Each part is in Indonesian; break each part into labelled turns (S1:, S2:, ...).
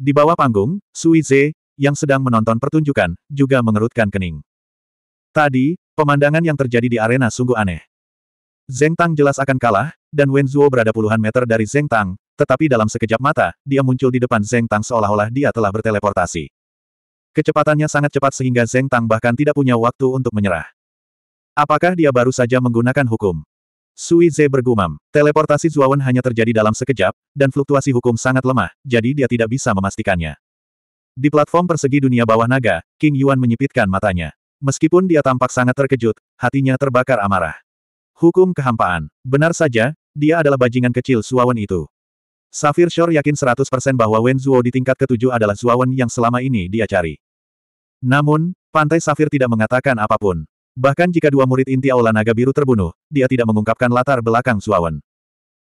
S1: Di bawah panggung, Sui yang sedang menonton pertunjukan, juga mengerutkan kening. Tadi, pemandangan yang terjadi di arena sungguh aneh. Zeng Tang jelas akan kalah, dan Wen Zhuo berada puluhan meter dari Zeng Tang, tetapi dalam sekejap mata, dia muncul di depan Zeng Tang seolah-olah dia telah berteleportasi. Kecepatannya sangat cepat sehingga Zeng Tang bahkan tidak punya waktu untuk menyerah. Apakah dia baru saja menggunakan hukum? Sui Ze bergumam. Teleportasi Zuawan hanya terjadi dalam sekejap, dan fluktuasi hukum sangat lemah, jadi dia tidak bisa memastikannya. Di platform persegi dunia bawah naga, King Yuan menyipitkan matanya. Meskipun dia tampak sangat terkejut, hatinya terbakar amarah. Hukum kehampaan. Benar saja, dia adalah bajingan kecil Zuawan itu. Safir Shore yakin 100% bahwa Wen Zuo di tingkat ketujuh adalah Zuawan yang selama ini dia cari. Namun, Pantai Safir tidak mengatakan apapun. Bahkan jika dua murid inti Aula Naga Biru terbunuh, dia tidak mengungkapkan latar belakang Suawan.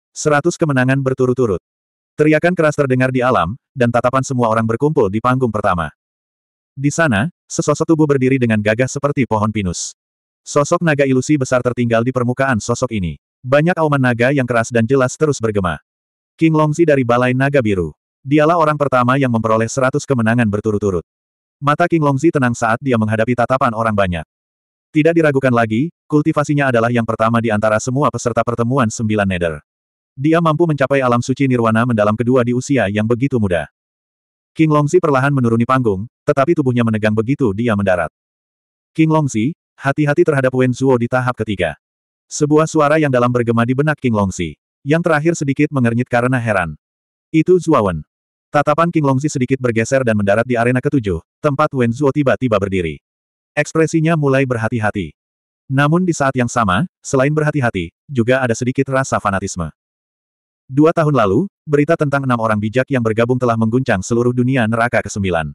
S1: Seratus kemenangan berturut-turut. Teriakan keras terdengar di alam, dan tatapan semua orang berkumpul di panggung pertama. Di sana, sesosok tubuh berdiri dengan gagah seperti pohon pinus. Sosok naga ilusi besar tertinggal di permukaan sosok ini. Banyak auman naga yang keras dan jelas terus bergema. King Longzi dari Balai Naga Biru. Dialah orang pertama yang memperoleh seratus kemenangan berturut-turut. Mata King Longzi tenang saat dia menghadapi tatapan orang banyak. Tidak diragukan lagi, kultivasinya adalah yang pertama di antara semua peserta pertemuan sembilan nether. Dia mampu mencapai alam suci nirwana mendalam kedua di usia yang begitu muda. King Longzi perlahan menuruni panggung, tetapi tubuhnya menegang begitu dia mendarat. King Longzi, hati-hati terhadap Wen Zhuo di tahap ketiga. Sebuah suara yang dalam bergema di benak King Longzi. Yang terakhir sedikit mengernyit karena heran. Itu Zuawan. Tatapan King Longzi sedikit bergeser dan mendarat di arena ketujuh, tempat Wen Zhuo tiba-tiba berdiri. Ekspresinya mulai berhati-hati. Namun di saat yang sama, selain berhati-hati, juga ada sedikit rasa fanatisme. Dua tahun lalu, berita tentang enam orang bijak yang bergabung telah mengguncang seluruh dunia neraka ke-9.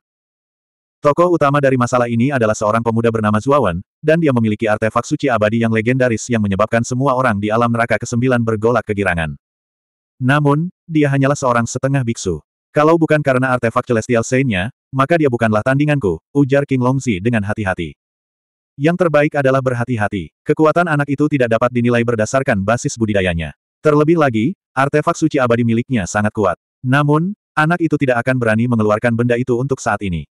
S1: Tokoh utama dari masalah ini adalah seorang pemuda bernama Zuawan, dan dia memiliki artefak suci abadi yang legendaris yang menyebabkan semua orang di alam neraka ke-9 bergolak kegirangan. Namun, dia hanyalah seorang setengah biksu. Kalau bukan karena artefak Celestial Saint-nya, maka dia bukanlah tandinganku, ujar King Longzi dengan hati-hati. Yang terbaik adalah berhati-hati. Kekuatan anak itu tidak dapat dinilai berdasarkan basis budidayanya. Terlebih lagi, artefak suci abadi miliknya sangat kuat. Namun, anak itu tidak akan berani mengeluarkan benda itu untuk saat ini.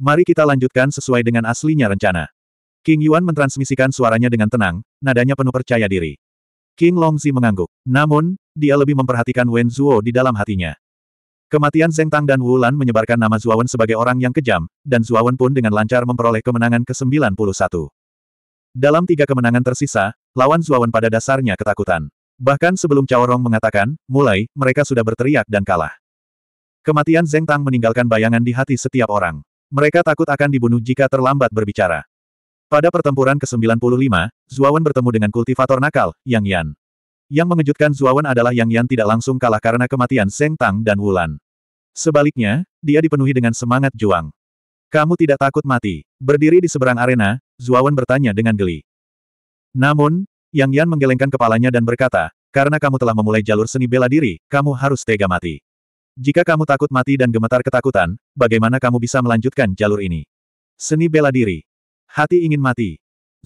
S1: Mari kita lanjutkan sesuai dengan aslinya rencana. King Yuan mentransmisikan suaranya dengan tenang, nadanya penuh percaya diri. King Longzi mengangguk. Namun, dia lebih memperhatikan Wen Zuo di dalam hatinya. Kematian Zeng Tang dan Wu Lan menyebarkan nama Zuawan sebagai orang yang kejam, dan Zuawan pun dengan lancar memperoleh kemenangan ke-91. Dalam tiga kemenangan tersisa, lawan Zuawan pada dasarnya ketakutan. Bahkan sebelum Cao Rong mengatakan, mulai, mereka sudah berteriak dan kalah. Kematian Zeng Tang meninggalkan bayangan di hati setiap orang. Mereka takut akan dibunuh jika terlambat berbicara. Pada pertempuran ke-95, Zuawan bertemu dengan kultivator nakal, Yang Yan. Yang mengejutkan Zuawan adalah Yang Yan tidak langsung kalah karena kematian Zeng Tang dan Wulan. Sebaliknya, dia dipenuhi dengan semangat juang. Kamu tidak takut mati. Berdiri di seberang arena, Zuawan bertanya dengan geli. Namun, Yang Yan menggelengkan kepalanya dan berkata, karena kamu telah memulai jalur seni bela diri, kamu harus tega mati. Jika kamu takut mati dan gemetar ketakutan, bagaimana kamu bisa melanjutkan jalur ini? Seni bela diri. Hati ingin mati.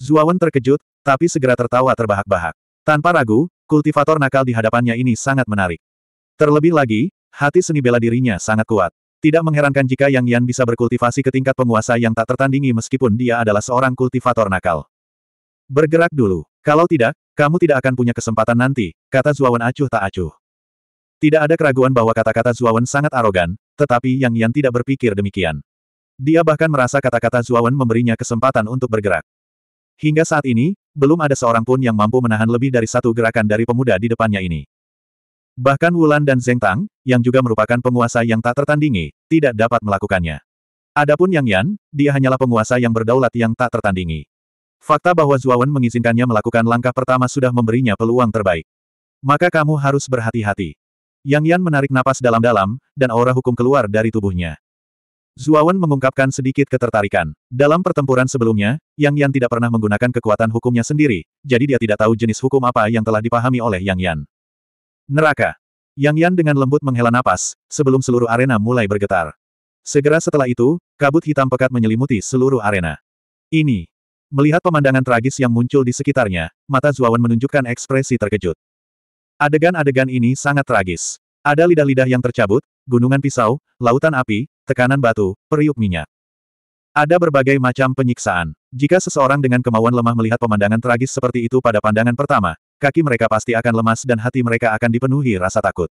S1: Zuawan terkejut, tapi segera tertawa terbahak-bahak. Tanpa ragu, kultivator nakal di hadapannya ini sangat menarik. Terlebih lagi, Hati seni bela dirinya sangat kuat. Tidak mengherankan jika Yang Yan bisa berkultivasi ke tingkat penguasa yang tak tertandingi meskipun dia adalah seorang kultivator nakal. Bergerak dulu. Kalau tidak, kamu tidak akan punya kesempatan nanti, kata Zuawan acuh tak acuh. Tidak ada keraguan bahwa kata-kata Zuawan sangat arogan, tetapi Yang Yan tidak berpikir demikian. Dia bahkan merasa kata-kata Zuawan memberinya kesempatan untuk bergerak. Hingga saat ini, belum ada seorang pun yang mampu menahan lebih dari satu gerakan dari pemuda di depannya ini. Bahkan Wulan dan Zeng Tang, yang juga merupakan penguasa yang tak tertandingi, tidak dapat melakukannya. Adapun Yang Yan, dia hanyalah penguasa yang berdaulat yang tak tertandingi. Fakta bahwa Zuawan mengizinkannya melakukan langkah pertama sudah memberinya peluang terbaik. Maka kamu harus berhati-hati. Yang Yan menarik napas dalam-dalam, dan aura hukum keluar dari tubuhnya. Zuawan mengungkapkan sedikit ketertarikan. Dalam pertempuran sebelumnya, Yang Yan tidak pernah menggunakan kekuatan hukumnya sendiri, jadi dia tidak tahu jenis hukum apa yang telah dipahami oleh Yang Yan. Neraka. Yang Yan dengan lembut menghela napas, sebelum seluruh arena mulai bergetar. Segera setelah itu, kabut hitam pekat menyelimuti seluruh arena. Ini. Melihat pemandangan tragis yang muncul di sekitarnya, mata Zuawan menunjukkan ekspresi terkejut. Adegan-adegan ini sangat tragis. Ada lidah-lidah yang tercabut, gunungan pisau, lautan api, tekanan batu, periuk minyak. Ada berbagai macam penyiksaan. Jika seseorang dengan kemauan lemah melihat pemandangan tragis seperti itu pada pandangan pertama, kaki mereka pasti akan lemas dan hati mereka akan dipenuhi rasa takut.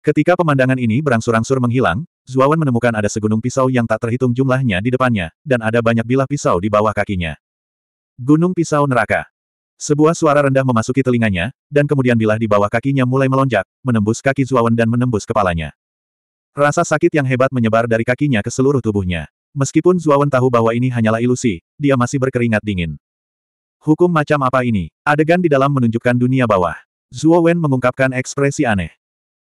S1: Ketika pemandangan ini berangsur-angsur menghilang, Zuawan menemukan ada segunung pisau yang tak terhitung jumlahnya di depannya, dan ada banyak bilah pisau di bawah kakinya. Gunung Pisau Neraka Sebuah suara rendah memasuki telinganya, dan kemudian bilah di bawah kakinya mulai melonjak, menembus kaki Zuawan dan menembus kepalanya. Rasa sakit yang hebat menyebar dari kakinya ke seluruh tubuhnya. Meskipun Zuawan tahu bahwa ini hanyalah ilusi, dia masih berkeringat dingin. Hukum macam apa ini? Adegan di dalam menunjukkan dunia bawah. Zuo Wen mengungkapkan ekspresi aneh.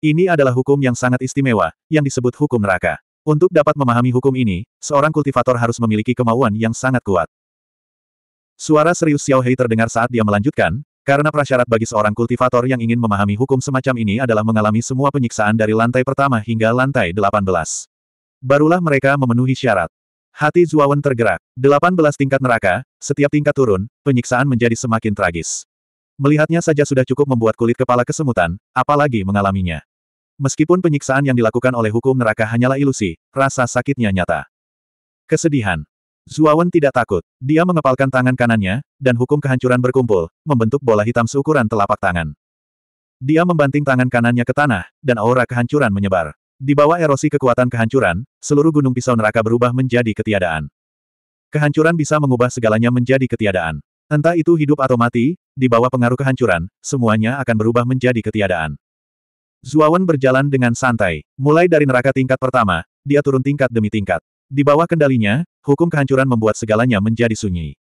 S1: Ini adalah hukum yang sangat istimewa, yang disebut hukum neraka. Untuk dapat memahami hukum ini, seorang kultivator harus memiliki kemauan yang sangat kuat. Suara serius Xiao Hei terdengar saat dia melanjutkan, karena prasyarat bagi seorang kultivator yang ingin memahami hukum semacam ini adalah mengalami semua penyiksaan dari lantai pertama hingga lantai 18. Barulah mereka memenuhi syarat. Hati Zuawan tergerak. 18 tingkat neraka, setiap tingkat turun, penyiksaan menjadi semakin tragis. Melihatnya saja sudah cukup membuat kulit kepala kesemutan, apalagi mengalaminya. Meskipun penyiksaan yang dilakukan oleh hukum neraka hanyalah ilusi, rasa sakitnya nyata. Kesedihan. Zuawan tidak takut. Dia mengepalkan tangan kanannya, dan hukum kehancuran berkumpul, membentuk bola hitam seukuran telapak tangan. Dia membanting tangan kanannya ke tanah, dan aura kehancuran menyebar. Di bawah erosi kekuatan kehancuran, seluruh gunung pisau neraka berubah menjadi ketiadaan. Kehancuran bisa mengubah segalanya menjadi ketiadaan. Entah itu hidup atau mati, di bawah pengaruh kehancuran, semuanya akan berubah menjadi ketiadaan. Zuawan berjalan dengan santai. Mulai dari neraka tingkat pertama, dia turun tingkat demi tingkat. Di bawah kendalinya, hukum kehancuran membuat segalanya menjadi sunyi.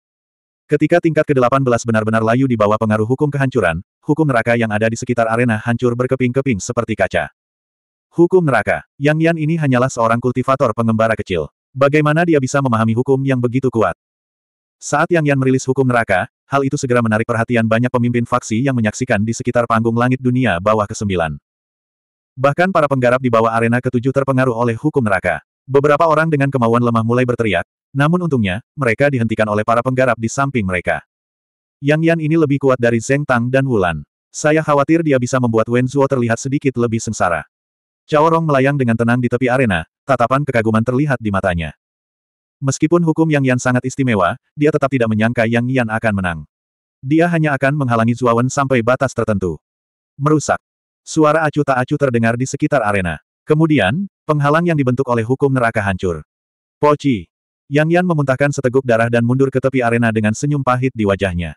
S1: Ketika tingkat ke-18 benar-benar layu di bawah pengaruh hukum kehancuran, hukum neraka yang ada di sekitar arena hancur berkeping-keping seperti kaca. Hukum neraka. Yang Yan ini hanyalah seorang kultivator pengembara kecil. Bagaimana dia bisa memahami hukum yang begitu kuat? Saat Yang Yan merilis hukum neraka, hal itu segera menarik perhatian banyak pemimpin faksi yang menyaksikan di sekitar panggung langit dunia bawah ke-9. Bahkan para penggarap di bawah arena ketujuh terpengaruh oleh hukum neraka. Beberapa orang dengan kemauan lemah mulai berteriak, namun untungnya, mereka dihentikan oleh para penggarap di samping mereka. Yang Yan ini lebih kuat dari Zeng Tang dan Wulan. Saya khawatir dia bisa membuat Wen Zhuo terlihat sedikit lebih sengsara. Cao melayang dengan tenang di tepi arena, tatapan kekaguman terlihat di matanya. Meskipun hukum Yang Yan sangat istimewa, dia tetap tidak menyangka Yang Yan akan menang. Dia hanya akan menghalangi Zuawan sampai batas tertentu. Merusak. Suara acuh tak acuh terdengar di sekitar arena. Kemudian, penghalang yang dibentuk oleh hukum neraka hancur. Poci. Yang Yan memuntahkan seteguk darah dan mundur ke tepi arena dengan senyum pahit di wajahnya.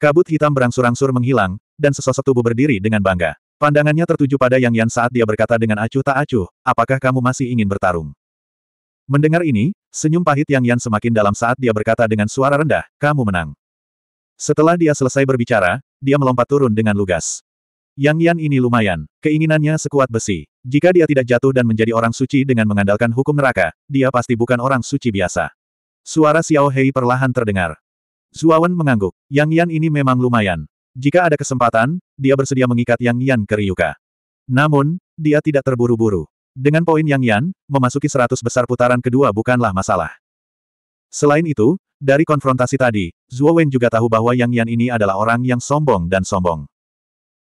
S1: Kabut hitam berangsur-angsur menghilang, dan sesosok tubuh berdiri dengan bangga. Pandangannya tertuju pada Yang Yan saat dia berkata dengan acuh tak acuh, apakah kamu masih ingin bertarung? Mendengar ini, senyum pahit Yang Yan semakin dalam saat dia berkata dengan suara rendah, kamu menang. Setelah dia selesai berbicara, dia melompat turun dengan lugas. Yang Yan ini lumayan, keinginannya sekuat besi. Jika dia tidak jatuh dan menjadi orang suci dengan mengandalkan hukum neraka, dia pasti bukan orang suci biasa. Suara Xiao Hei perlahan terdengar. Zuawan mengangguk. Yang Yan ini memang lumayan. Jika ada kesempatan, dia bersedia mengikat Yang Yan ke Ryuka. Namun, dia tidak terburu-buru. Dengan poin Yang Yan, memasuki seratus besar putaran kedua bukanlah masalah. Selain itu, dari konfrontasi tadi, Zhuo Wen juga tahu bahwa Yang Yan ini adalah orang yang sombong dan sombong.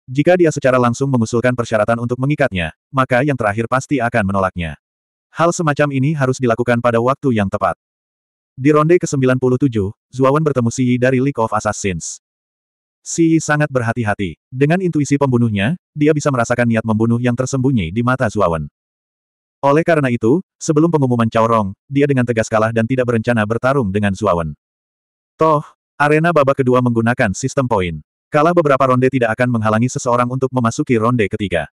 S1: Jika dia secara langsung mengusulkan persyaratan untuk mengikatnya, maka yang terakhir pasti akan menolaknya. Hal semacam ini harus dilakukan pada waktu yang tepat. Di ronde ke-97, Wen bertemu Si Yi e dari League of Assassins. Si sangat berhati-hati. Dengan intuisi pembunuhnya, dia bisa merasakan niat membunuh yang tersembunyi di mata Zuawan. Oleh karena itu, sebelum pengumuman Caorong, dia dengan tegas kalah dan tidak berencana bertarung dengan Zuawan. Toh, arena babak kedua menggunakan sistem poin. Kalah beberapa ronde tidak akan menghalangi seseorang untuk memasuki ronde ketiga.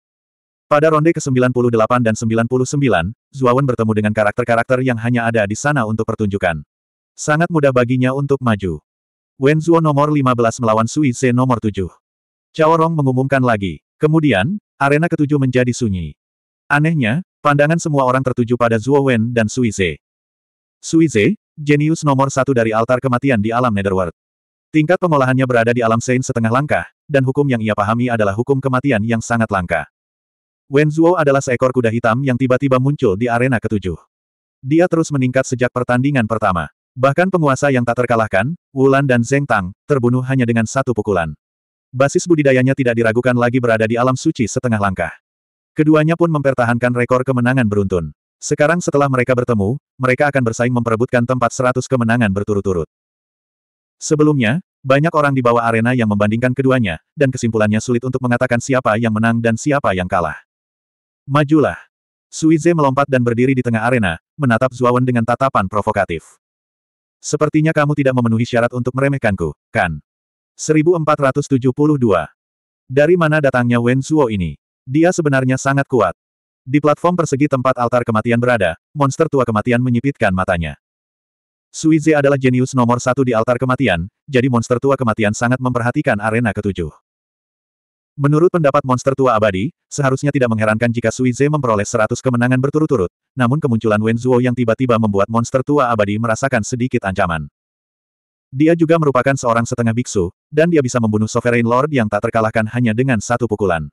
S1: Pada ronde ke-98 dan 99, Zuawan bertemu dengan karakter-karakter yang hanya ada di sana untuk pertunjukan. Sangat mudah baginya untuk maju. Wenzuo nomor 15 melawan Sui Ze nomor 7. Cao Rong mengumumkan lagi. Kemudian, arena ketujuh menjadi sunyi. Anehnya, pandangan semua orang tertuju pada Zuo Wen dan Sui Ze. Sui Ze, jenius nomor satu dari altar kematian di alam Netherworld. Tingkat pengolahannya berada di alam Sein setengah langkah, dan hukum yang ia pahami adalah hukum kematian yang sangat langka. Wen Zuo adalah seekor kuda hitam yang tiba-tiba muncul di arena ketujuh. Dia terus meningkat sejak pertandingan pertama. Bahkan penguasa yang tak terkalahkan, Wulan dan Zeng Tang, terbunuh hanya dengan satu pukulan. Basis budidayanya tidak diragukan lagi berada di alam suci setengah langkah. Keduanya pun mempertahankan rekor kemenangan beruntun. Sekarang setelah mereka bertemu, mereka akan bersaing memperebutkan tempat 100 kemenangan berturut-turut. Sebelumnya, banyak orang di bawah arena yang membandingkan keduanya, dan kesimpulannya sulit untuk mengatakan siapa yang menang dan siapa yang kalah. Majulah. Suize melompat dan berdiri di tengah arena, menatap Zuawan dengan tatapan provokatif. Sepertinya kamu tidak memenuhi syarat untuk meremehkanku, kan? 1472. Dari mana datangnya Wen Suo ini? Dia sebenarnya sangat kuat. Di platform persegi tempat altar kematian berada, monster tua kematian menyipitkan matanya. Suize adalah jenius nomor satu di altar kematian, jadi monster tua kematian sangat memperhatikan arena ketujuh. Menurut pendapat monster tua abadi, seharusnya tidak mengherankan jika Sui Ze memperoleh 100 kemenangan berturut-turut, namun kemunculan Wen Zuo yang tiba-tiba membuat monster tua abadi merasakan sedikit ancaman. Dia juga merupakan seorang setengah biksu, dan dia bisa membunuh Sovereign Lord yang tak terkalahkan hanya dengan satu pukulan.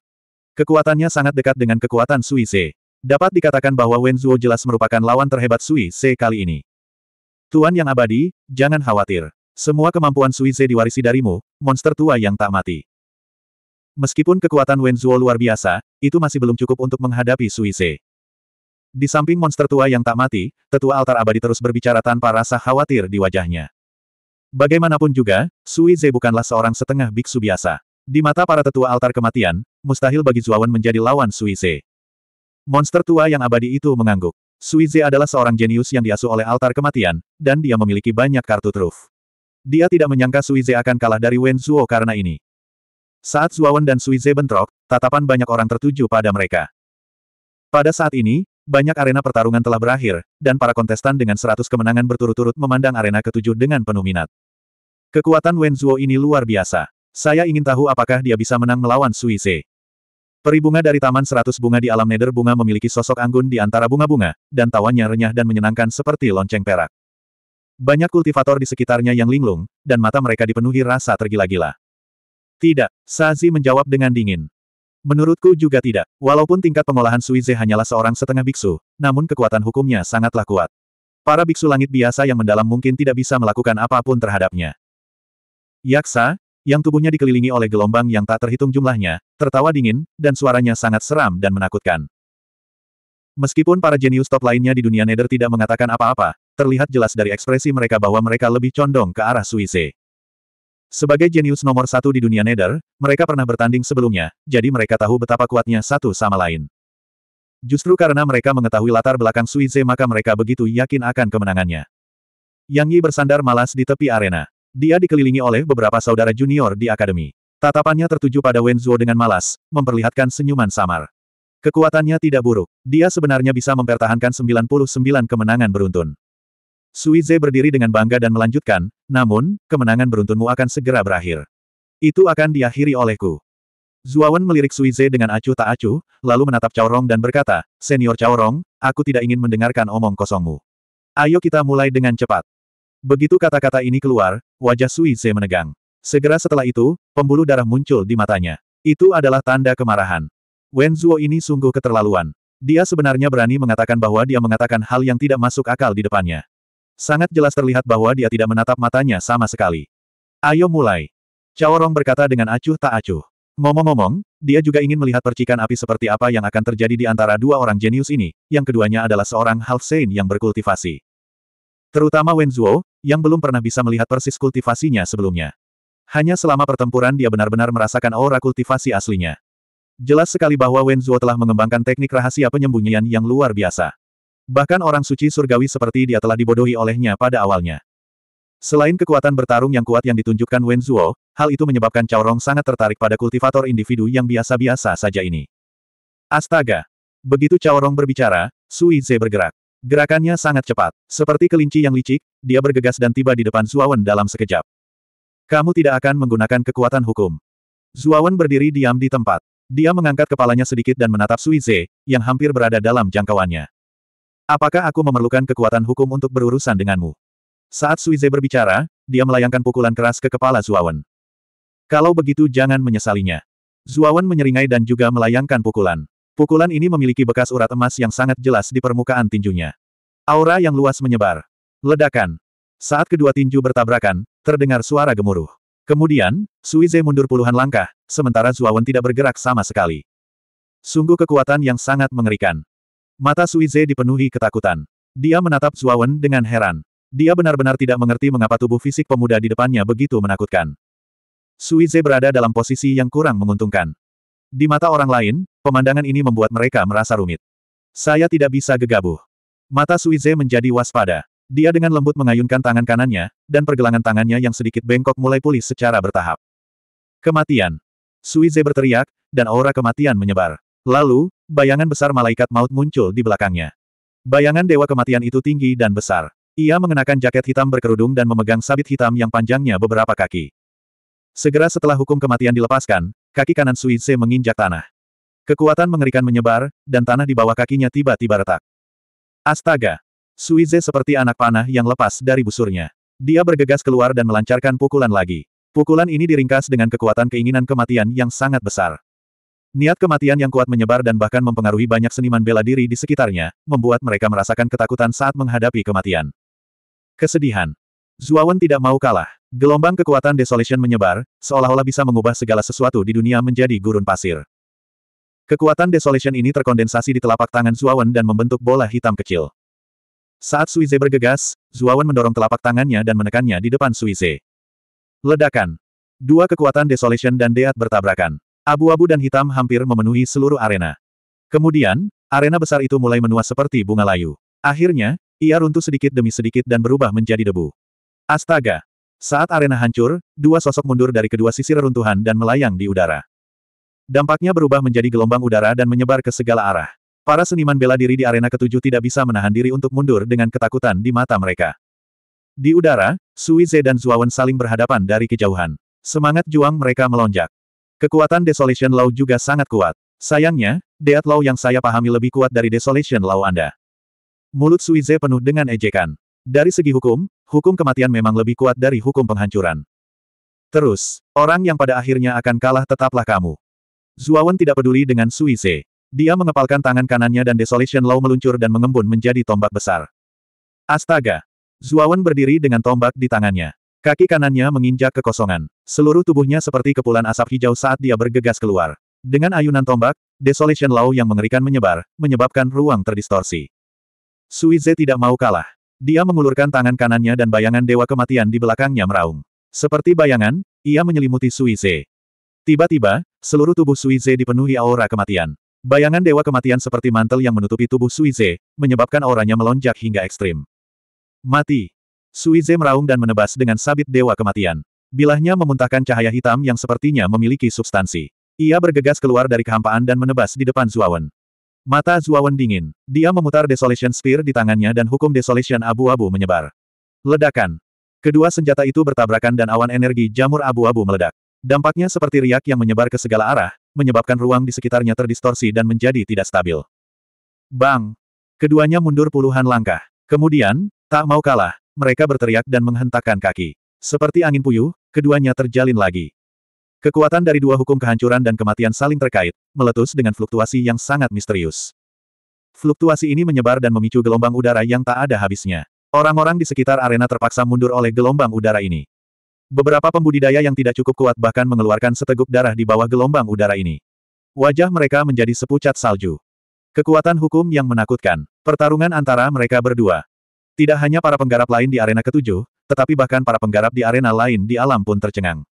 S1: Kekuatannya sangat dekat dengan kekuatan Sui Ze. Dapat dikatakan bahwa Wen Zuo jelas merupakan lawan terhebat Sui Ze kali ini. Tuan yang abadi, jangan khawatir. Semua kemampuan Sui Ze diwarisi darimu, monster tua yang tak mati. Meskipun kekuatan Wenzuo luar biasa, itu masih belum cukup untuk menghadapi Suise. Di samping monster tua yang tak mati, tetua altar abadi terus berbicara tanpa rasa khawatir di wajahnya. Bagaimanapun juga, Suize bukanlah seorang setengah biksu biasa. Di mata para tetua altar kematian, mustahil bagi Zuawan menjadi lawan Suize. Monster tua yang abadi itu mengangguk. Suize adalah seorang jenius yang diasuh oleh altar kematian, dan dia memiliki banyak kartu truf. Dia tidak menyangka Suize akan kalah dari Wen Zuo karena ini. Saat Zuawan dan Suize bentrok, tatapan banyak orang tertuju pada mereka. Pada saat ini, banyak arena pertarungan telah berakhir, dan para kontestan dengan seratus kemenangan berturut-turut memandang arena ketujuh dengan penuh minat. Kekuatan Wen Zuo ini luar biasa. Saya ingin tahu apakah dia bisa menang melawan Suize. Peri Peribunga dari Taman Seratus Bunga di Alam Nether Bunga memiliki sosok anggun di antara bunga-bunga, dan tawanya renyah dan menyenangkan seperti lonceng perak. Banyak kultivator di sekitarnya yang linglung, dan mata mereka dipenuhi rasa tergila-gila. Tidak, Sazi menjawab dengan dingin. Menurutku juga tidak. Walaupun tingkat pengolahan Suize hanyalah seorang setengah biksu, namun kekuatan hukumnya sangatlah kuat. Para biksu langit biasa yang mendalam mungkin tidak bisa melakukan apapun terhadapnya. Yaksa, yang tubuhnya dikelilingi oleh gelombang yang tak terhitung jumlahnya, tertawa dingin, dan suaranya sangat seram dan menakutkan. Meskipun para jenius top lainnya di dunia Nether tidak mengatakan apa-apa, terlihat jelas dari ekspresi mereka bahwa mereka lebih condong ke arah Suize. Sebagai jenius nomor satu di dunia Nether, mereka pernah bertanding sebelumnya, jadi mereka tahu betapa kuatnya satu sama lain. Justru karena mereka mengetahui latar belakang Suize maka mereka begitu yakin akan kemenangannya. Yang Yi bersandar malas di tepi arena. Dia dikelilingi oleh beberapa saudara junior di akademi. Tatapannya tertuju pada Wen Wenzuo dengan malas, memperlihatkan senyuman samar. Kekuatannya tidak buruk. Dia sebenarnya bisa mempertahankan 99 kemenangan beruntun. Suize berdiri dengan bangga dan melanjutkan, namun, kemenangan beruntunmu akan segera berakhir. Itu akan diakhiri olehku. Zuawan melirik Suize dengan acuh tak acuh, lalu menatap Caorong dan berkata, Senior Caorong, aku tidak ingin mendengarkan omong kosongmu. Ayo kita mulai dengan cepat. Begitu kata-kata ini keluar, wajah Suize menegang. Segera setelah itu, pembuluh darah muncul di matanya. Itu adalah tanda kemarahan. Wen Zuo ini sungguh keterlaluan. Dia sebenarnya berani mengatakan bahwa dia mengatakan hal yang tidak masuk akal di depannya. Sangat jelas terlihat bahwa dia tidak menatap matanya sama sekali. Ayo mulai. Caorong berkata dengan acuh tak acuh. Ngomong-ngomong, dia juga ingin melihat percikan api seperti apa yang akan terjadi di antara dua orang jenius ini, yang keduanya adalah seorang half saint yang berkultivasi. Terutama Wen Zuo, yang belum pernah bisa melihat persis kultivasinya sebelumnya. Hanya selama pertempuran dia benar-benar merasakan aura kultivasi aslinya. Jelas sekali bahwa Wen Zuo telah mengembangkan teknik rahasia penyembunyian yang luar biasa. Bahkan orang suci surgawi seperti dia telah dibodohi olehnya pada awalnya. Selain kekuatan bertarung yang kuat yang ditunjukkan Wen Zhuo, hal itu menyebabkan Cao Rong sangat tertarik pada kultivator individu yang biasa-biasa saja ini. Astaga! Begitu Cao Rong berbicara, Sui Ze bergerak. Gerakannya sangat cepat. Seperti kelinci yang licik, dia bergegas dan tiba di depan Zuawan dalam sekejap. Kamu tidak akan menggunakan kekuatan hukum. Zuawan berdiri diam di tempat. Dia mengangkat kepalanya sedikit dan menatap Sui Ze, yang hampir berada dalam jangkauannya. Apakah aku memerlukan kekuatan hukum untuk berurusan denganmu? Saat Suize berbicara, dia melayangkan pukulan keras ke kepala Zuawan. Kalau begitu jangan menyesalinya. Zuawan menyeringai dan juga melayangkan pukulan. Pukulan ini memiliki bekas urat emas yang sangat jelas di permukaan tinjunya. Aura yang luas menyebar. Ledakan. Saat kedua tinju bertabrakan, terdengar suara gemuruh. Kemudian, Suize mundur puluhan langkah, sementara Zuawan tidak bergerak sama sekali. Sungguh kekuatan yang sangat mengerikan. Mata Suize dipenuhi ketakutan. Dia menatap Zuawan dengan heran. Dia benar-benar tidak mengerti mengapa tubuh fisik pemuda di depannya begitu menakutkan. Suize berada dalam posisi yang kurang menguntungkan. Di mata orang lain, pemandangan ini membuat mereka merasa rumit. Saya tidak bisa gegabah. Mata Suize menjadi waspada. Dia dengan lembut mengayunkan tangan kanannya, dan pergelangan tangannya yang sedikit bengkok mulai pulih secara bertahap. Kematian. Suize berteriak, dan aura kematian menyebar. Lalu, bayangan besar malaikat maut muncul di belakangnya. Bayangan dewa kematian itu tinggi dan besar. Ia mengenakan jaket hitam berkerudung dan memegang sabit hitam yang panjangnya beberapa kaki. Segera setelah hukum kematian dilepaskan, kaki kanan Sui menginjak tanah. Kekuatan mengerikan menyebar, dan tanah di bawah kakinya tiba-tiba retak. Astaga! Sui seperti anak panah yang lepas dari busurnya. Dia bergegas keluar dan melancarkan pukulan lagi. Pukulan ini diringkas dengan kekuatan keinginan kematian yang sangat besar. Niat kematian yang kuat menyebar dan bahkan mempengaruhi banyak seniman bela diri di sekitarnya, membuat mereka merasakan ketakutan saat menghadapi kematian. Kesedihan. Zuawan tidak mau kalah. Gelombang kekuatan desolation menyebar, seolah-olah bisa mengubah segala sesuatu di dunia menjadi gurun pasir. Kekuatan desolation ini terkondensasi di telapak tangan Zuawan dan membentuk bola hitam kecil. Saat Suize bergegas, Zuawan mendorong telapak tangannya dan menekannya di depan Suize. Ledakan. Dua kekuatan desolation dan deat bertabrakan. Abu-abu dan hitam hampir memenuhi seluruh arena. Kemudian, arena besar itu mulai menua seperti bunga layu. Akhirnya, ia runtuh sedikit demi sedikit dan berubah menjadi debu. Astaga! Saat arena hancur, dua sosok mundur dari kedua sisi reruntuhan dan melayang di udara. Dampaknya berubah menjadi gelombang udara dan menyebar ke segala arah. Para seniman bela diri di arena ketujuh tidak bisa menahan diri untuk mundur dengan ketakutan di mata mereka. Di udara, Sui dan Zuawan saling berhadapan dari kejauhan. Semangat juang mereka melonjak. Kekuatan Desolation Law juga sangat kuat. Sayangnya, Deat Law yang saya pahami lebih kuat dari Desolation Law Anda. Mulut Suize penuh dengan ejekan. Dari segi hukum, hukum kematian memang lebih kuat dari hukum penghancuran. Terus, orang yang pada akhirnya akan kalah tetaplah kamu. Zuawan tidak peduli dengan Suize. Dia mengepalkan tangan kanannya dan Desolation Law meluncur dan mengembun menjadi tombak besar. Astaga! Zuawan berdiri dengan tombak di tangannya. Kaki kanannya menginjak kekosongan. Seluruh tubuhnya seperti kepulan asap hijau saat dia bergegas keluar. Dengan ayunan tombak, Desolation Law yang mengerikan menyebar, menyebabkan ruang terdistorsi. Suize tidak mau kalah. Dia mengulurkan tangan kanannya dan bayangan Dewa Kematian di belakangnya meraung. Seperti bayangan, ia menyelimuti Suize. Tiba-tiba, seluruh tubuh Suize dipenuhi aura kematian. Bayangan Dewa Kematian seperti mantel yang menutupi tubuh Suize, menyebabkan auranya melonjak hingga ekstrim. Mati! Suize meraung dan menebas dengan sabit Dewa Kematian. Bilahnya memuntahkan cahaya hitam yang sepertinya memiliki substansi. Ia bergegas keluar dari kehampaan dan menebas di depan Zuawan. Mata Zuawan dingin. Dia memutar Desolation Spear di tangannya dan hukum Desolation abu-abu menyebar. Ledakan. Kedua senjata itu bertabrakan dan awan energi jamur abu-abu meledak. Dampaknya seperti riak yang menyebar ke segala arah, menyebabkan ruang di sekitarnya terdistorsi dan menjadi tidak stabil. Bang! Keduanya mundur puluhan langkah. Kemudian, tak mau kalah, mereka berteriak dan menghentakkan kaki. Seperti angin puyuh, keduanya terjalin lagi. Kekuatan dari dua hukum kehancuran dan kematian saling terkait, meletus dengan fluktuasi yang sangat misterius. Fluktuasi ini menyebar dan memicu gelombang udara yang tak ada habisnya. Orang-orang di sekitar arena terpaksa mundur oleh gelombang udara ini. Beberapa pembudidaya yang tidak cukup kuat bahkan mengeluarkan seteguk darah di bawah gelombang udara ini. Wajah mereka menjadi sepucat salju. Kekuatan hukum yang menakutkan. Pertarungan antara mereka berdua. Tidak hanya para penggarap lain di arena ketujuh, tetapi bahkan para penggarap di arena lain di alam pun tercengang.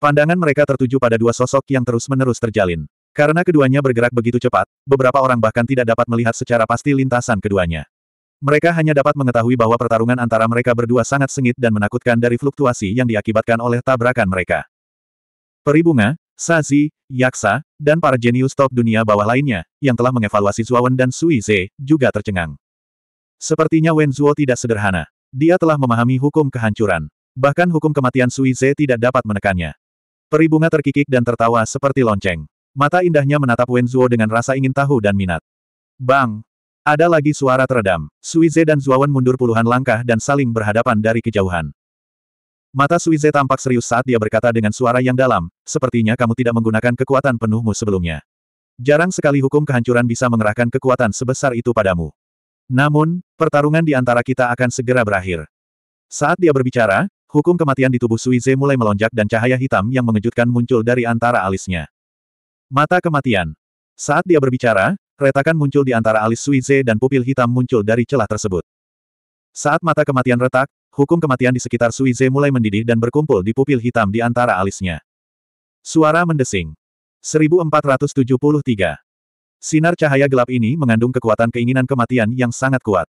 S1: Pandangan mereka tertuju pada dua sosok yang terus-menerus terjalin. Karena keduanya bergerak begitu cepat, beberapa orang bahkan tidak dapat melihat secara pasti lintasan keduanya. Mereka hanya dapat mengetahui bahwa pertarungan antara mereka berdua sangat sengit dan menakutkan dari fluktuasi yang diakibatkan oleh tabrakan mereka. Peribunga, Sazi, Yaksa, dan para jenius top dunia bawah lainnya, yang telah mengevaluasi Zuawan dan Sui Ze, juga tercengang. Sepertinya Wen Wenzuo tidak sederhana. Dia telah memahami hukum kehancuran. Bahkan hukum kematian Sui Ze tidak dapat menekannya. Peribunga terkikik dan tertawa seperti lonceng. Mata indahnya menatap Wen Wenzuo dengan rasa ingin tahu dan minat. Bang! Ada lagi suara teredam. Sui Ze dan Zuawan mundur puluhan langkah dan saling berhadapan dari kejauhan. Mata Sui Ze tampak serius saat dia berkata dengan suara yang dalam, sepertinya kamu tidak menggunakan kekuatan penuhmu sebelumnya. Jarang sekali hukum kehancuran bisa mengerahkan kekuatan sebesar itu padamu. Namun, pertarungan di antara kita akan segera berakhir. Saat dia berbicara, hukum kematian di tubuh Suize mulai melonjak dan cahaya hitam yang mengejutkan muncul dari antara alisnya. Mata kematian. Saat dia berbicara, retakan muncul di antara alis Suize dan pupil hitam muncul dari celah tersebut. Saat mata kematian retak, hukum kematian di sekitar Suize mulai mendidih dan berkumpul di pupil hitam di antara alisnya. Suara mendesing. 1473 Sinar cahaya gelap ini mengandung kekuatan keinginan kematian yang sangat kuat.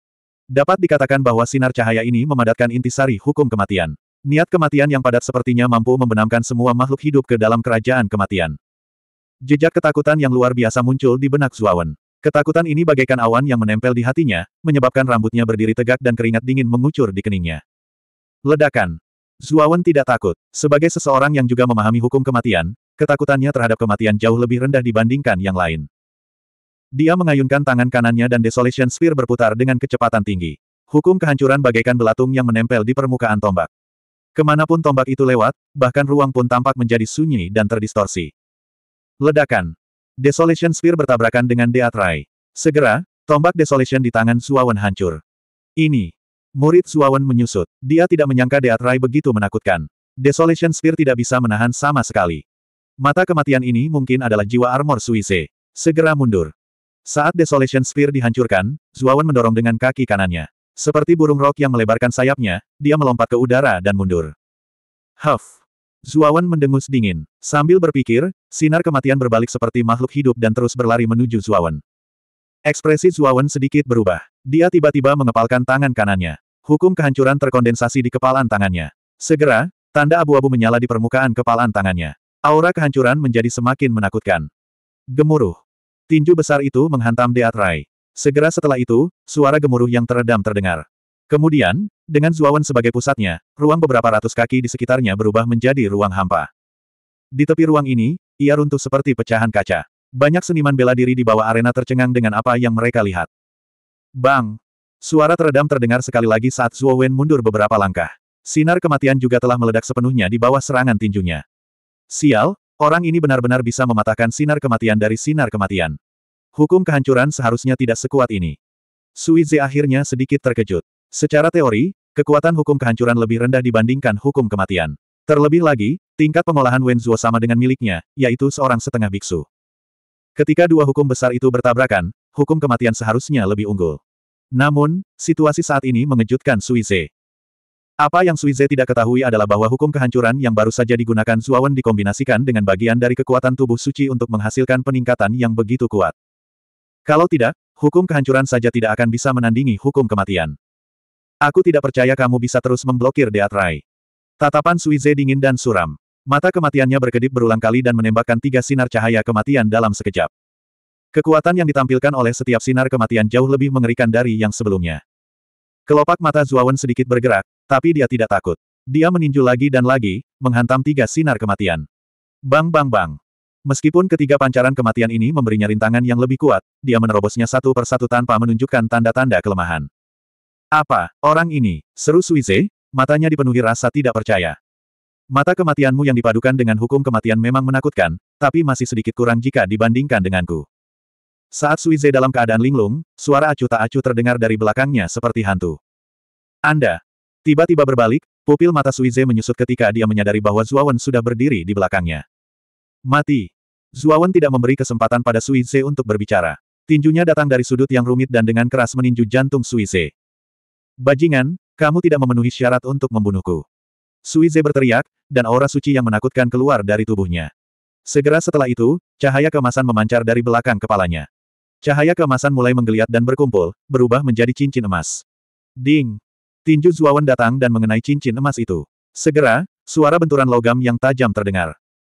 S1: Dapat dikatakan bahwa sinar cahaya ini memadatkan intisari hukum kematian. Niat kematian yang padat sepertinya mampu membenamkan semua makhluk hidup ke dalam kerajaan kematian. Jejak ketakutan yang luar biasa muncul di benak Zuawan. Ketakutan ini bagaikan awan yang menempel di hatinya, menyebabkan rambutnya berdiri tegak dan keringat dingin mengucur di keningnya. Ledakan. Zuawan tidak takut. Sebagai seseorang yang juga memahami hukum kematian, ketakutannya terhadap kematian jauh lebih rendah dibandingkan yang lain. Dia mengayunkan tangan kanannya dan Desolation Sphere berputar dengan kecepatan tinggi. Hukum kehancuran bagaikan belatung yang menempel di permukaan tombak. Kemanapun tombak itu lewat, bahkan ruang pun tampak menjadi sunyi dan terdistorsi. Ledakan. Desolation Sphere bertabrakan dengan Deatrai. Segera, tombak Desolation di tangan Suawan hancur. Ini. Murid Suawan menyusut. Dia tidak menyangka Deatrai begitu menakutkan. Desolation Sphere tidak bisa menahan sama sekali. Mata kematian ini mungkin adalah jiwa armor Suise. Segera mundur. Saat Desolation Sphere dihancurkan, Zuawan mendorong dengan kaki kanannya. Seperti burung rok yang melebarkan sayapnya, dia melompat ke udara dan mundur. Huff! Zuawan mendengus dingin. Sambil berpikir, sinar kematian berbalik seperti makhluk hidup dan terus berlari menuju Zuawan. Ekspresi Zuawan sedikit berubah. Dia tiba-tiba mengepalkan tangan kanannya. Hukum kehancuran terkondensasi di kepalan tangannya. Segera, tanda abu-abu menyala di permukaan kepalan tangannya. Aura kehancuran menjadi semakin menakutkan. Gemuruh. Tinju besar itu menghantam Deat Rai. Segera setelah itu, suara gemuruh yang teredam terdengar. Kemudian, dengan Zuawan sebagai pusatnya, ruang beberapa ratus kaki di sekitarnya berubah menjadi ruang hampa. Di tepi ruang ini, ia runtuh seperti pecahan kaca. Banyak seniman bela diri di bawah arena tercengang dengan apa yang mereka lihat. Bang! Suara teredam terdengar sekali lagi saat Zuo mundur beberapa langkah. Sinar kematian juga telah meledak sepenuhnya di bawah serangan tinjunya. Sial, Orang ini benar-benar bisa mematahkan sinar kematian dari sinar kematian. Hukum kehancuran seharusnya tidak sekuat ini. Suize akhirnya sedikit terkejut. Secara teori, kekuatan hukum kehancuran lebih rendah dibandingkan hukum kematian. Terlebih lagi, tingkat pengolahan Wenzuo sama dengan miliknya, yaitu seorang setengah biksu. Ketika dua hukum besar itu bertabrakan, hukum kematian seharusnya lebih unggul. Namun, situasi saat ini mengejutkan Suize. Apa yang Suize tidak ketahui adalah bahwa hukum kehancuran yang baru saja digunakan Zuawan dikombinasikan dengan bagian dari kekuatan tubuh suci untuk menghasilkan peningkatan yang begitu kuat. Kalau tidak, hukum kehancuran saja tidak akan bisa menandingi hukum kematian. Aku tidak percaya kamu bisa terus memblokir Deatrai. Tatapan Suize dingin dan suram. Mata kematiannya berkedip berulang kali dan menembakkan tiga sinar cahaya kematian dalam sekejap. Kekuatan yang ditampilkan oleh setiap sinar kematian jauh lebih mengerikan dari yang sebelumnya. Kelopak mata Zuawan sedikit bergerak, tapi dia tidak takut. Dia meninju lagi dan lagi, menghantam tiga sinar kematian. Bang bang bang. Meskipun ketiga pancaran kematian ini memberinya rintangan yang lebih kuat, dia menerobosnya satu persatu tanpa menunjukkan tanda-tanda kelemahan. Apa, orang ini, seru Suize, matanya dipenuhi rasa tidak percaya. Mata kematianmu yang dipadukan dengan hukum kematian memang menakutkan, tapi masih sedikit kurang jika dibandingkan denganku. Saat Suize dalam keadaan linglung, suara acuh tak acuh terdengar dari belakangnya seperti hantu. Anda, Tiba-tiba berbalik, pupil mata Suize menyusut ketika dia menyadari bahwa Zuawan sudah berdiri di belakangnya. Mati! Zuawan tidak memberi kesempatan pada Suize untuk berbicara. Tinjunya datang dari sudut yang rumit dan dengan keras meninju jantung Suize. Bajingan, kamu tidak memenuhi syarat untuk membunuhku. Suize berteriak, dan aura suci yang menakutkan keluar dari tubuhnya. Segera setelah itu, cahaya kemasan memancar dari belakang kepalanya. Cahaya kemasan mulai menggeliat dan berkumpul, berubah menjadi cincin emas. Ding! Tinju Zuawan datang dan mengenai cincin emas itu. Segera, suara benturan logam yang tajam terdengar.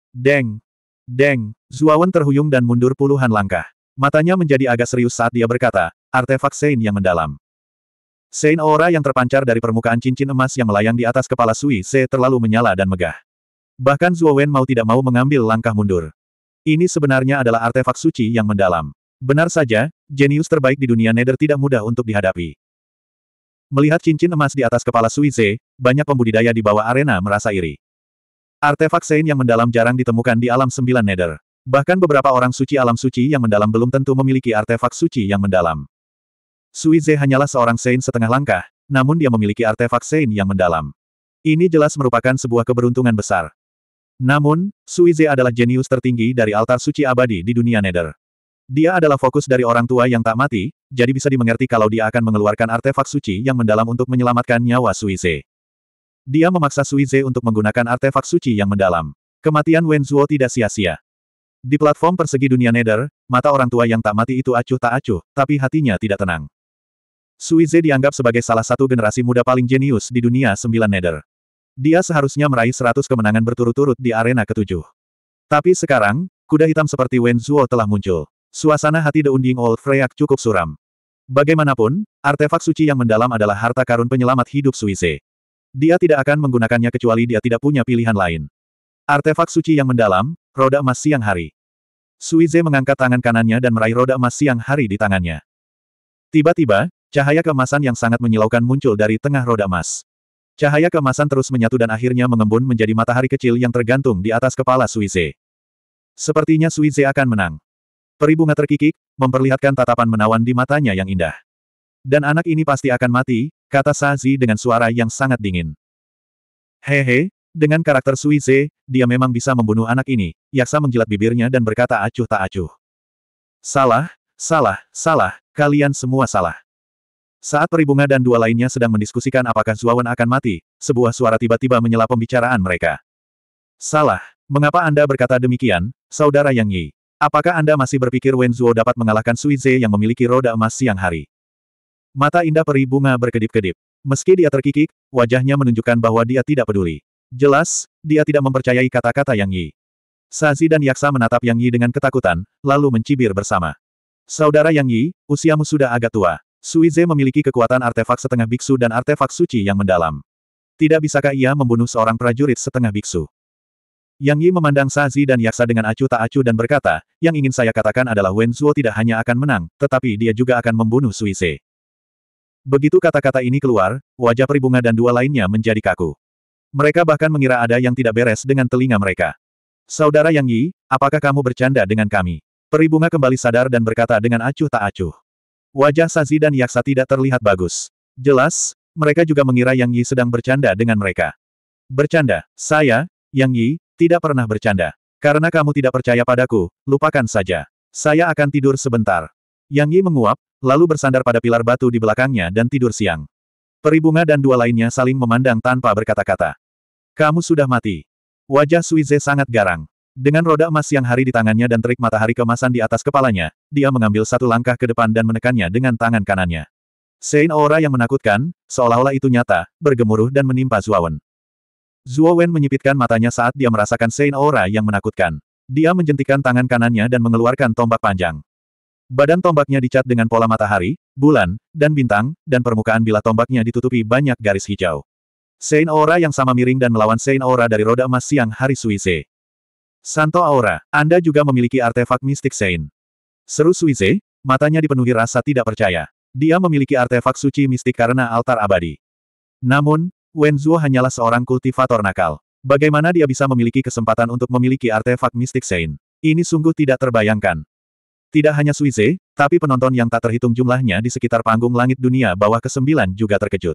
S1: Deng! Deng! Zuawan terhuyung dan mundur puluhan langkah. Matanya menjadi agak serius saat dia berkata, artefak Sein yang mendalam. Sein aura yang terpancar dari permukaan cincin emas yang melayang di atas kepala Sui Se terlalu menyala dan megah. Bahkan Zuawan mau tidak mau mengambil langkah mundur. Ini sebenarnya adalah artefak suci yang mendalam. Benar saja, jenius terbaik di dunia Nether tidak mudah untuk dihadapi. Melihat cincin emas di atas kepala Suize, banyak pembudidaya di bawah arena merasa iri. Artefak Sein yang mendalam jarang ditemukan di alam sembilan nether. Bahkan beberapa orang suci alam suci yang mendalam belum tentu memiliki artefak suci yang mendalam. Suize hanyalah seorang Sein setengah langkah, namun dia memiliki artefak Sein yang mendalam. Ini jelas merupakan sebuah keberuntungan besar. Namun, Suize adalah jenius tertinggi dari altar suci abadi di dunia nether. Dia adalah fokus dari orang tua yang tak mati, jadi bisa dimengerti kalau dia akan mengeluarkan artefak suci yang mendalam untuk menyelamatkan nyawa Suize. Dia memaksa Suize untuk menggunakan artefak suci yang mendalam. Kematian Wen Wenzuo tidak sia-sia. Di platform persegi dunia Nether, mata orang tua yang tak mati itu acuh tak acuh, tapi hatinya tidak tenang. Suize dianggap sebagai salah satu generasi muda paling jenius di dunia sembilan Nether. Dia seharusnya meraih seratus kemenangan berturut-turut di arena ketujuh. Tapi sekarang, kuda hitam seperti Wen Zuo telah muncul. Suasana hati The Unding Old Freyak cukup suram. Bagaimanapun, artefak suci yang mendalam adalah harta karun penyelamat hidup Suise. Dia tidak akan menggunakannya kecuali dia tidak punya pilihan lain. Artefak suci yang mendalam, roda emas siang hari. Suize mengangkat tangan kanannya dan meraih roda emas siang hari di tangannya. Tiba-tiba, cahaya kemasan yang sangat menyilaukan muncul dari tengah roda emas. Cahaya kemasan terus menyatu dan akhirnya mengembun menjadi matahari kecil yang tergantung di atas kepala Suize. Sepertinya Suize akan menang. Peribunga terkikik, memperlihatkan tatapan menawan di matanya yang indah. Dan anak ini pasti akan mati, kata Sazi dengan suara yang sangat dingin. Hehe, dengan karakter Suize, dia memang bisa membunuh anak ini. Yaksa menjilat bibirnya dan berkata acuh tak acuh. Salah, salah, salah, kalian semua salah. Saat Peribunga dan dua lainnya sedang mendiskusikan apakah Zuawan akan mati, sebuah suara tiba-tiba menyela pembicaraan mereka. Salah. Mengapa Anda berkata demikian, Saudara Yang Yi? Apakah Anda masih berpikir Wen Zuo dapat mengalahkan Suize yang memiliki roda emas siang hari? Mata indah peri bunga berkedip-kedip. Meski dia terkikik, wajahnya menunjukkan bahwa dia tidak peduli. Jelas, dia tidak mempercayai kata-kata Yang Yi. Sazi dan Yaksa menatap Yang Yi dengan ketakutan, lalu mencibir bersama. Saudara Yang Yi, usiamu sudah agak tua. Suize memiliki kekuatan artefak setengah biksu dan artefak suci yang mendalam. Tidak bisakah ia membunuh seorang prajurit setengah biksu? Yang Yi memandang Sazi dan Yaksa dengan acuh tak acuh dan berkata, yang ingin saya katakan adalah Wen Zuo tidak hanya akan menang, tetapi dia juga akan membunuh Sui Se. Begitu kata-kata ini keluar, wajah peribunga dan dua lainnya menjadi kaku. Mereka bahkan mengira ada yang tidak beres dengan telinga mereka. Saudara Yang Yi, apakah kamu bercanda dengan kami? Peribunga kembali sadar dan berkata dengan acuh tak acuh. Wajah Sazi dan Yaksa tidak terlihat bagus. Jelas, mereka juga mengira Yang Yi sedang bercanda dengan mereka. Bercanda, saya, Yang Yi, tidak pernah bercanda. Karena kamu tidak percaya padaku, lupakan saja. Saya akan tidur sebentar. Yang Yi menguap, lalu bersandar pada pilar batu di belakangnya dan tidur siang. Peribunga dan dua lainnya saling memandang tanpa berkata-kata. Kamu sudah mati. Wajah Suize sangat garang. Dengan roda emas siang hari di tangannya dan terik matahari kemasan di atas kepalanya, dia mengambil satu langkah ke depan dan menekannya dengan tangan kanannya. Sein aura yang menakutkan, seolah-olah itu nyata, bergemuruh dan menimpa Zuawan. Zuo Wen menyipitkan matanya saat dia merasakan Sein Aura yang menakutkan. Dia menjentikan tangan kanannya dan mengeluarkan tombak panjang. Badan tombaknya dicat dengan pola matahari, bulan, dan bintang, dan permukaan bila tombaknya ditutupi banyak garis hijau. Sein Aura yang sama miring dan melawan Sein Aura dari roda emas siang hari Suize. Santo Aura, Anda juga memiliki artefak mistik Sein. Seru Suize, matanya dipenuhi rasa tidak percaya. Dia memiliki artefak suci mistik karena altar abadi. Namun, Wen Zuo hanyalah seorang kultivator nakal. Bagaimana dia bisa memiliki kesempatan untuk memiliki artefak mistik Sein? Ini sungguh tidak terbayangkan. Tidak hanya Suize, tapi penonton yang tak terhitung jumlahnya di sekitar panggung langit dunia bawah kesembilan juga terkejut.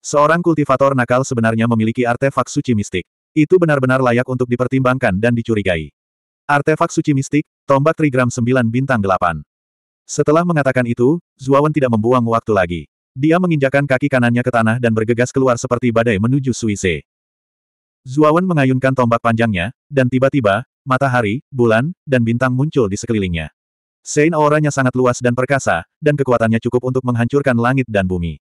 S1: Seorang kultivator nakal sebenarnya memiliki artefak suci mistik. Itu benar-benar layak untuk dipertimbangkan dan dicurigai. Artefak suci mistik, tombak trigram 9 bintang 8. Setelah mengatakan itu, Zuawan tidak membuang waktu lagi. Dia menginjakan kaki kanannya ke tanah dan bergegas keluar seperti badai menuju Suise. Zuawan mengayunkan tombak panjangnya, dan tiba-tiba, matahari, bulan, dan bintang muncul di sekelilingnya. Sein auranya sangat luas dan perkasa, dan kekuatannya cukup untuk menghancurkan langit dan bumi.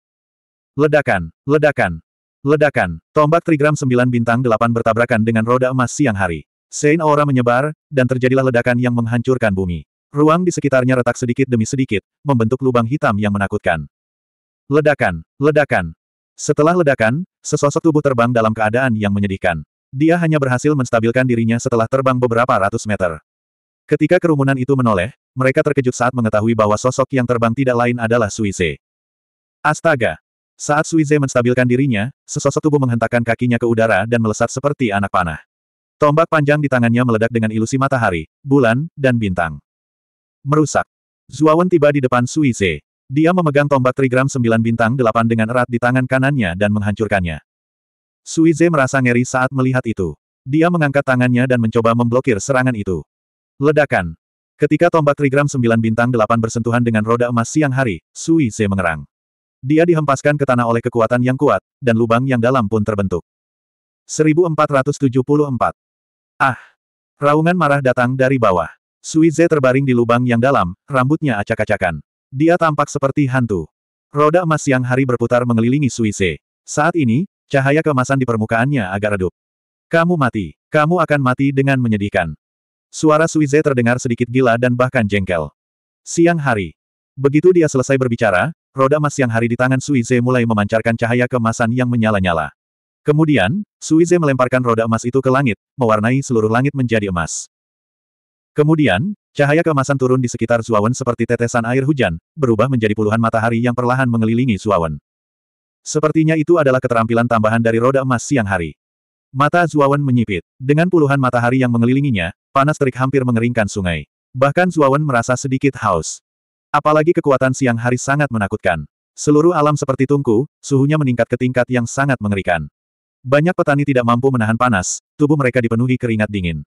S1: Ledakan, ledakan, ledakan, tombak trigram sembilan bintang delapan bertabrakan dengan roda emas siang hari. Sein aura menyebar, dan terjadilah ledakan yang menghancurkan bumi. Ruang di sekitarnya retak sedikit demi sedikit, membentuk lubang hitam yang menakutkan. Ledakan, ledakan. Setelah ledakan, sesosok tubuh terbang dalam keadaan yang menyedihkan. Dia hanya berhasil menstabilkan dirinya setelah terbang beberapa ratus meter. Ketika kerumunan itu menoleh, mereka terkejut saat mengetahui bahwa sosok yang terbang tidak lain adalah Suize. Astaga! Saat Suize menstabilkan dirinya, sesosok tubuh menghentakkan kakinya ke udara dan melesat seperti anak panah. Tombak panjang di tangannya meledak dengan ilusi matahari, bulan, dan bintang. Merusak. Zuawan tiba di depan Suize. Dia memegang tombak trigram sembilan bintang delapan dengan erat di tangan kanannya dan menghancurkannya. Suize merasa ngeri saat melihat itu. Dia mengangkat tangannya dan mencoba memblokir serangan itu. Ledakan. Ketika tombak trigram sembilan bintang delapan bersentuhan dengan roda emas siang hari, Suize mengerang. Dia dihempaskan ke tanah oleh kekuatan yang kuat, dan lubang yang dalam pun terbentuk. 1474. Ah! Raungan marah datang dari bawah. Suize terbaring di lubang yang dalam, rambutnya acak-acakan. Dia tampak seperti hantu. Roda emas siang hari berputar mengelilingi Suise. Saat ini, cahaya kemasan di permukaannya agak redup. Kamu mati. Kamu akan mati dengan menyedihkan. Suara Suize terdengar sedikit gila dan bahkan jengkel. Siang hari. Begitu dia selesai berbicara, roda emas siang hari di tangan Suize mulai memancarkan cahaya kemasan yang menyala-nyala. Kemudian, Suize melemparkan roda emas itu ke langit, mewarnai seluruh langit menjadi emas. Kemudian, Cahaya kemasan turun di sekitar Zuawan seperti tetesan air hujan, berubah menjadi puluhan matahari yang perlahan mengelilingi Zuawan. Sepertinya itu adalah keterampilan tambahan dari roda emas siang hari. Mata Zuawan menyipit. Dengan puluhan matahari yang mengelilinginya, panas terik hampir mengeringkan sungai. Bahkan Zuawan merasa sedikit haus. Apalagi kekuatan siang hari sangat menakutkan. Seluruh alam seperti tungku, suhunya meningkat ke tingkat yang sangat mengerikan. Banyak petani tidak mampu menahan panas, tubuh mereka dipenuhi keringat dingin.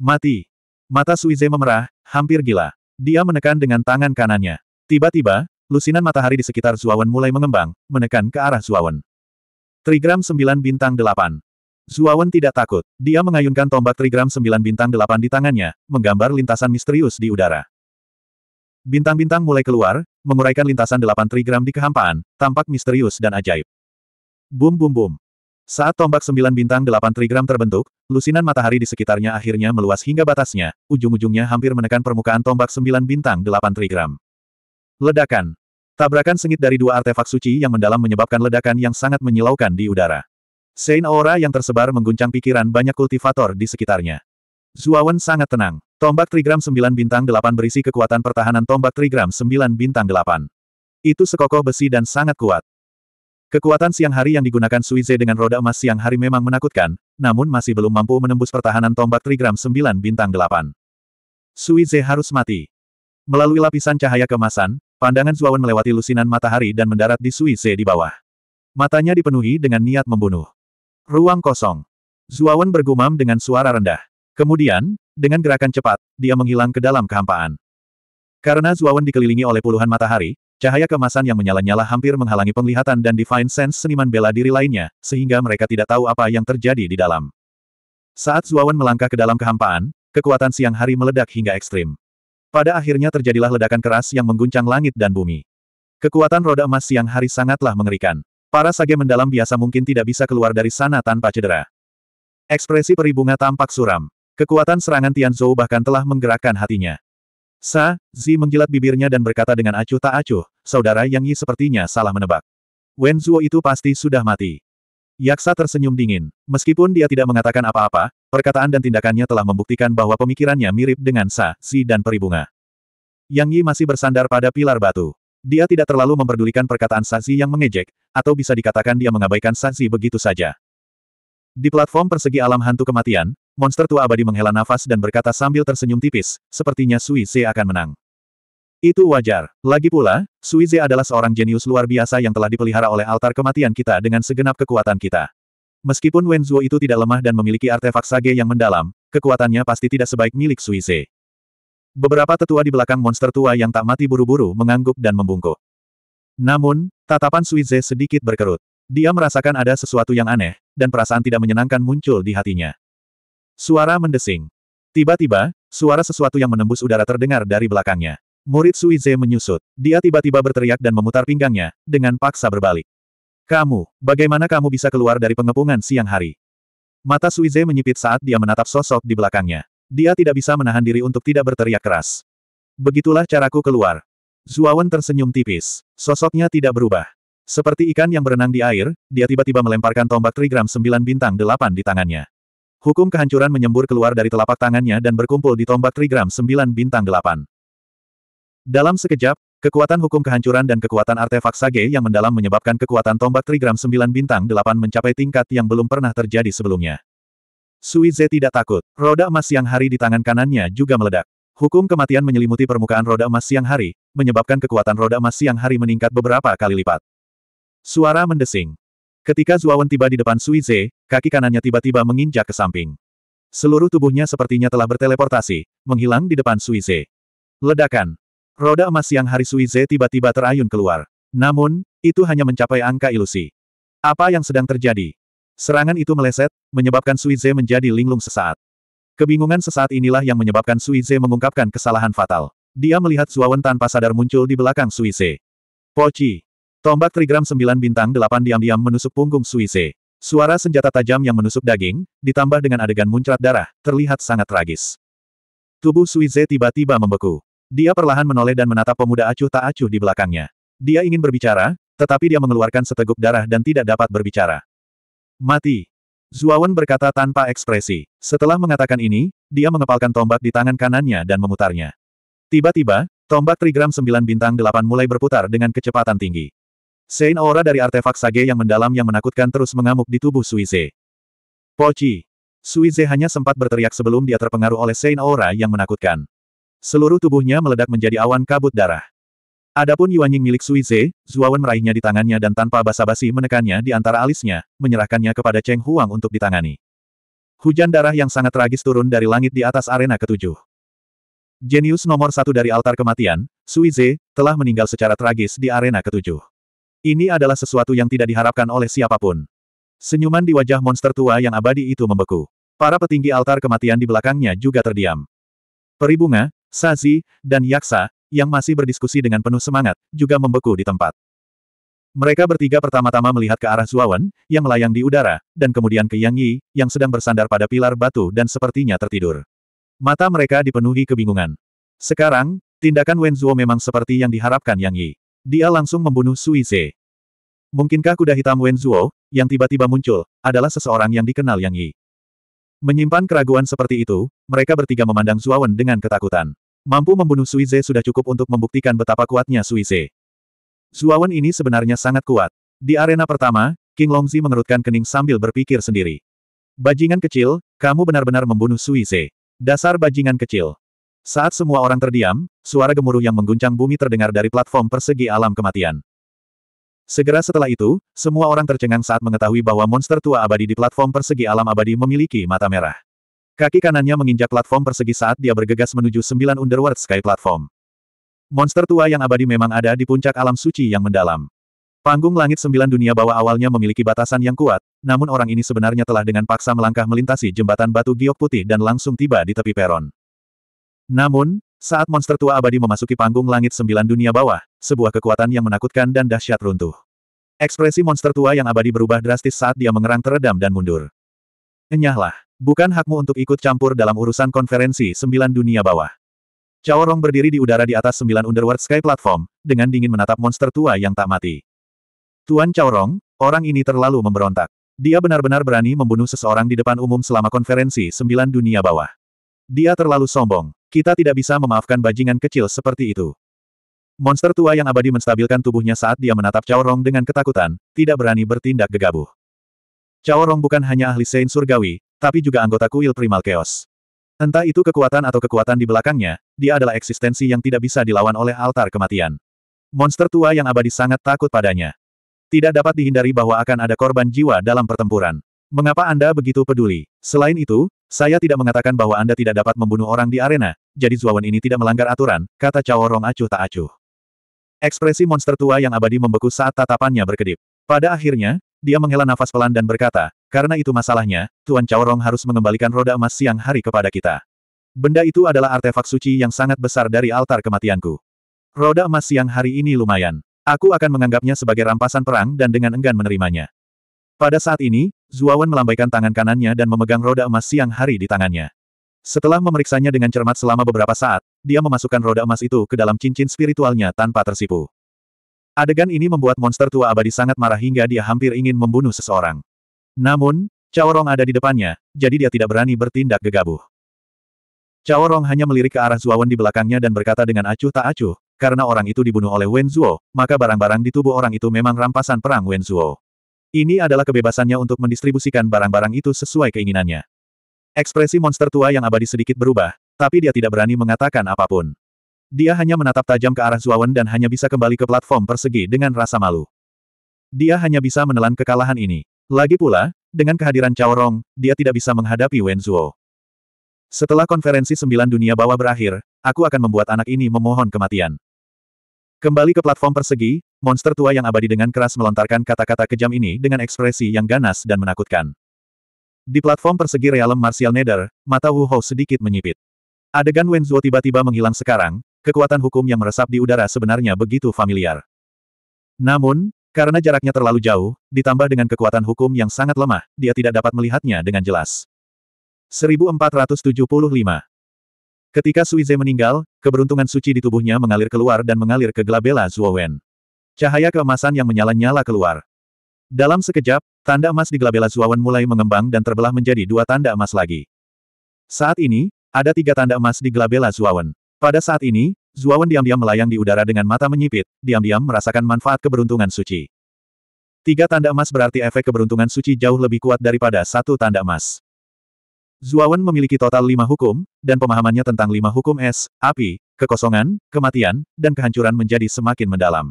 S1: Mati. Mata Suize memerah, hampir gila. Dia menekan dengan tangan kanannya. Tiba-tiba, lusinan matahari di sekitar Zuawan mulai mengembang, menekan ke arah Zuawan. Trigram 9 bintang 8. Zuawan tidak takut. Dia mengayunkan tombak trigram 9 bintang 8 di tangannya, menggambar lintasan misterius di udara. Bintang-bintang mulai keluar, menguraikan lintasan 8 trigram di kehampaan, tampak misterius dan ajaib. Bum bum bum. Saat tombak sembilan bintang delapan trigram terbentuk, lusinan matahari di sekitarnya akhirnya meluas hingga batasnya, ujung-ujungnya hampir menekan permukaan tombak sembilan bintang delapan trigram. Ledakan. Tabrakan sengit dari dua artefak suci yang mendalam menyebabkan ledakan yang sangat menyilaukan di udara. Sein aura yang tersebar mengguncang pikiran banyak kultivator di sekitarnya. Zuawan sangat tenang. Tombak trigram sembilan bintang delapan berisi kekuatan pertahanan tombak trigram sembilan bintang delapan. Itu sekokoh besi dan sangat kuat. Kekuatan siang hari yang digunakan Suize dengan roda emas siang hari memang menakutkan, namun masih belum mampu menembus pertahanan tombak trigram 9 bintang 8. Suize harus mati. Melalui lapisan cahaya kemasan, pandangan Zuawan melewati lusinan matahari dan mendarat di Suize di bawah. Matanya dipenuhi dengan niat membunuh. Ruang kosong. Zuawan bergumam dengan suara rendah. Kemudian, dengan gerakan cepat, dia menghilang ke dalam kehampaan. Karena Zuawan dikelilingi oleh puluhan matahari, Cahaya kemasan yang menyala-nyala hampir menghalangi penglihatan dan Divine Sense seniman bela diri lainnya, sehingga mereka tidak tahu apa yang terjadi di dalam. Saat Zuawan melangkah ke dalam kehampaan, kekuatan siang hari meledak hingga ekstrim. Pada akhirnya terjadilah ledakan keras yang mengguncang langit dan bumi. Kekuatan roda emas siang hari sangatlah mengerikan. Para sage mendalam biasa mungkin tidak bisa keluar dari sana tanpa cedera. Ekspresi peribunga tampak suram. Kekuatan serangan Tianzhou bahkan telah menggerakkan hatinya. Sa, Zi menjilat bibirnya dan berkata dengan acuh tak acuh, saudara Yang Yi sepertinya salah menebak. Wen Zuo itu pasti sudah mati. Yaksa tersenyum dingin. Meskipun dia tidak mengatakan apa-apa, perkataan dan tindakannya telah membuktikan bahwa pemikirannya mirip dengan Sa, Zi dan peribunga. Yang Yi masih bersandar pada pilar batu. Dia tidak terlalu memperdulikan perkataan Sa Zi yang mengejek, atau bisa dikatakan dia mengabaikan Sa Zi begitu saja. Di platform persegi alam hantu kematian, monster tua abadi menghela nafas dan berkata sambil tersenyum tipis, sepertinya Sui Ze akan menang. Itu wajar. Lagi pula, Sui Ze adalah seorang jenius luar biasa yang telah dipelihara oleh altar kematian kita dengan segenap kekuatan kita. Meskipun Wen Zuo itu tidak lemah dan memiliki artefak sage yang mendalam, kekuatannya pasti tidak sebaik milik Sui Ze. Beberapa tetua di belakang monster tua yang tak mati buru-buru mengangguk dan membungkuk. Namun, tatapan Sui Ze sedikit berkerut. Dia merasakan ada sesuatu yang aneh, dan perasaan tidak menyenangkan muncul di hatinya. Suara mendesing. Tiba-tiba, suara sesuatu yang menembus udara terdengar dari belakangnya. Murid Suize menyusut. Dia tiba-tiba berteriak dan memutar pinggangnya, dengan paksa berbalik. Kamu, bagaimana kamu bisa keluar dari pengepungan siang hari? Mata Suize menyipit saat dia menatap sosok di belakangnya. Dia tidak bisa menahan diri untuk tidak berteriak keras. Begitulah caraku keluar. Zuawan tersenyum tipis. Sosoknya tidak berubah. Seperti ikan yang berenang di air, dia tiba-tiba melemparkan tombak trigram sembilan bintang delapan di tangannya. Hukum kehancuran menyembur keluar dari telapak tangannya dan berkumpul di tombak trigram sembilan bintang delapan. Dalam sekejap, kekuatan hukum kehancuran dan kekuatan artefak sage yang mendalam menyebabkan kekuatan tombak trigram sembilan bintang delapan mencapai tingkat yang belum pernah terjadi sebelumnya. Sui Ze tidak takut. Roda emas siang hari di tangan kanannya juga meledak. Hukum kematian menyelimuti permukaan roda emas siang hari, menyebabkan kekuatan roda emas siang hari meningkat beberapa kali lipat. Suara mendesing. Ketika Zuawan tiba di depan Sui kaki kanannya tiba-tiba menginjak ke samping. Seluruh tubuhnya sepertinya telah berteleportasi, menghilang di depan Sui Ledakan. Roda emas siang hari Sui tiba-tiba terayun keluar. Namun, itu hanya mencapai angka ilusi. Apa yang sedang terjadi? Serangan itu meleset, menyebabkan Sui menjadi linglung sesaat. Kebingungan sesaat inilah yang menyebabkan Sui mengungkapkan kesalahan fatal. Dia melihat Zuawan tanpa sadar muncul di belakang Sui Pochi. Poci. Tombak trigram sembilan bintang delapan diam-diam menusuk punggung Suise. Suara senjata tajam yang menusuk daging, ditambah dengan adegan muncrat darah, terlihat sangat tragis. Tubuh Suize tiba-tiba membeku. Dia perlahan menoleh dan menatap pemuda acuh tak acuh di belakangnya. Dia ingin berbicara, tetapi dia mengeluarkan seteguk darah dan tidak dapat berbicara. Mati. Zuawan berkata tanpa ekspresi. Setelah mengatakan ini, dia mengepalkan tombak di tangan kanannya dan memutarnya. Tiba-tiba, tombak trigram sembilan bintang delapan mulai berputar dengan kecepatan tinggi. Sein aura dari artefak sage yang mendalam yang menakutkan terus mengamuk di tubuh Suize. Pochi, Suize hanya sempat berteriak sebelum dia terpengaruh oleh Sein aura yang menakutkan. Seluruh tubuhnya meledak menjadi awan kabut darah. Adapun Yuanying milik Suize, Zuawan meraihnya di tangannya dan tanpa basa-basi menekannya di antara alisnya, menyerahkannya kepada Cheng Huang untuk ditangani. Hujan darah yang sangat tragis turun dari langit di atas arena ketujuh. Jenius nomor satu dari altar kematian, Suize, telah meninggal secara tragis di arena ketujuh. Ini adalah sesuatu yang tidak diharapkan oleh siapapun. Senyuman di wajah monster tua yang abadi itu membeku. Para petinggi altar kematian di belakangnya juga terdiam. Peribunga, Sazi, dan Yaksa, yang masih berdiskusi dengan penuh semangat, juga membeku di tempat. Mereka bertiga pertama-tama melihat ke arah Zuawan, yang melayang di udara, dan kemudian ke Yang Yi, yang sedang bersandar pada pilar batu dan sepertinya tertidur. Mata mereka dipenuhi kebingungan. Sekarang, tindakan Wen Zuo memang seperti yang diharapkan Yang Yi. Dia langsung membunuh Sui Ze. Mungkinkah kuda hitam Wen Zhuo, yang tiba-tiba muncul, adalah seseorang yang dikenal Yang Yi? Menyimpan keraguan seperti itu, mereka bertiga memandang Zuawan dengan ketakutan. Mampu membunuh Sui Ze sudah cukup untuk membuktikan betapa kuatnya Sui Ze. Zuawan ini sebenarnya sangat kuat. Di arena pertama, King Longzi mengerutkan kening sambil berpikir sendiri. Bajingan kecil, kamu benar-benar membunuh Sui Ze. Dasar bajingan kecil. Saat semua orang terdiam, suara gemuruh yang mengguncang bumi terdengar dari platform persegi alam kematian. Segera setelah itu, semua orang tercengang saat mengetahui bahwa monster tua abadi di platform persegi alam abadi memiliki mata merah. Kaki kanannya menginjak platform persegi saat dia bergegas menuju sembilan Underworld Sky Platform. Monster tua yang abadi memang ada di puncak alam suci yang mendalam. Panggung langit sembilan dunia bawah awalnya memiliki batasan yang kuat, namun orang ini sebenarnya telah dengan paksa melangkah melintasi jembatan batu giok putih dan langsung tiba di tepi peron. Namun, saat monster tua abadi memasuki panggung langit sembilan dunia bawah, sebuah kekuatan yang menakutkan dan dahsyat runtuh. Ekspresi monster tua yang abadi berubah drastis saat dia mengerang teredam dan mundur. Enyahlah, bukan hakmu untuk ikut campur dalam urusan konferensi sembilan dunia bawah. Cao berdiri di udara di atas sembilan Underworld Sky Platform, dengan dingin menatap monster tua yang tak mati. Tuan Cao orang ini terlalu memberontak. Dia benar-benar berani membunuh seseorang di depan umum selama konferensi sembilan dunia bawah. Dia terlalu sombong. Kita tidak bisa memaafkan bajingan kecil seperti itu. Monster tua yang abadi menstabilkan tubuhnya saat dia menatap Cao Rong dengan ketakutan, tidak berani bertindak gegabah. Cao Rong bukan hanya ahli Sein Surgawi, tapi juga anggota kuil Primal Chaos. Entah itu kekuatan atau kekuatan di belakangnya, dia adalah eksistensi yang tidak bisa dilawan oleh altar kematian. Monster tua yang abadi sangat takut padanya. Tidak dapat dihindari bahwa akan ada korban jiwa dalam pertempuran. Mengapa Anda begitu peduli? Selain itu, saya tidak mengatakan bahwa Anda tidak dapat membunuh orang di arena, jadi Zuawan ini tidak melanggar aturan, kata Cao Rong acuh tak acuh. Ekspresi monster tua yang abadi membeku saat tatapannya berkedip. Pada akhirnya, dia menghela nafas pelan dan berkata, karena itu masalahnya, Tuan Cao Rong harus mengembalikan roda emas siang hari kepada kita. Benda itu adalah artefak suci yang sangat besar dari altar kematianku. Roda emas siang hari ini lumayan. Aku akan menganggapnya sebagai rampasan perang dan dengan enggan menerimanya. Pada saat ini, Zuawan melambaikan tangan kanannya dan memegang roda emas siang hari di tangannya. Setelah memeriksanya dengan cermat selama beberapa saat, dia memasukkan roda emas itu ke dalam cincin spiritualnya tanpa tersipu. Adegan ini membuat monster tua abadi sangat marah hingga dia hampir ingin membunuh seseorang. Namun, Caorong ada di depannya, jadi dia tidak berani bertindak gegabah. Caorong hanya melirik ke arah Zuawan di belakangnya dan berkata dengan acuh tak acuh, karena orang itu dibunuh oleh Wen Zuo, maka barang-barang di tubuh orang itu memang rampasan perang Wen Zuo. Ini adalah kebebasannya untuk mendistribusikan barang-barang itu sesuai keinginannya. Ekspresi monster tua yang abadi sedikit berubah, tapi dia tidak berani mengatakan apapun. Dia hanya menatap tajam ke arah Zuawan dan hanya bisa kembali ke platform persegi dengan rasa malu. Dia hanya bisa menelan kekalahan ini. Lagi pula, dengan kehadiran Cao Rong, dia tidak bisa menghadapi Wen Zuo. Setelah konferensi sembilan dunia bawah berakhir, aku akan membuat anak ini memohon kematian. Kembali ke platform persegi, Monster tua yang abadi dengan keras melontarkan kata-kata kejam ini dengan ekspresi yang ganas dan menakutkan. Di platform persegi realem Martial Nether, mata Wu Hou sedikit menyipit. Adegan Wen Zuo tiba-tiba menghilang sekarang, kekuatan hukum yang meresap di udara sebenarnya begitu familiar. Namun, karena jaraknya terlalu jauh, ditambah dengan kekuatan hukum yang sangat lemah, dia tidak dapat melihatnya dengan jelas. 1475 Ketika Suize meninggal, keberuntungan suci di tubuhnya mengalir keluar dan mengalir ke Glabella Wen. Cahaya keemasan yang menyala-nyala keluar. Dalam sekejap, tanda emas di Glabella Zuawan mulai mengembang dan terbelah menjadi dua tanda emas lagi. Saat ini, ada tiga tanda emas di Glabella Zuawan. Pada saat ini, Zuawan diam-diam melayang di udara dengan mata menyipit, diam-diam merasakan manfaat keberuntungan suci. Tiga tanda emas berarti efek keberuntungan suci jauh lebih kuat daripada satu tanda emas. Zuawan memiliki total lima hukum, dan pemahamannya tentang lima hukum es, api, kekosongan, kematian, dan kehancuran menjadi semakin mendalam.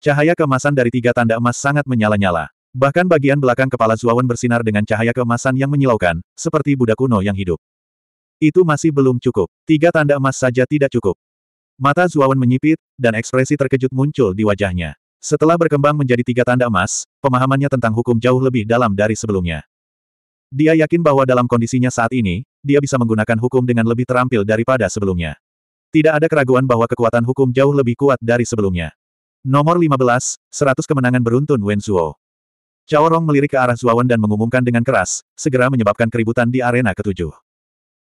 S1: Cahaya kemasan dari tiga tanda emas sangat menyala-nyala. Bahkan bagian belakang kepala Zuawan bersinar dengan cahaya kemasan yang menyilaukan, seperti Buddha kuno yang hidup. Itu masih belum cukup. Tiga tanda emas saja tidak cukup. Mata Zuawan menyipit, dan ekspresi terkejut muncul di wajahnya. Setelah berkembang menjadi tiga tanda emas, pemahamannya tentang hukum jauh lebih dalam dari sebelumnya. Dia yakin bahwa dalam kondisinya saat ini, dia bisa menggunakan hukum dengan lebih terampil daripada sebelumnya. Tidak ada keraguan bahwa kekuatan hukum jauh lebih kuat dari sebelumnya. Nomor 15, 100 kemenangan beruntun Wen Zhuo. Cao Rong melirik ke arah Zuawan dan mengumumkan dengan keras, segera menyebabkan keributan di arena ketujuh.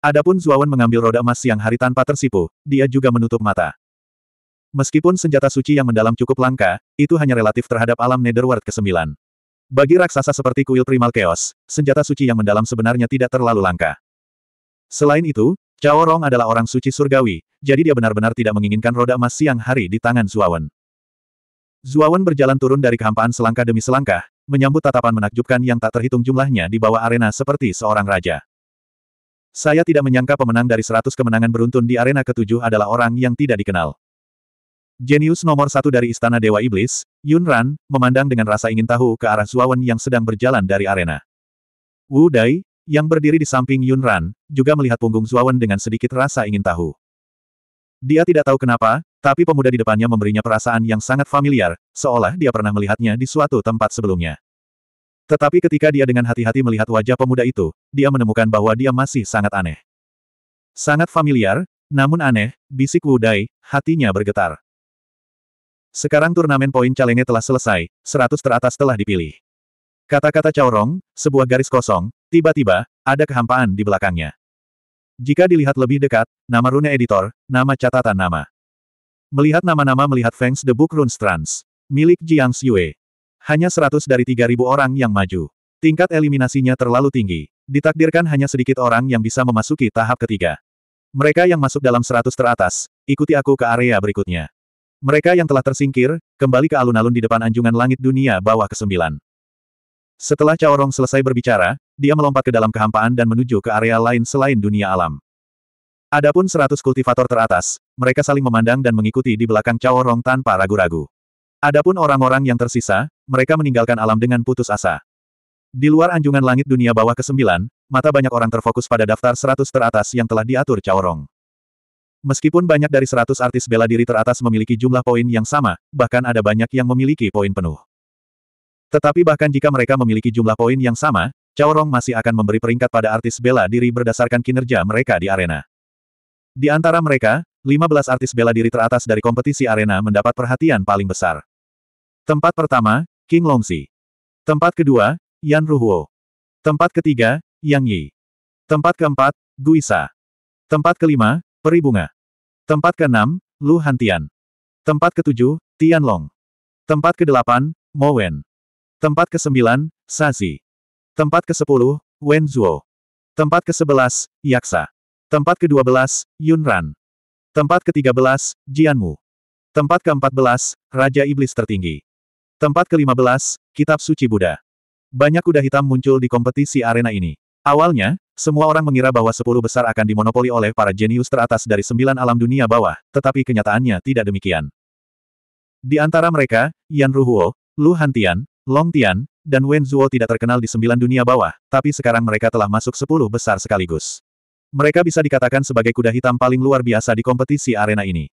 S1: Adapun Zuawan mengambil roda emas siang hari tanpa tersipu, dia juga menutup mata. Meskipun senjata suci yang mendalam cukup langka, itu hanya relatif terhadap alam Netherworld ke-9. Bagi raksasa seperti kuil primal chaos, senjata suci yang mendalam sebenarnya tidak terlalu langka. Selain itu, Cao Rong adalah orang suci surgawi, jadi dia benar-benar tidak menginginkan roda emas siang hari di tangan Zuawan. Zuawan berjalan turun dari kehampaan selangkah demi selangkah, menyambut tatapan menakjubkan yang tak terhitung jumlahnya di bawah arena seperti seorang raja. Saya tidak menyangka pemenang dari seratus kemenangan beruntun di arena ketujuh adalah orang yang tidak dikenal. Jenius nomor satu dari Istana Dewa Iblis, Yun Ran, memandang dengan rasa ingin tahu ke arah Zuawan yang sedang berjalan dari arena. Wu Dai, yang berdiri di samping Yun Ran, juga melihat punggung Zuawan dengan sedikit rasa ingin tahu. Dia tidak tahu kenapa, tapi pemuda di depannya memberinya perasaan yang sangat familiar, seolah dia pernah melihatnya di suatu tempat sebelumnya. Tetapi ketika dia dengan hati-hati melihat wajah pemuda itu, dia menemukan bahwa dia masih sangat aneh. Sangat familiar, namun aneh, bisik Wudai, hatinya bergetar. Sekarang turnamen poin calenge telah selesai, seratus teratas telah dipilih. Kata-kata Caorong, sebuah garis kosong, tiba-tiba, ada kehampaan di belakangnya. Jika dilihat lebih dekat, nama rune editor, nama catatan nama. Melihat nama-nama melihat Fengs The Book Runstrans. Milik Jiang Xue. Hanya seratus dari tiga ribu orang yang maju. Tingkat eliminasinya terlalu tinggi. Ditakdirkan hanya sedikit orang yang bisa memasuki tahap ketiga. Mereka yang masuk dalam seratus teratas, ikuti aku ke area berikutnya. Mereka yang telah tersingkir, kembali ke alun-alun di depan anjungan langit dunia bawah ke-9. Setelah Caorong selesai berbicara, dia melompat ke dalam kehampaan dan menuju ke area lain selain dunia alam. Adapun seratus kultivator teratas, mereka saling memandang dan mengikuti di belakang Cao Rong tanpa ragu-ragu. Adapun orang-orang yang tersisa, mereka meninggalkan alam dengan putus asa. Di luar anjungan langit dunia bawah ke-9, mata banyak orang terfokus pada daftar 100 teratas yang telah diatur Cao Rong. Meskipun banyak dari 100 artis bela diri teratas memiliki jumlah poin yang sama, bahkan ada banyak yang memiliki poin penuh. Tetapi bahkan jika mereka memiliki jumlah poin yang sama, Cao Rong masih akan memberi peringkat pada artis bela diri berdasarkan kinerja mereka di arena. Di antara mereka, 15 artis bela diri teratas dari kompetisi arena mendapat perhatian paling besar. Tempat pertama, King Longzi. Tempat kedua, Yan Ruhuo. Tempat ketiga, Yang Yi. Tempat keempat, Guisa. Tempat kelima, Peribunga. Tempat keenam, Lu Hantian. Tempat ketujuh, Tian Long. Tempat kedelapan, Mo Wen. Tempat kesembilan, Sazi. Tempat kesepuluh, Wen Zuo. Tempat kesebelas, Yaksa. Tempat ke-12, Yunran. Tempat ke-13, Jianmu. Tempat ke-14, Raja Iblis Tertinggi. Tempat ke-15, Kitab Suci Buddha. Banyak kuda hitam muncul di kompetisi arena ini. Awalnya, semua orang mengira bahwa sepuluh besar akan dimonopoli oleh para jenius teratas dari sembilan alam dunia bawah, tetapi kenyataannya tidak demikian. Di antara mereka, Yan Ruhuo, Lu Hantian, Long Tian, dan Wen Zhuo tidak terkenal di sembilan dunia bawah, tapi sekarang mereka telah masuk sepuluh besar sekaligus. Mereka bisa dikatakan sebagai kuda hitam paling luar biasa di kompetisi arena ini.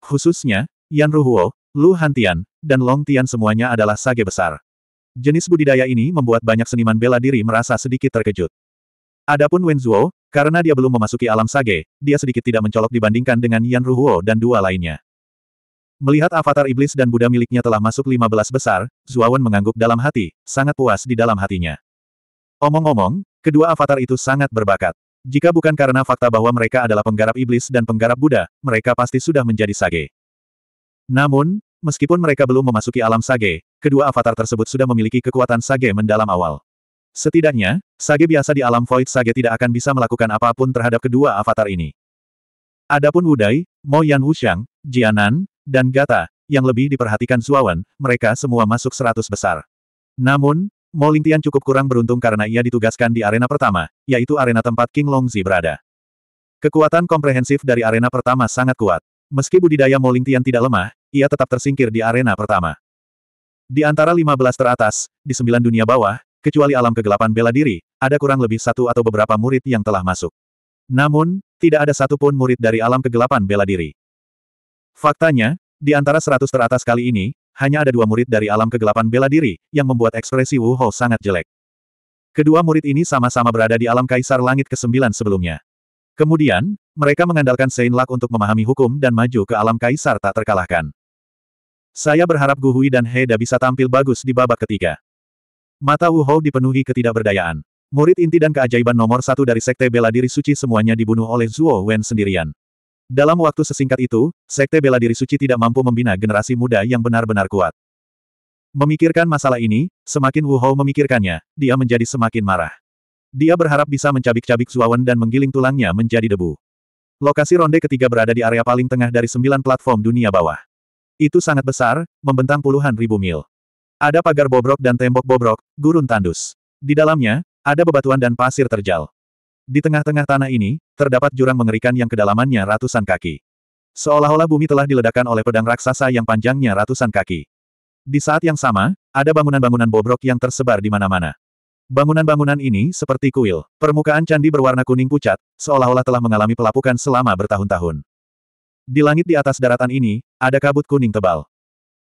S1: Khususnya, Yan Ruhuo, Lu Hantian, dan Long Tian semuanya adalah sage besar. Jenis budidaya ini membuat banyak seniman bela diri merasa sedikit terkejut. Adapun Wen Zhuo, karena dia belum memasuki alam sage, dia sedikit tidak mencolok dibandingkan dengan Yan Ruhuo dan dua lainnya. Melihat avatar iblis dan Buddha miliknya telah masuk 15 besar, Zuawan mengangguk dalam hati, sangat puas di dalam hatinya. Omong-omong, kedua avatar itu sangat berbakat. Jika bukan karena fakta bahwa mereka adalah penggarap iblis dan penggarap Buddha, mereka pasti sudah menjadi sage. Namun, meskipun mereka belum memasuki alam sage, kedua avatar tersebut sudah memiliki kekuatan sage mendalam awal. Setidaknya, sage biasa di alam void sage tidak akan bisa melakukan apapun terhadap kedua avatar ini. Adapun Wudai, Mo Yan Wuxiang, Jianan, dan Gata, yang lebih diperhatikan Zuawan, mereka semua masuk seratus besar. Namun, Mo Lingtian cukup kurang beruntung karena ia ditugaskan di arena pertama, yaitu arena tempat King Longzi berada. Kekuatan komprehensif dari arena pertama sangat kuat. Meski budidaya Mo Lingtian tidak lemah, ia tetap tersingkir di arena pertama. Di antara 15 teratas, di sembilan dunia bawah, kecuali alam kegelapan bela diri, ada kurang lebih satu atau beberapa murid yang telah masuk. Namun, tidak ada satupun murid dari alam kegelapan bela diri. Faktanya, di antara seratus teratas kali ini, hanya ada dua murid dari alam kegelapan bela diri, yang membuat ekspresi Wu Hou sangat jelek. Kedua murid ini sama-sama berada di alam kaisar langit ke-9 sebelumnya. Kemudian, mereka mengandalkan Sein Lak untuk memahami hukum dan maju ke alam kaisar tak terkalahkan. Saya berharap Gu Hui dan Heda bisa tampil bagus di babak ketiga. Mata Wu Hou dipenuhi ketidakberdayaan. Murid inti dan keajaiban nomor satu dari Sekte Bela Diri Suci semuanya dibunuh oleh Zuo Wen sendirian. Dalam waktu sesingkat itu, Sekte Bela Diri Suci tidak mampu membina generasi muda yang benar-benar kuat. Memikirkan masalah ini, semakin Wu Hou memikirkannya, dia menjadi semakin marah. Dia berharap bisa mencabik-cabik Zuawan dan menggiling tulangnya menjadi debu. Lokasi ronde ketiga berada di area paling tengah dari sembilan platform dunia bawah. Itu sangat besar, membentang puluhan ribu mil. Ada pagar bobrok dan tembok bobrok, gurun tandus. Di dalamnya, ada bebatuan dan pasir terjal. Di tengah-tengah tanah ini, terdapat jurang mengerikan yang kedalamannya ratusan kaki. Seolah-olah bumi telah diledakkan oleh pedang raksasa yang panjangnya ratusan kaki. Di saat yang sama, ada bangunan-bangunan bobrok yang tersebar di mana-mana. Bangunan-bangunan ini seperti kuil, permukaan candi berwarna kuning pucat, seolah-olah telah mengalami pelapukan selama bertahun-tahun. Di langit di atas daratan ini, ada kabut kuning tebal.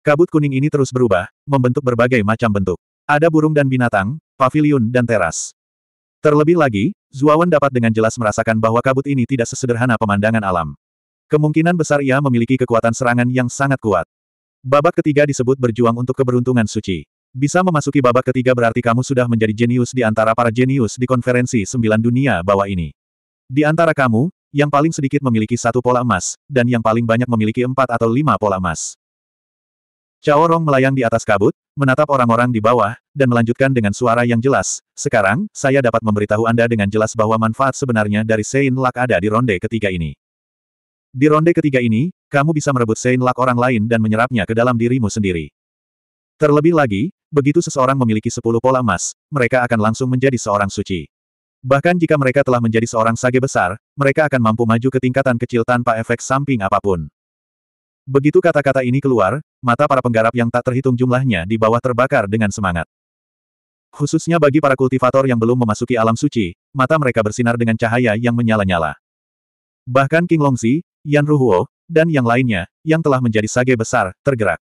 S1: Kabut kuning ini terus berubah, membentuk berbagai macam bentuk. Ada burung dan binatang, paviliun dan teras. Terlebih lagi, Zuawan dapat dengan jelas merasakan bahwa kabut ini tidak sesederhana pemandangan alam. Kemungkinan besar ia memiliki kekuatan serangan yang sangat kuat. Babak ketiga disebut berjuang untuk keberuntungan suci. Bisa memasuki babak ketiga berarti kamu sudah menjadi jenius di antara para jenius di konferensi sembilan dunia bawah ini. Di antara kamu, yang paling sedikit memiliki satu pola emas, dan yang paling banyak memiliki empat atau lima pola emas. Cao melayang di atas kabut, menatap orang-orang di bawah, dan melanjutkan dengan suara yang jelas. Sekarang, saya dapat memberitahu Anda dengan jelas bahwa manfaat sebenarnya dari Sein Lak ada di ronde ketiga ini. Di ronde ketiga ini, kamu bisa merebut Sein Lak orang lain dan menyerapnya ke dalam dirimu sendiri. Terlebih lagi, begitu seseorang memiliki sepuluh pola emas, mereka akan langsung menjadi seorang suci. Bahkan jika mereka telah menjadi seorang sage besar, mereka akan mampu maju ke tingkatan kecil tanpa efek samping apapun. Begitu kata-kata ini keluar, mata para penggarap yang tak terhitung jumlahnya di bawah terbakar dengan semangat. Khususnya bagi para kultivator yang belum memasuki alam suci, mata mereka bersinar dengan cahaya yang menyala-nyala. Bahkan King Longzi, Yan Ruhuo, dan yang lainnya, yang telah menjadi sage besar, tergerak.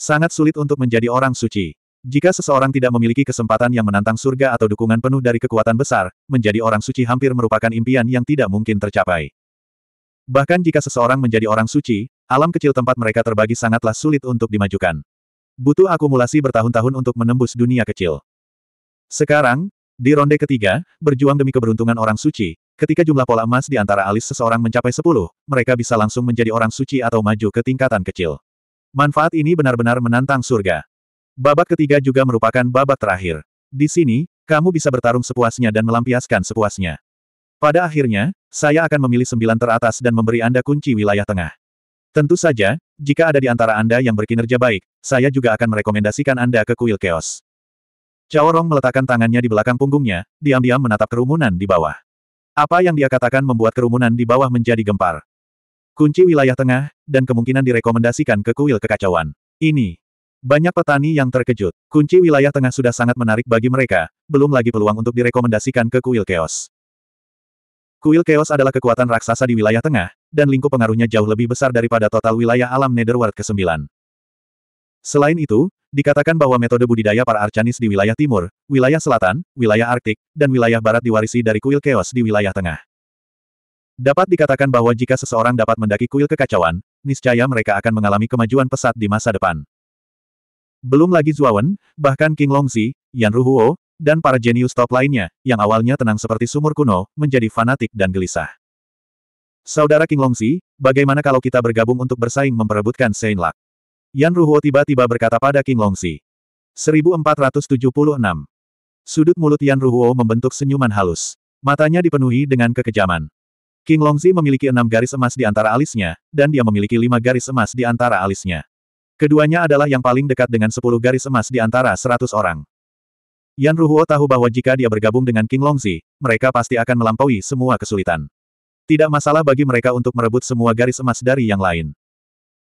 S1: Sangat sulit untuk menjadi orang suci. Jika seseorang tidak memiliki kesempatan yang menantang surga atau dukungan penuh dari kekuatan besar, menjadi orang suci hampir merupakan impian yang tidak mungkin tercapai. Bahkan jika seseorang menjadi orang suci, Alam kecil tempat mereka terbagi sangatlah sulit untuk dimajukan. Butuh akumulasi bertahun-tahun untuk menembus dunia kecil. Sekarang, di ronde ketiga, berjuang demi keberuntungan orang suci, ketika jumlah pola emas di antara alis seseorang mencapai 10, mereka bisa langsung menjadi orang suci atau maju ke tingkatan kecil. Manfaat ini benar-benar menantang surga. Babak ketiga juga merupakan babak terakhir. Di sini, kamu bisa bertarung sepuasnya dan melampiaskan sepuasnya. Pada akhirnya, saya akan memilih sembilan teratas dan memberi Anda kunci wilayah tengah. Tentu saja, jika ada di antara Anda yang berkinerja baik, saya juga akan merekomendasikan Anda ke kuil chaos. Caworong Rong meletakkan tangannya di belakang punggungnya, diam-diam menatap kerumunan di bawah. Apa yang dia katakan membuat kerumunan di bawah menjadi gempar. Kunci wilayah tengah, dan kemungkinan direkomendasikan ke kuil kekacauan. Ini. Banyak petani yang terkejut. Kunci wilayah tengah sudah sangat menarik bagi mereka, belum lagi peluang untuk direkomendasikan ke kuil keos. Kuil keos adalah kekuatan raksasa di wilayah tengah, dan lingkup pengaruhnya jauh lebih besar daripada total wilayah alam Netherworld ke-9. Selain itu, dikatakan bahwa metode budidaya para Arcanis di wilayah timur, wilayah selatan, wilayah Arktik, dan wilayah barat diwarisi dari kuil Chaos di wilayah tengah. Dapat dikatakan bahwa jika seseorang dapat mendaki kuil kekacauan, niscaya mereka akan mengalami kemajuan pesat di masa depan. Belum lagi Zuawan, bahkan King Longzi, Yan Ruhuo, dan para jenius top lainnya, yang awalnya tenang seperti sumur kuno, menjadi fanatik dan gelisah. Saudara King Longsi, bagaimana kalau kita bergabung untuk bersaing memperebutkan Saint Lak? Yan Ruhuo tiba-tiba berkata pada King Longxi. 1476. Sudut mulut Yan Ruhuo membentuk senyuman halus. Matanya dipenuhi dengan kekejaman. King Longzi memiliki enam garis emas di antara alisnya, dan dia memiliki lima garis emas di antara alisnya. Keduanya adalah yang paling dekat dengan sepuluh garis emas di antara seratus orang. Yan Ruhuo tahu bahwa jika dia bergabung dengan King Longzi, mereka pasti akan melampaui semua kesulitan. Tidak masalah bagi mereka untuk merebut semua garis emas dari yang lain.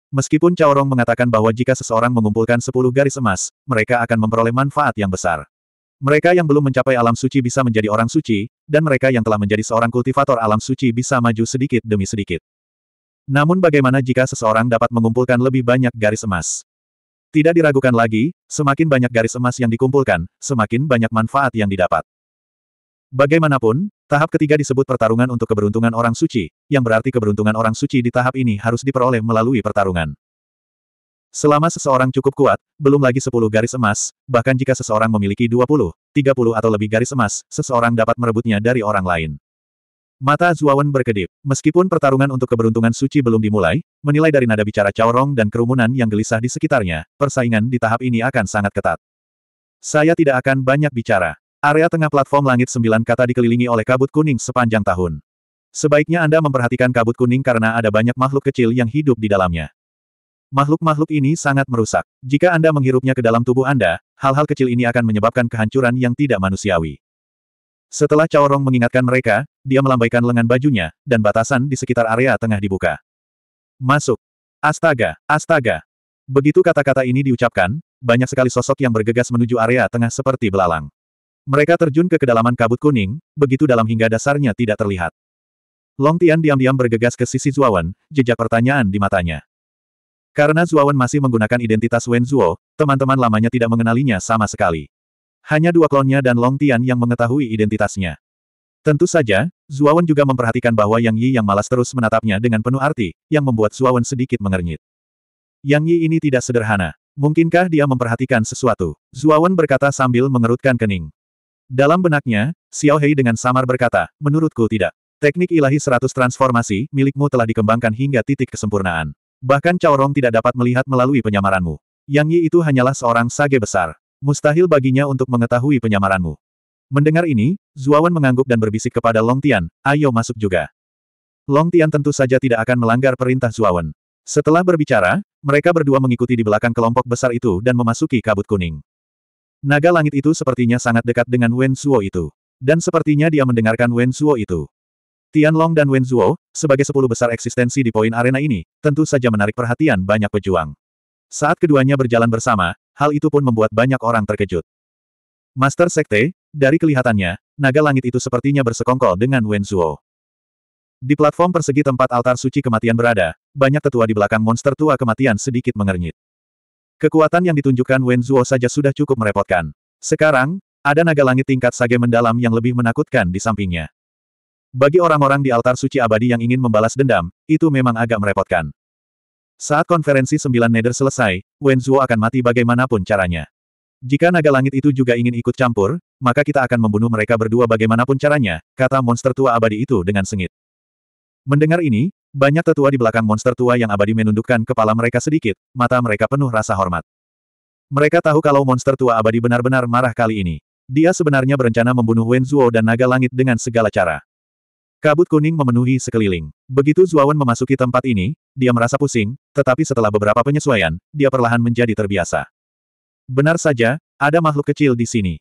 S1: Meskipun Rong mengatakan bahwa jika seseorang mengumpulkan 10 garis emas, mereka akan memperoleh manfaat yang besar. Mereka yang belum mencapai alam suci bisa menjadi orang suci, dan mereka yang telah menjadi seorang kultivator alam suci bisa maju sedikit demi sedikit. Namun bagaimana jika seseorang dapat mengumpulkan lebih banyak garis emas? Tidak diragukan lagi, semakin banyak garis emas yang dikumpulkan, semakin banyak manfaat yang didapat. Bagaimanapun, Tahap ketiga disebut pertarungan untuk keberuntungan orang suci, yang berarti keberuntungan orang suci di tahap ini harus diperoleh melalui pertarungan. Selama seseorang cukup kuat, belum lagi 10 garis emas, bahkan jika seseorang memiliki 20, 30 atau lebih garis emas, seseorang dapat merebutnya dari orang lain. Mata Zuawan berkedip. Meskipun pertarungan untuk keberuntungan suci belum dimulai, menilai dari nada bicara Caorong dan kerumunan yang gelisah di sekitarnya, persaingan di tahap ini akan sangat ketat. Saya tidak akan banyak bicara. Area tengah platform langit sembilan kata dikelilingi oleh kabut kuning sepanjang tahun. Sebaiknya Anda memperhatikan kabut kuning karena ada banyak makhluk kecil yang hidup di dalamnya. Makhluk-makhluk ini sangat merusak. Jika Anda menghirupnya ke dalam tubuh Anda, hal-hal kecil ini akan menyebabkan kehancuran yang tidak manusiawi. Setelah Caorong mengingatkan mereka, dia melambaikan lengan bajunya, dan batasan di sekitar area tengah dibuka. Masuk. Astaga, astaga. Begitu kata-kata ini diucapkan, banyak sekali sosok yang bergegas menuju area tengah seperti belalang. Mereka terjun ke kedalaman kabut kuning, begitu dalam hingga dasarnya tidak terlihat. Long Tian diam-diam bergegas ke sisi Zuawan, jejak pertanyaan di matanya. Karena Zuawan masih menggunakan identitas Wen Zuo, teman-teman lamanya tidak mengenalinya sama sekali. Hanya dua klonnya dan Long Tian yang mengetahui identitasnya. Tentu saja, Zuawan juga memperhatikan bahwa Yang Yi yang malas terus menatapnya dengan penuh arti, yang membuat Zuawan sedikit mengernyit. Yang Yi ini tidak sederhana. Mungkinkah dia memperhatikan sesuatu? Zuawan berkata sambil mengerutkan kening. Dalam benaknya, Xiao Hei dengan samar berkata, menurutku tidak. Teknik ilahi seratus transformasi milikmu telah dikembangkan hingga titik kesempurnaan. Bahkan Cao Rong tidak dapat melihat melalui penyamaranmu. Yang Yi itu hanyalah seorang sage besar. Mustahil baginya untuk mengetahui penyamaranmu. Mendengar ini, Zuawan mengangguk dan berbisik kepada Long Tian, ayo masuk juga. Long Tian tentu saja tidak akan melanggar perintah Zuawan. Setelah berbicara, mereka berdua mengikuti di belakang kelompok besar itu dan memasuki kabut kuning. Naga langit itu sepertinya sangat dekat dengan Wen Zuo itu. Dan sepertinya dia mendengarkan Wen Zuo itu. Tian Long dan Wen Zuo, sebagai sepuluh besar eksistensi di poin arena ini, tentu saja menarik perhatian banyak pejuang. Saat keduanya berjalan bersama, hal itu pun membuat banyak orang terkejut. Master Sekte, dari kelihatannya, naga langit itu sepertinya bersekongkol dengan Wen Zuo. Di platform persegi tempat altar suci kematian berada, banyak tetua di belakang monster tua kematian sedikit mengernyit. Kekuatan yang ditunjukkan Wen Zhuo saja sudah cukup merepotkan. Sekarang, ada naga langit tingkat sage mendalam yang lebih menakutkan di sampingnya. Bagi orang-orang di altar suci abadi yang ingin membalas dendam, itu memang agak merepotkan. Saat konferensi sembilan neder selesai, Wen Zhuo akan mati bagaimanapun caranya. Jika naga langit itu juga ingin ikut campur, maka kita akan membunuh mereka berdua bagaimanapun caranya, kata monster tua abadi itu dengan sengit. Mendengar ini, banyak tetua di belakang monster tua yang abadi menundukkan kepala mereka sedikit, mata mereka penuh rasa hormat. Mereka tahu kalau monster tua abadi benar-benar marah kali ini. Dia sebenarnya berencana membunuh Wen Zhuo dan naga langit dengan segala cara. Kabut kuning memenuhi sekeliling. Begitu Zuawan memasuki tempat ini, dia merasa pusing, tetapi setelah beberapa penyesuaian, dia perlahan menjadi terbiasa. Benar saja, ada makhluk kecil di sini.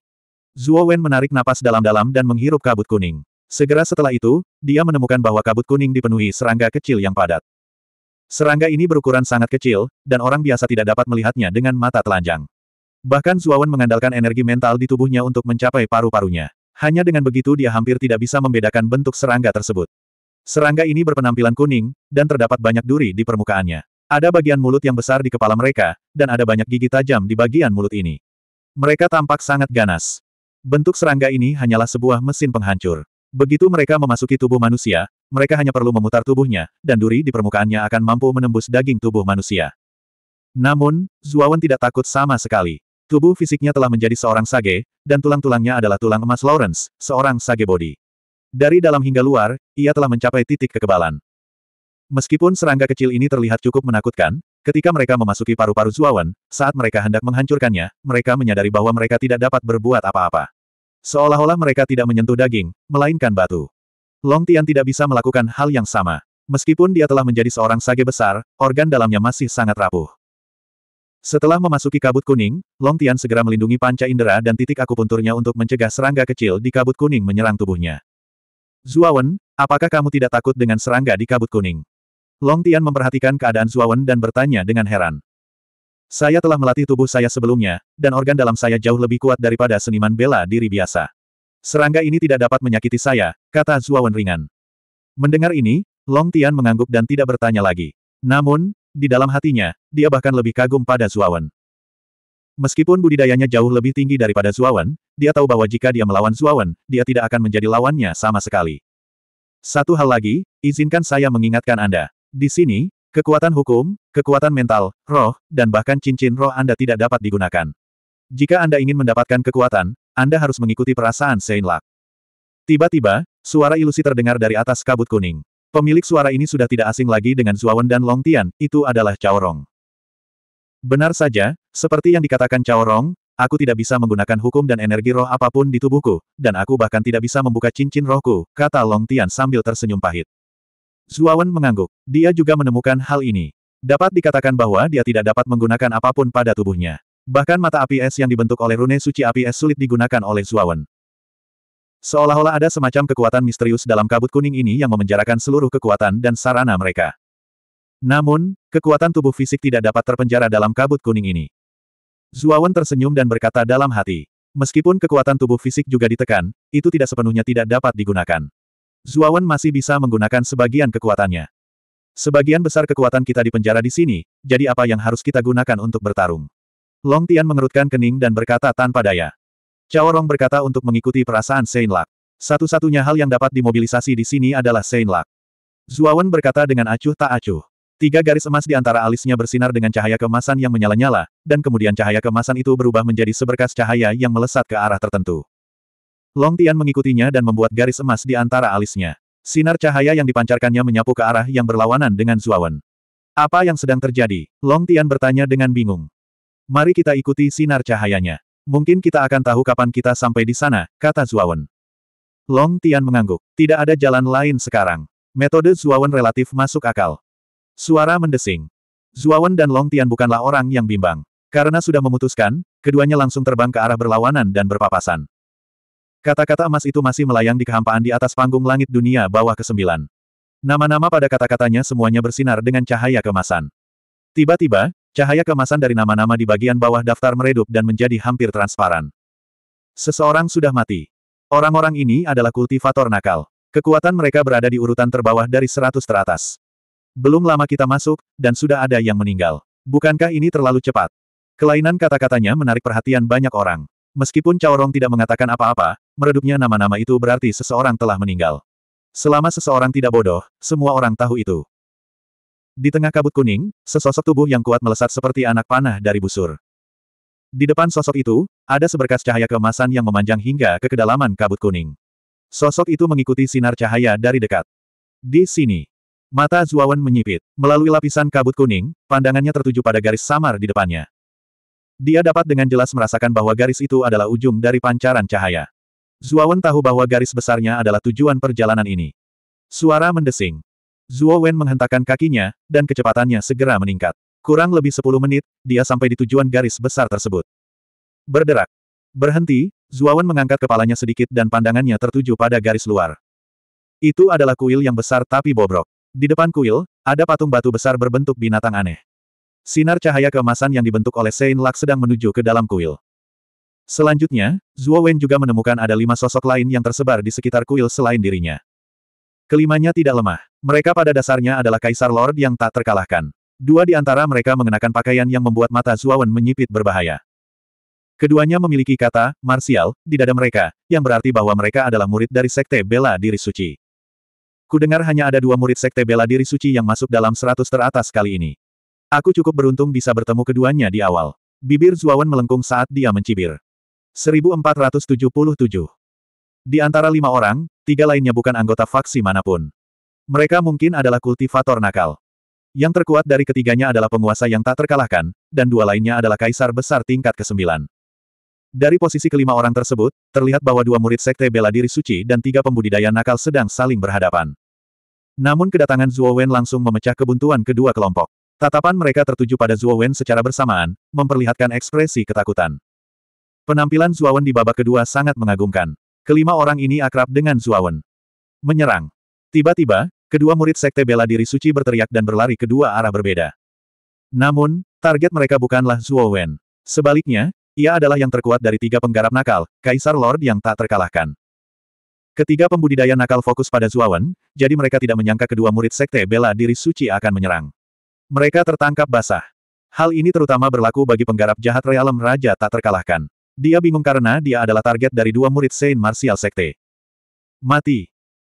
S1: Zuo Wen menarik napas dalam-dalam dan menghirup kabut kuning. Segera setelah itu, dia menemukan bahwa kabut kuning dipenuhi serangga kecil yang padat. Serangga ini berukuran sangat kecil, dan orang biasa tidak dapat melihatnya dengan mata telanjang. Bahkan Zuawan mengandalkan energi mental di tubuhnya untuk mencapai paru-parunya. Hanya dengan begitu dia hampir tidak bisa membedakan bentuk serangga tersebut. Serangga ini berpenampilan kuning, dan terdapat banyak duri di permukaannya. Ada bagian mulut yang besar di kepala mereka, dan ada banyak gigi tajam di bagian mulut ini. Mereka tampak sangat ganas. Bentuk serangga ini hanyalah sebuah mesin penghancur. Begitu mereka memasuki tubuh manusia, mereka hanya perlu memutar tubuhnya, dan duri di permukaannya akan mampu menembus daging tubuh manusia. Namun, Zuawan tidak takut sama sekali. Tubuh fisiknya telah menjadi seorang sage, dan tulang-tulangnya adalah tulang emas Lawrence, seorang sage body. Dari dalam hingga luar, ia telah mencapai titik kekebalan. Meskipun serangga kecil ini terlihat cukup menakutkan, Ketika mereka memasuki paru-paru Zuawan, saat mereka hendak menghancurkannya, mereka menyadari bahwa mereka tidak dapat berbuat apa-apa. Seolah-olah mereka tidak menyentuh daging, melainkan batu. Long Tian tidak bisa melakukan hal yang sama. Meskipun dia telah menjadi seorang sage besar, organ dalamnya masih sangat rapuh. Setelah memasuki kabut kuning, Long Tian segera melindungi panca indera dan titik akupunturnya untuk mencegah serangga kecil di kabut kuning menyerang tubuhnya. Zuawan, apakah kamu tidak takut dengan serangga di kabut kuning? Long Tian memperhatikan keadaan Zuawan dan bertanya dengan heran. Saya telah melatih tubuh saya sebelumnya, dan organ dalam saya jauh lebih kuat daripada seniman bela diri biasa. Serangga ini tidak dapat menyakiti saya, kata Zuawan ringan. Mendengar ini, Long Tian mengangguk dan tidak bertanya lagi. Namun, di dalam hatinya, dia bahkan lebih kagum pada Wen. Meskipun budidayanya jauh lebih tinggi daripada Wen, dia tahu bahwa jika dia melawan Wen, dia tidak akan menjadi lawannya sama sekali. Satu hal lagi, izinkan saya mengingatkan Anda. Di sini, Kekuatan hukum, kekuatan mental, roh, dan bahkan cincin roh Anda tidak dapat digunakan. Jika Anda ingin mendapatkan kekuatan, Anda harus mengikuti perasaan Saint Lak. Tiba-tiba, suara ilusi terdengar dari atas kabut kuning. Pemilik suara ini sudah tidak asing lagi dengan Zuawan dan Long Tian, itu adalah Cao Rong. Benar saja, seperti yang dikatakan Cao Rong, aku tidak bisa menggunakan hukum dan energi roh apapun di tubuhku, dan aku bahkan tidak bisa membuka cincin rohku, kata Long Tian sambil tersenyum pahit. Zuawan mengangguk. Dia juga menemukan hal ini. Dapat dikatakan bahwa dia tidak dapat menggunakan apapun pada tubuhnya. Bahkan mata api es yang dibentuk oleh rune suci api es sulit digunakan oleh Zuawan. Seolah-olah ada semacam kekuatan misterius dalam kabut kuning ini yang memenjarakan seluruh kekuatan dan sarana mereka. Namun, kekuatan tubuh fisik tidak dapat terpenjara dalam kabut kuning ini. Zuawan tersenyum dan berkata dalam hati, meskipun kekuatan tubuh fisik juga ditekan, itu tidak sepenuhnya tidak dapat digunakan. Zuawan masih bisa menggunakan sebagian kekuatannya. Sebagian besar kekuatan kita dipenjara di sini, jadi apa yang harus kita gunakan untuk bertarung? Long Tian mengerutkan kening dan berkata tanpa daya. Cao Rong berkata untuk mengikuti perasaan Sein Lak. Satu-satunya hal yang dapat dimobilisasi di sini adalah Sein Lak. Zuawan berkata dengan acuh tak acuh. Tiga garis emas di antara alisnya bersinar dengan cahaya kemasan yang menyala-nyala, dan kemudian cahaya kemasan itu berubah menjadi seberkas cahaya yang melesat ke arah tertentu. Long Tian mengikutinya dan membuat garis emas di antara alisnya. Sinar cahaya yang dipancarkannya menyapu ke arah yang berlawanan dengan Zuawan. Apa yang sedang terjadi? Long Tian bertanya dengan bingung. Mari kita ikuti sinar cahayanya. Mungkin kita akan tahu kapan kita sampai di sana, kata Zuawan. Long Tian mengangguk. Tidak ada jalan lain sekarang. Metode Zuawan relatif masuk akal. Suara mendesing. Zuawan dan Long Tian bukanlah orang yang bimbang. Karena sudah memutuskan, keduanya langsung terbang ke arah berlawanan dan berpapasan. Kata-kata emas itu masih melayang di kehampaan di atas panggung langit dunia bawah kesembilan. Nama-nama pada kata-katanya semuanya bersinar dengan cahaya kemasan. Tiba-tiba, cahaya kemasan dari nama-nama di bagian bawah daftar meredup dan menjadi hampir transparan. Seseorang sudah mati. Orang-orang ini adalah kultivator nakal. Kekuatan mereka berada di urutan terbawah dari seratus teratas. Belum lama kita masuk, dan sudah ada yang meninggal. Bukankah ini terlalu cepat? Kelainan kata-katanya menarik perhatian banyak orang. Meskipun Caorong tidak mengatakan apa-apa, meredupnya nama-nama itu berarti seseorang telah meninggal. Selama seseorang tidak bodoh, semua orang tahu itu. Di tengah kabut kuning, sesosok tubuh yang kuat melesat seperti anak panah dari busur. Di depan sosok itu, ada seberkas cahaya kemasan yang memanjang hingga ke kedalaman kabut kuning. Sosok itu mengikuti sinar cahaya dari dekat. Di sini, mata Zuawan menyipit. Melalui lapisan kabut kuning, pandangannya tertuju pada garis samar di depannya. Dia dapat dengan jelas merasakan bahwa garis itu adalah ujung dari pancaran cahaya. Zuawan tahu bahwa garis besarnya adalah tujuan perjalanan ini. Suara mendesing. Wen menghentakkan kakinya, dan kecepatannya segera meningkat. Kurang lebih 10 menit, dia sampai di tujuan garis besar tersebut. Berderak. Berhenti, Zuawan mengangkat kepalanya sedikit dan pandangannya tertuju pada garis luar. Itu adalah kuil yang besar tapi bobrok. Di depan kuil, ada patung batu besar berbentuk binatang aneh. Sinar cahaya keemasan yang dibentuk oleh Sein Lak sedang menuju ke dalam kuil. Selanjutnya, Zhuo Wen juga menemukan ada lima sosok lain yang tersebar di sekitar kuil selain dirinya. Kelimanya tidak lemah. Mereka pada dasarnya adalah kaisar lord yang tak terkalahkan. Dua di antara mereka mengenakan pakaian yang membuat mata Zhuo Wen menyipit berbahaya. Keduanya memiliki kata, "martial" di dada mereka, yang berarti bahwa mereka adalah murid dari Sekte Bela Diri Suci. Kudengar hanya ada dua murid Sekte Bela Diri Suci yang masuk dalam seratus teratas kali ini. Aku cukup beruntung bisa bertemu keduanya di awal. Bibir Zuawan melengkung saat dia mencibir. 1477. Di antara lima orang, tiga lainnya bukan anggota faksi manapun. Mereka mungkin adalah kultivator nakal. Yang terkuat dari ketiganya adalah penguasa yang tak terkalahkan, dan dua lainnya adalah kaisar besar tingkat ke-9. Dari posisi kelima orang tersebut, terlihat bahwa dua murid sekte bela diri suci dan tiga pembudidaya nakal sedang saling berhadapan. Namun kedatangan Zuo Wen langsung memecah kebuntuan kedua kelompok. Tatapan mereka tertuju pada Zuo Wen secara bersamaan, memperlihatkan ekspresi ketakutan. Penampilan Zuawan di babak kedua sangat mengagumkan. Kelima orang ini akrab dengan Zuawan. Menyerang. Tiba-tiba, kedua murid sekte bela diri suci berteriak dan berlari ke dua arah berbeda. Namun, target mereka bukanlah Zuowen. Sebaliknya, ia adalah yang terkuat dari tiga penggarap nakal, Kaisar Lord yang tak terkalahkan. Ketiga pembudidaya nakal fokus pada Zuawan, jadi mereka tidak menyangka kedua murid sekte bela diri suci akan menyerang. Mereka tertangkap basah. Hal ini terutama berlaku bagi penggarap jahat realem Raja tak terkalahkan. Dia bingung karena dia adalah target dari dua murid Saint Martial Sekte. Mati.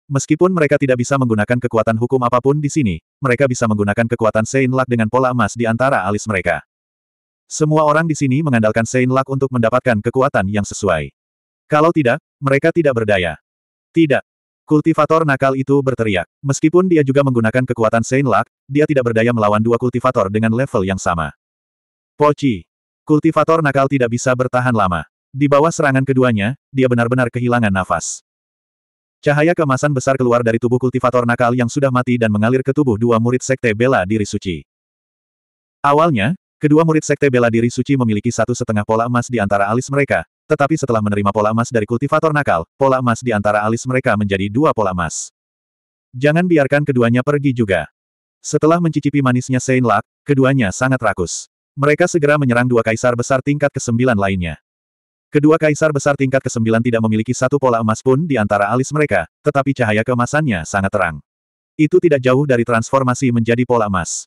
S1: Meskipun mereka tidak bisa menggunakan kekuatan hukum apapun di sini, mereka bisa menggunakan kekuatan Saint Luck dengan pola emas di antara alis mereka. Semua orang di sini mengandalkan Saint Luck untuk mendapatkan kekuatan yang sesuai. Kalau tidak, mereka tidak berdaya. Tidak. Kultivator nakal itu berteriak. Meskipun dia juga menggunakan kekuatan Saint Luck, dia tidak berdaya melawan dua kultivator dengan level yang sama. Poci. Kultivator nakal tidak bisa bertahan lama. Di bawah serangan keduanya, dia benar-benar kehilangan nafas. Cahaya kemasan besar keluar dari tubuh kultivator nakal yang sudah mati dan mengalir ke tubuh dua murid sekte bela diri suci. Awalnya, kedua murid sekte bela diri suci memiliki satu setengah pola emas di antara alis mereka, tetapi setelah menerima pola emas dari kultivator nakal, pola emas di antara alis mereka menjadi dua pola emas. Jangan biarkan keduanya pergi juga. Setelah mencicipi manisnya Sein Lak, keduanya sangat rakus. Mereka segera menyerang dua kaisar besar tingkat ke-9 lainnya. Kedua kaisar besar tingkat ke-9 tidak memiliki satu pola emas pun di antara alis mereka, tetapi cahaya keemasannya sangat terang. Itu tidak jauh dari transformasi menjadi pola emas.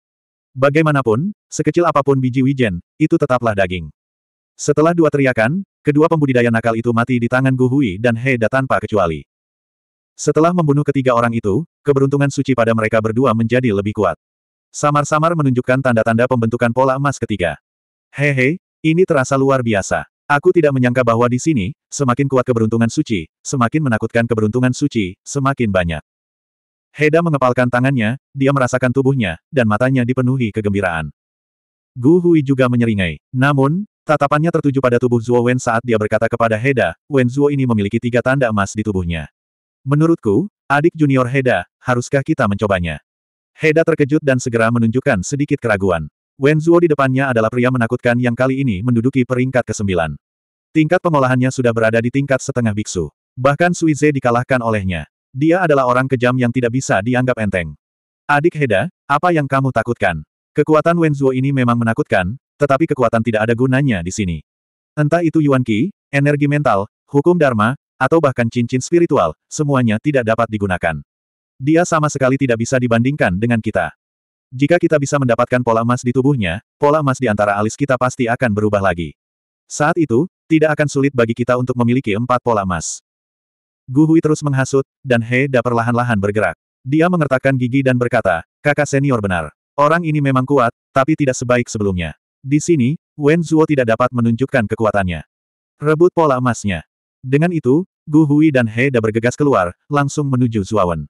S1: Bagaimanapun, sekecil apapun biji wijen, itu tetaplah daging. Setelah dua teriakan, kedua pembudidaya nakal itu mati di tangan Guhui dan Heda tanpa kecuali. Setelah membunuh ketiga orang itu, keberuntungan suci pada mereka berdua menjadi lebih kuat. Samar-samar menunjukkan tanda-tanda pembentukan pola emas ketiga. Hehe, ini terasa luar biasa. Aku tidak menyangka bahwa di sini, semakin kuat keberuntungan suci, semakin menakutkan keberuntungan suci, semakin banyak. Heda mengepalkan tangannya, dia merasakan tubuhnya, dan matanya dipenuhi kegembiraan. Gu Hui juga menyeringai. Namun, tatapannya tertuju pada tubuh Zuo Wen saat dia berkata kepada Heda, Wen Zuo ini memiliki tiga tanda emas di tubuhnya. Menurutku, adik junior Heda, haruskah kita mencobanya? Heda terkejut dan segera menunjukkan sedikit keraguan. Wen Zuo di depannya adalah pria menakutkan yang kali ini menduduki peringkat ke-9. Tingkat pengolahannya sudah berada di tingkat setengah biksu. Bahkan Suize dikalahkan olehnya. Dia adalah orang kejam yang tidak bisa dianggap enteng. Adik Heda, apa yang kamu takutkan? Kekuatan Wen Zuo ini memang menakutkan, tetapi kekuatan tidak ada gunanya di sini. Entah itu Yuan Qi, energi mental, hukum Dharma, atau bahkan cincin spiritual, semuanya tidak dapat digunakan. Dia sama sekali tidak bisa dibandingkan dengan kita. Jika kita bisa mendapatkan pola emas di tubuhnya, pola emas di antara alis kita pasti akan berubah lagi. Saat itu, tidak akan sulit bagi kita untuk memiliki empat pola emas. Gu Hui terus menghasut, dan Da perlahan-lahan bergerak. Dia mengertakkan gigi dan berkata, kakak senior benar. Orang ini memang kuat, tapi tidak sebaik sebelumnya. Di sini, Wen Zhuo tidak dapat menunjukkan kekuatannya. Rebut pola emasnya. Dengan itu, Gu Hui dan Da bergegas keluar, langsung menuju Zuawan.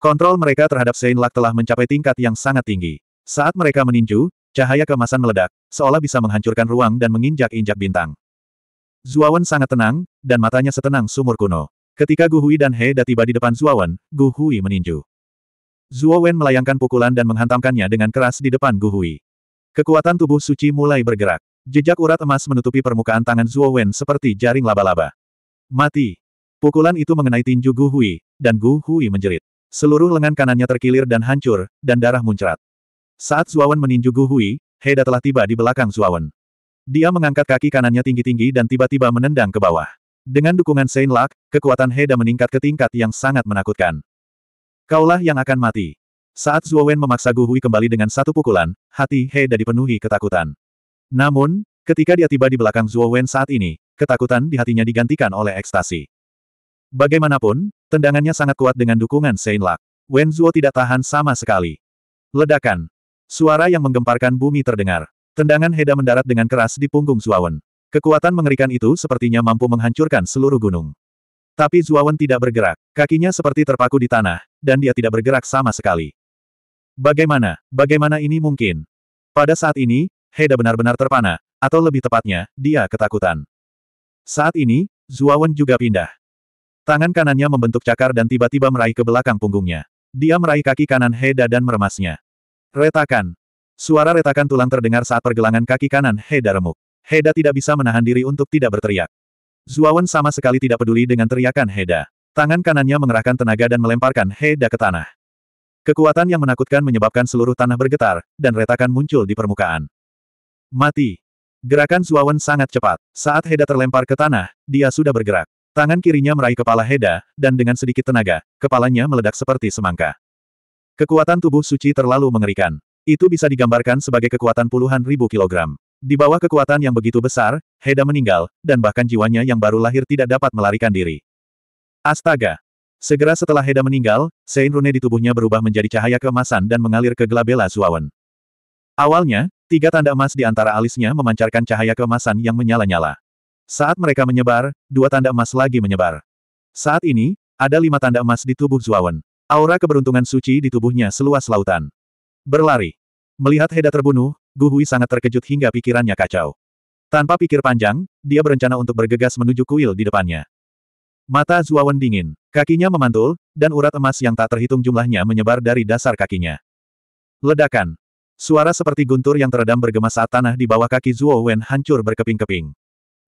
S1: Kontrol mereka terhadap Seinlak telah mencapai tingkat yang sangat tinggi. Saat mereka meninju, cahaya kemasan meledak, seolah bisa menghancurkan ruang dan menginjak-injak bintang. Zuawan sangat tenang, dan matanya setenang sumur kuno. Ketika Gu Hui dan He Da tiba di depan Zuawan, Gu Hui meninju. Zuawan melayangkan pukulan dan menghantamkannya dengan keras di depan Gu Hui. Kekuatan tubuh suci mulai bergerak. Jejak urat emas menutupi permukaan tangan Zuawan seperti jaring laba-laba. Mati. Pukulan itu mengenai tinju Gu Hui, dan Gu Hui menjerit. Seluruh lengan kanannya terkilir dan hancur, dan darah muncrat. Saat Zuawan meninju Gu Hui, Heda telah tiba di belakang Zuawan. Dia mengangkat kaki kanannya tinggi-tinggi dan tiba-tiba menendang ke bawah. Dengan dukungan Saint Luck, kekuatan Heda meningkat ke tingkat yang sangat menakutkan. Kaulah yang akan mati. Saat Zuowen memaksa Gu Hui kembali dengan satu pukulan, hati Heda dipenuhi ketakutan. Namun, ketika dia tiba di belakang Zuowen saat ini, ketakutan di hatinya digantikan oleh ekstasi. Bagaimanapun, tendangannya sangat kuat dengan dukungan Saint Luck. Wen Zuo tidak tahan sama sekali. Ledakan. Suara yang menggemparkan bumi terdengar. Tendangan Heda mendarat dengan keras di punggung Zuawan. Kekuatan mengerikan itu sepertinya mampu menghancurkan seluruh gunung. Tapi Zuawan tidak bergerak, kakinya seperti terpaku di tanah, dan dia tidak bergerak sama sekali. Bagaimana, bagaimana ini mungkin? Pada saat ini, Heda benar-benar terpana, atau lebih tepatnya, dia ketakutan. Saat ini, Zuawan juga pindah. Tangan kanannya membentuk cakar dan tiba-tiba meraih ke belakang punggungnya. Dia meraih kaki kanan Heda dan meremasnya. Retakan. Suara retakan tulang terdengar saat pergelangan kaki kanan Heda remuk. Heda tidak bisa menahan diri untuk tidak berteriak. Zuawan sama sekali tidak peduli dengan teriakan Heda. Tangan kanannya mengerahkan tenaga dan melemparkan Heda ke tanah. Kekuatan yang menakutkan menyebabkan seluruh tanah bergetar, dan retakan muncul di permukaan. Mati. Gerakan Zuawan sangat cepat. Saat Heda terlempar ke tanah, dia sudah bergerak. Tangan kirinya meraih kepala Heda, dan dengan sedikit tenaga, kepalanya meledak seperti semangka. Kekuatan tubuh suci terlalu mengerikan. Itu bisa digambarkan sebagai kekuatan puluhan ribu kilogram. Di bawah kekuatan yang begitu besar, Heda meninggal, dan bahkan jiwanya yang baru lahir tidak dapat melarikan diri. Astaga! Segera setelah Heda meninggal, Sein rune di tubuhnya berubah menjadi cahaya keemasan dan mengalir ke Glabella Zuawan. Awalnya, tiga tanda emas di antara alisnya memancarkan cahaya keemasan yang menyala-nyala. Saat mereka menyebar, dua tanda emas lagi menyebar. Saat ini, ada lima tanda emas di tubuh Zuawan. Aura keberuntungan suci di tubuhnya seluas lautan. Berlari. Melihat Heda terbunuh, Gu Hui sangat terkejut hingga pikirannya kacau. Tanpa pikir panjang, dia berencana untuk bergegas menuju kuil di depannya. Mata Zuawan dingin, kakinya memantul, dan urat emas yang tak terhitung jumlahnya menyebar dari dasar kakinya. Ledakan. Suara seperti guntur yang teredam bergema saat tanah di bawah kaki Zuo Wen hancur berkeping-keping.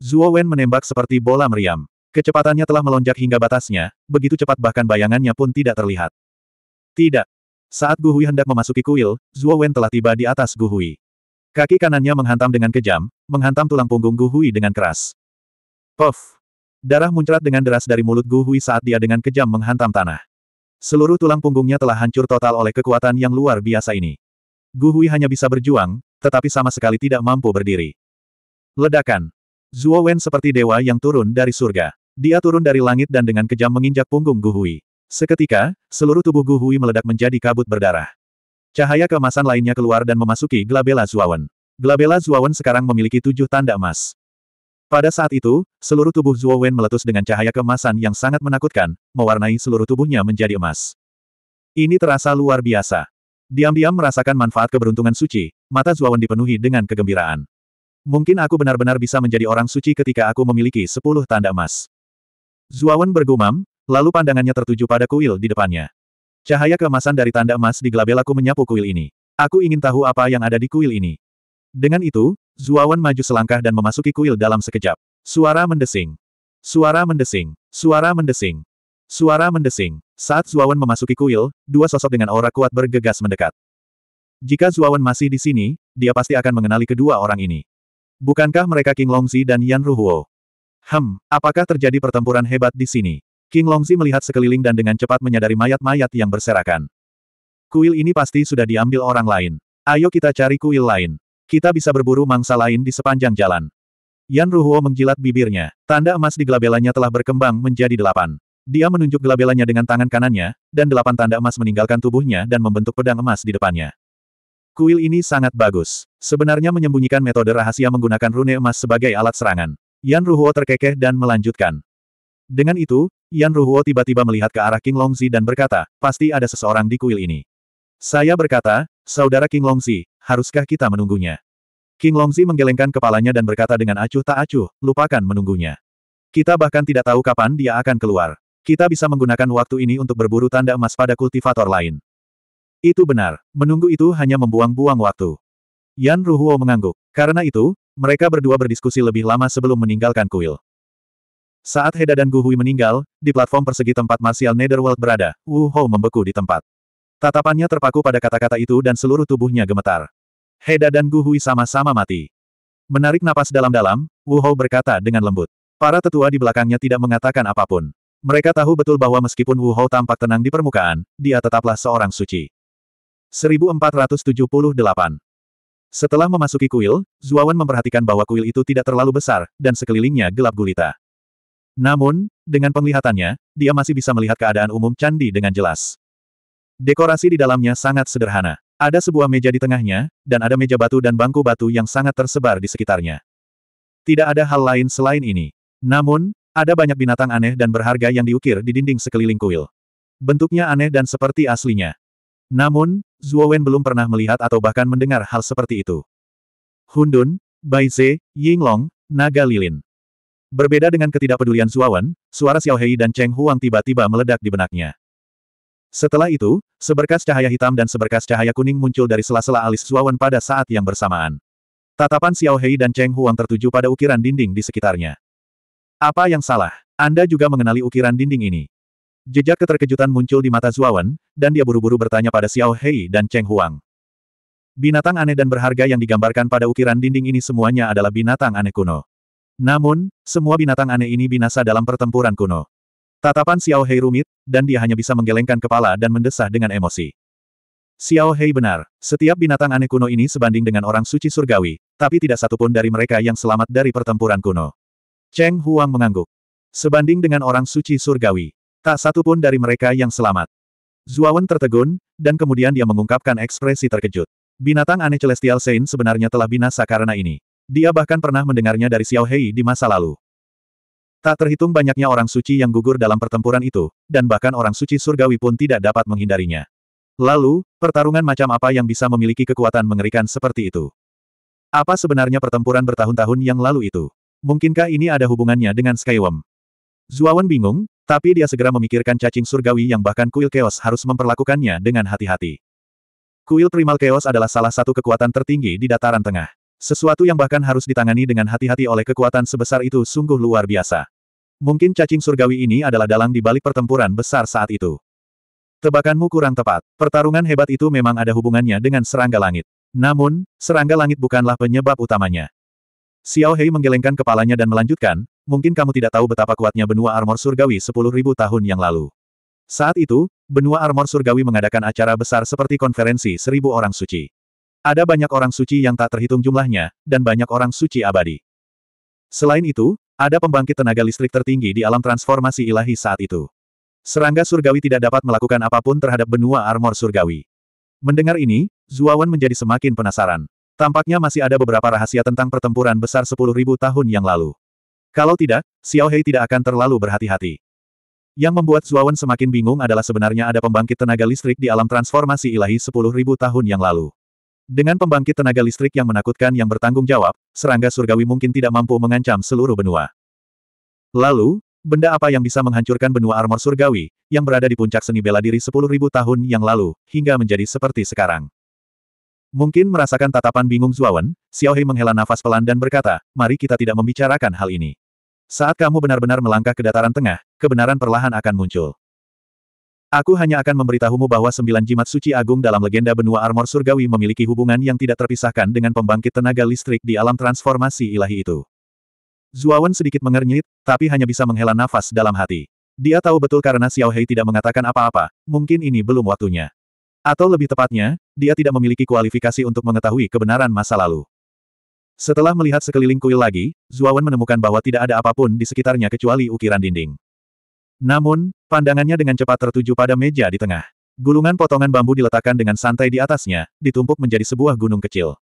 S1: Zuo Wen menembak seperti bola meriam. Kecepatannya telah melonjak hingga batasnya, begitu cepat bahkan bayangannya pun tidak terlihat. Tidak. Saat Gu Hui hendak memasuki kuil, Zuo Wen telah tiba di atas Gu Hui. Kaki kanannya menghantam dengan kejam, menghantam tulang punggung Gu Hui dengan keras. Puff! Darah muncrat dengan deras dari mulut Gu Hui saat dia dengan kejam menghantam tanah. Seluruh tulang punggungnya telah hancur total oleh kekuatan yang luar biasa ini. Gu Hui hanya bisa berjuang, tetapi sama sekali tidak mampu berdiri. Ledakan. Zuo Wen seperti dewa yang turun dari surga. Dia turun dari langit dan dengan kejam menginjak punggung Guhui. Seketika, seluruh tubuh Guhui meledak menjadi kabut berdarah. Cahaya keemasan lainnya keluar dan memasuki Glabella Zuawan. Glabella Zuawan sekarang memiliki tujuh tanda emas. Pada saat itu, seluruh tubuh Zuo meletus dengan cahaya keemasan yang sangat menakutkan, mewarnai seluruh tubuhnya menjadi emas. Ini terasa luar biasa. Diam-diam merasakan manfaat keberuntungan suci, mata Zuawan dipenuhi dengan kegembiraan. Mungkin aku benar-benar bisa menjadi orang suci ketika aku memiliki sepuluh tanda emas. Zuawan bergumam, lalu pandangannya tertuju pada kuil di depannya. Cahaya keemasan dari tanda emas di gelabelaku menyapu kuil ini. Aku ingin tahu apa yang ada di kuil ini. Dengan itu, Zuawan maju selangkah dan memasuki kuil dalam sekejap. Suara mendesing. Suara mendesing. Suara mendesing. Suara mendesing. Saat Zuawan memasuki kuil, dua sosok dengan aura kuat bergegas mendekat. Jika Zuawan masih di sini, dia pasti akan mengenali kedua orang ini. Bukankah mereka King Longzi dan Yan Ruhuo? Hem, apakah terjadi pertempuran hebat di sini? King Longzi melihat sekeliling dan dengan cepat menyadari mayat-mayat yang berserakan. Kuil ini pasti sudah diambil orang lain. Ayo kita cari kuil lain. Kita bisa berburu mangsa lain di sepanjang jalan. Yan Ruhuo menjilat bibirnya. Tanda emas di gelabelanya telah berkembang menjadi delapan. Dia menunjuk gelabelanya dengan tangan kanannya, dan delapan tanda emas meninggalkan tubuhnya dan membentuk pedang emas di depannya. Kuil ini sangat bagus. Sebenarnya menyembunyikan metode rahasia menggunakan rune emas sebagai alat serangan. Yan Ruhuo terkekeh dan melanjutkan. Dengan itu, Yan Ruhuo tiba-tiba melihat ke arah King Longzi dan berkata, pasti ada seseorang di kuil ini. Saya berkata, saudara King Longzi, haruskah kita menunggunya? King Longzi menggelengkan kepalanya dan berkata dengan acuh tak acuh, lupakan menunggunya. Kita bahkan tidak tahu kapan dia akan keluar. Kita bisa menggunakan waktu ini untuk berburu tanda emas pada kultivator lain. Itu benar, menunggu itu hanya membuang-buang waktu. Yan Ruhuo mengangguk. Karena itu, mereka berdua berdiskusi lebih lama sebelum meninggalkan kuil. Saat Heda dan Guhui meninggal, di platform persegi tempat Martial Netherworld berada, Wu Hou membeku di tempat. Tatapannya terpaku pada kata-kata itu dan seluruh tubuhnya gemetar. Heda dan Guhui sama-sama mati. Menarik napas dalam-dalam, Wu Hou berkata dengan lembut. Para tetua di belakangnya tidak mengatakan apapun. Mereka tahu betul bahwa meskipun Wu Hou tampak tenang di permukaan, dia tetaplah seorang suci. 1478. Setelah memasuki kuil, Zuawan memperhatikan bahwa kuil itu tidak terlalu besar, dan sekelilingnya gelap gulita. Namun, dengan penglihatannya, dia masih bisa melihat keadaan umum candi dengan jelas. Dekorasi di dalamnya sangat sederhana. Ada sebuah meja di tengahnya, dan ada meja batu dan bangku batu yang sangat tersebar di sekitarnya. Tidak ada hal lain selain ini. Namun, ada banyak binatang aneh dan berharga yang diukir di dinding sekeliling kuil. Bentuknya aneh dan seperti aslinya. Namun, Zuo Wen belum pernah melihat atau bahkan mendengar hal seperti itu. Hundun, Bai Ze, Yinglong, Naga Lilin. Berbeda dengan ketidakpedulian Zuo Wen, suara Xiao Hei dan Cheng Huang tiba-tiba meledak di benaknya. Setelah itu, seberkas cahaya hitam dan seberkas cahaya kuning muncul dari sela-sela alis Zuo Wen pada saat yang bersamaan. Tatapan Xiao Hei dan Cheng Huang tertuju pada ukiran dinding di sekitarnya. Apa yang salah? Anda juga mengenali ukiran dinding ini. Jejak keterkejutan muncul di mata Zuawan, dan dia buru-buru bertanya pada Xiao Hei dan Cheng Huang. Binatang aneh dan berharga yang digambarkan pada ukiran dinding ini semuanya adalah binatang aneh kuno. Namun, semua binatang aneh ini binasa dalam pertempuran kuno. Tatapan Xiao Hei rumit, dan dia hanya bisa menggelengkan kepala dan mendesah dengan emosi. Xiao Hei benar, setiap binatang aneh kuno ini sebanding dengan orang suci surgawi, tapi tidak satupun dari mereka yang selamat dari pertempuran kuno. Cheng Huang mengangguk. Sebanding dengan orang suci surgawi. Tak satu pun dari mereka yang selamat. Zuawan tertegun, dan kemudian dia mengungkapkan ekspresi terkejut. Binatang aneh Celestial Saint sebenarnya telah binasa karena ini. Dia bahkan pernah mendengarnya dari Xiao Hei di masa lalu. Tak terhitung banyaknya orang suci yang gugur dalam pertempuran itu, dan bahkan orang suci surgawi pun tidak dapat menghindarinya. Lalu, pertarungan macam apa yang bisa memiliki kekuatan mengerikan seperti itu? Apa sebenarnya pertempuran bertahun-tahun yang lalu itu? Mungkinkah ini ada hubungannya dengan Skyworm? Zuawan bingung, tapi dia segera memikirkan cacing surgawi yang bahkan kuil keos harus memperlakukannya dengan hati-hati. Kuil primal keos adalah salah satu kekuatan tertinggi di dataran tengah. Sesuatu yang bahkan harus ditangani dengan hati-hati oleh kekuatan sebesar itu sungguh luar biasa. Mungkin cacing surgawi ini adalah dalang di balik pertempuran besar saat itu. Tebakanmu kurang tepat. Pertarungan hebat itu memang ada hubungannya dengan serangga langit. Namun, serangga langit bukanlah penyebab utamanya. Xiao Hei menggelengkan kepalanya dan melanjutkan, Mungkin kamu tidak tahu betapa kuatnya benua armor surgawi sepuluh ribu tahun yang lalu. Saat itu, benua armor surgawi mengadakan acara besar seperti konferensi seribu orang suci. Ada banyak orang suci yang tak terhitung jumlahnya, dan banyak orang suci abadi. Selain itu, ada pembangkit tenaga listrik tertinggi di alam transformasi ilahi saat itu. Serangga surgawi tidak dapat melakukan apapun terhadap benua armor surgawi. Mendengar ini, Zuawan menjadi semakin penasaran. Tampaknya masih ada beberapa rahasia tentang pertempuran besar sepuluh ribu tahun yang lalu. Kalau tidak, Xiao Hei tidak akan terlalu berhati-hati. Yang membuat Zuawan semakin bingung adalah sebenarnya ada pembangkit tenaga listrik di alam transformasi ilahi 10.000 tahun yang lalu. Dengan pembangkit tenaga listrik yang menakutkan yang bertanggung jawab, serangga surgawi mungkin tidak mampu mengancam seluruh benua. Lalu, benda apa yang bisa menghancurkan benua armor surgawi, yang berada di puncak seni bela diri 10.000 tahun yang lalu, hingga menjadi seperti sekarang? Mungkin merasakan tatapan bingung Zuawan, Xiao Hei menghela nafas pelan dan berkata, mari kita tidak membicarakan hal ini. Saat kamu benar-benar melangkah ke dataran tengah, kebenaran perlahan akan muncul. Aku hanya akan memberitahumu bahwa sembilan jimat suci agung dalam legenda benua armor surgawi memiliki hubungan yang tidak terpisahkan dengan pembangkit tenaga listrik di alam transformasi ilahi itu. Zuawan sedikit mengernyit, tapi hanya bisa menghela nafas dalam hati. Dia tahu betul karena Xiao Hei tidak mengatakan apa-apa, mungkin ini belum waktunya. Atau lebih tepatnya, dia tidak memiliki kualifikasi untuk mengetahui kebenaran masa lalu. Setelah melihat sekeliling kuil lagi, Zuawan menemukan bahwa tidak ada apapun di sekitarnya kecuali ukiran dinding. Namun, pandangannya dengan cepat tertuju pada meja di tengah. Gulungan potongan bambu diletakkan dengan santai di atasnya, ditumpuk menjadi sebuah gunung kecil.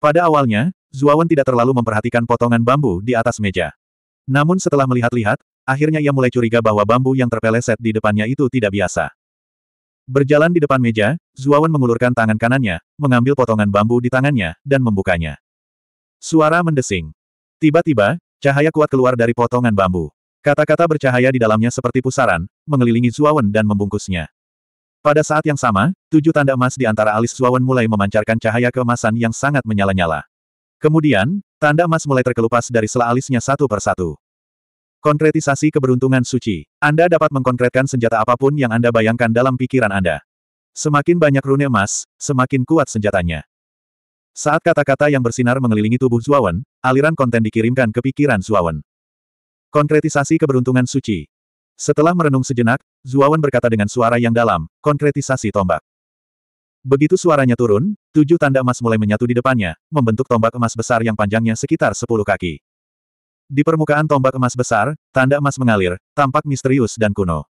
S1: Pada awalnya, Zuawan tidak terlalu memperhatikan potongan bambu di atas meja. Namun setelah melihat-lihat, akhirnya ia mulai curiga bahwa bambu yang terpeleset di depannya itu tidak biasa. Berjalan di depan meja, Zuawan mengulurkan tangan kanannya, mengambil potongan bambu di tangannya, dan membukanya. Suara mendesing. Tiba-tiba, cahaya kuat keluar dari potongan bambu. Kata-kata bercahaya di dalamnya seperti pusaran, mengelilingi Zuawan dan membungkusnya. Pada saat yang sama, tujuh tanda emas di antara alis Zuawan mulai memancarkan cahaya keemasan yang sangat menyala-nyala. Kemudian, tanda emas mulai terkelupas dari sela alisnya satu persatu. Konkretisasi keberuntungan suci. Anda dapat mengkonkretkan senjata apapun yang Anda bayangkan dalam pikiran Anda. Semakin banyak rune emas, semakin kuat senjatanya. Saat kata-kata yang bersinar mengelilingi tubuh Zuawan, aliran konten dikirimkan ke pikiran Zuawan. Konkretisasi keberuntungan suci. Setelah merenung sejenak, Zuawan berkata dengan suara yang dalam, konkretisasi tombak. Begitu suaranya turun, tujuh tanda emas mulai menyatu di depannya, membentuk tombak emas besar yang panjangnya sekitar sepuluh kaki. Di permukaan tombak emas besar, tanda emas mengalir, tampak misterius dan kuno.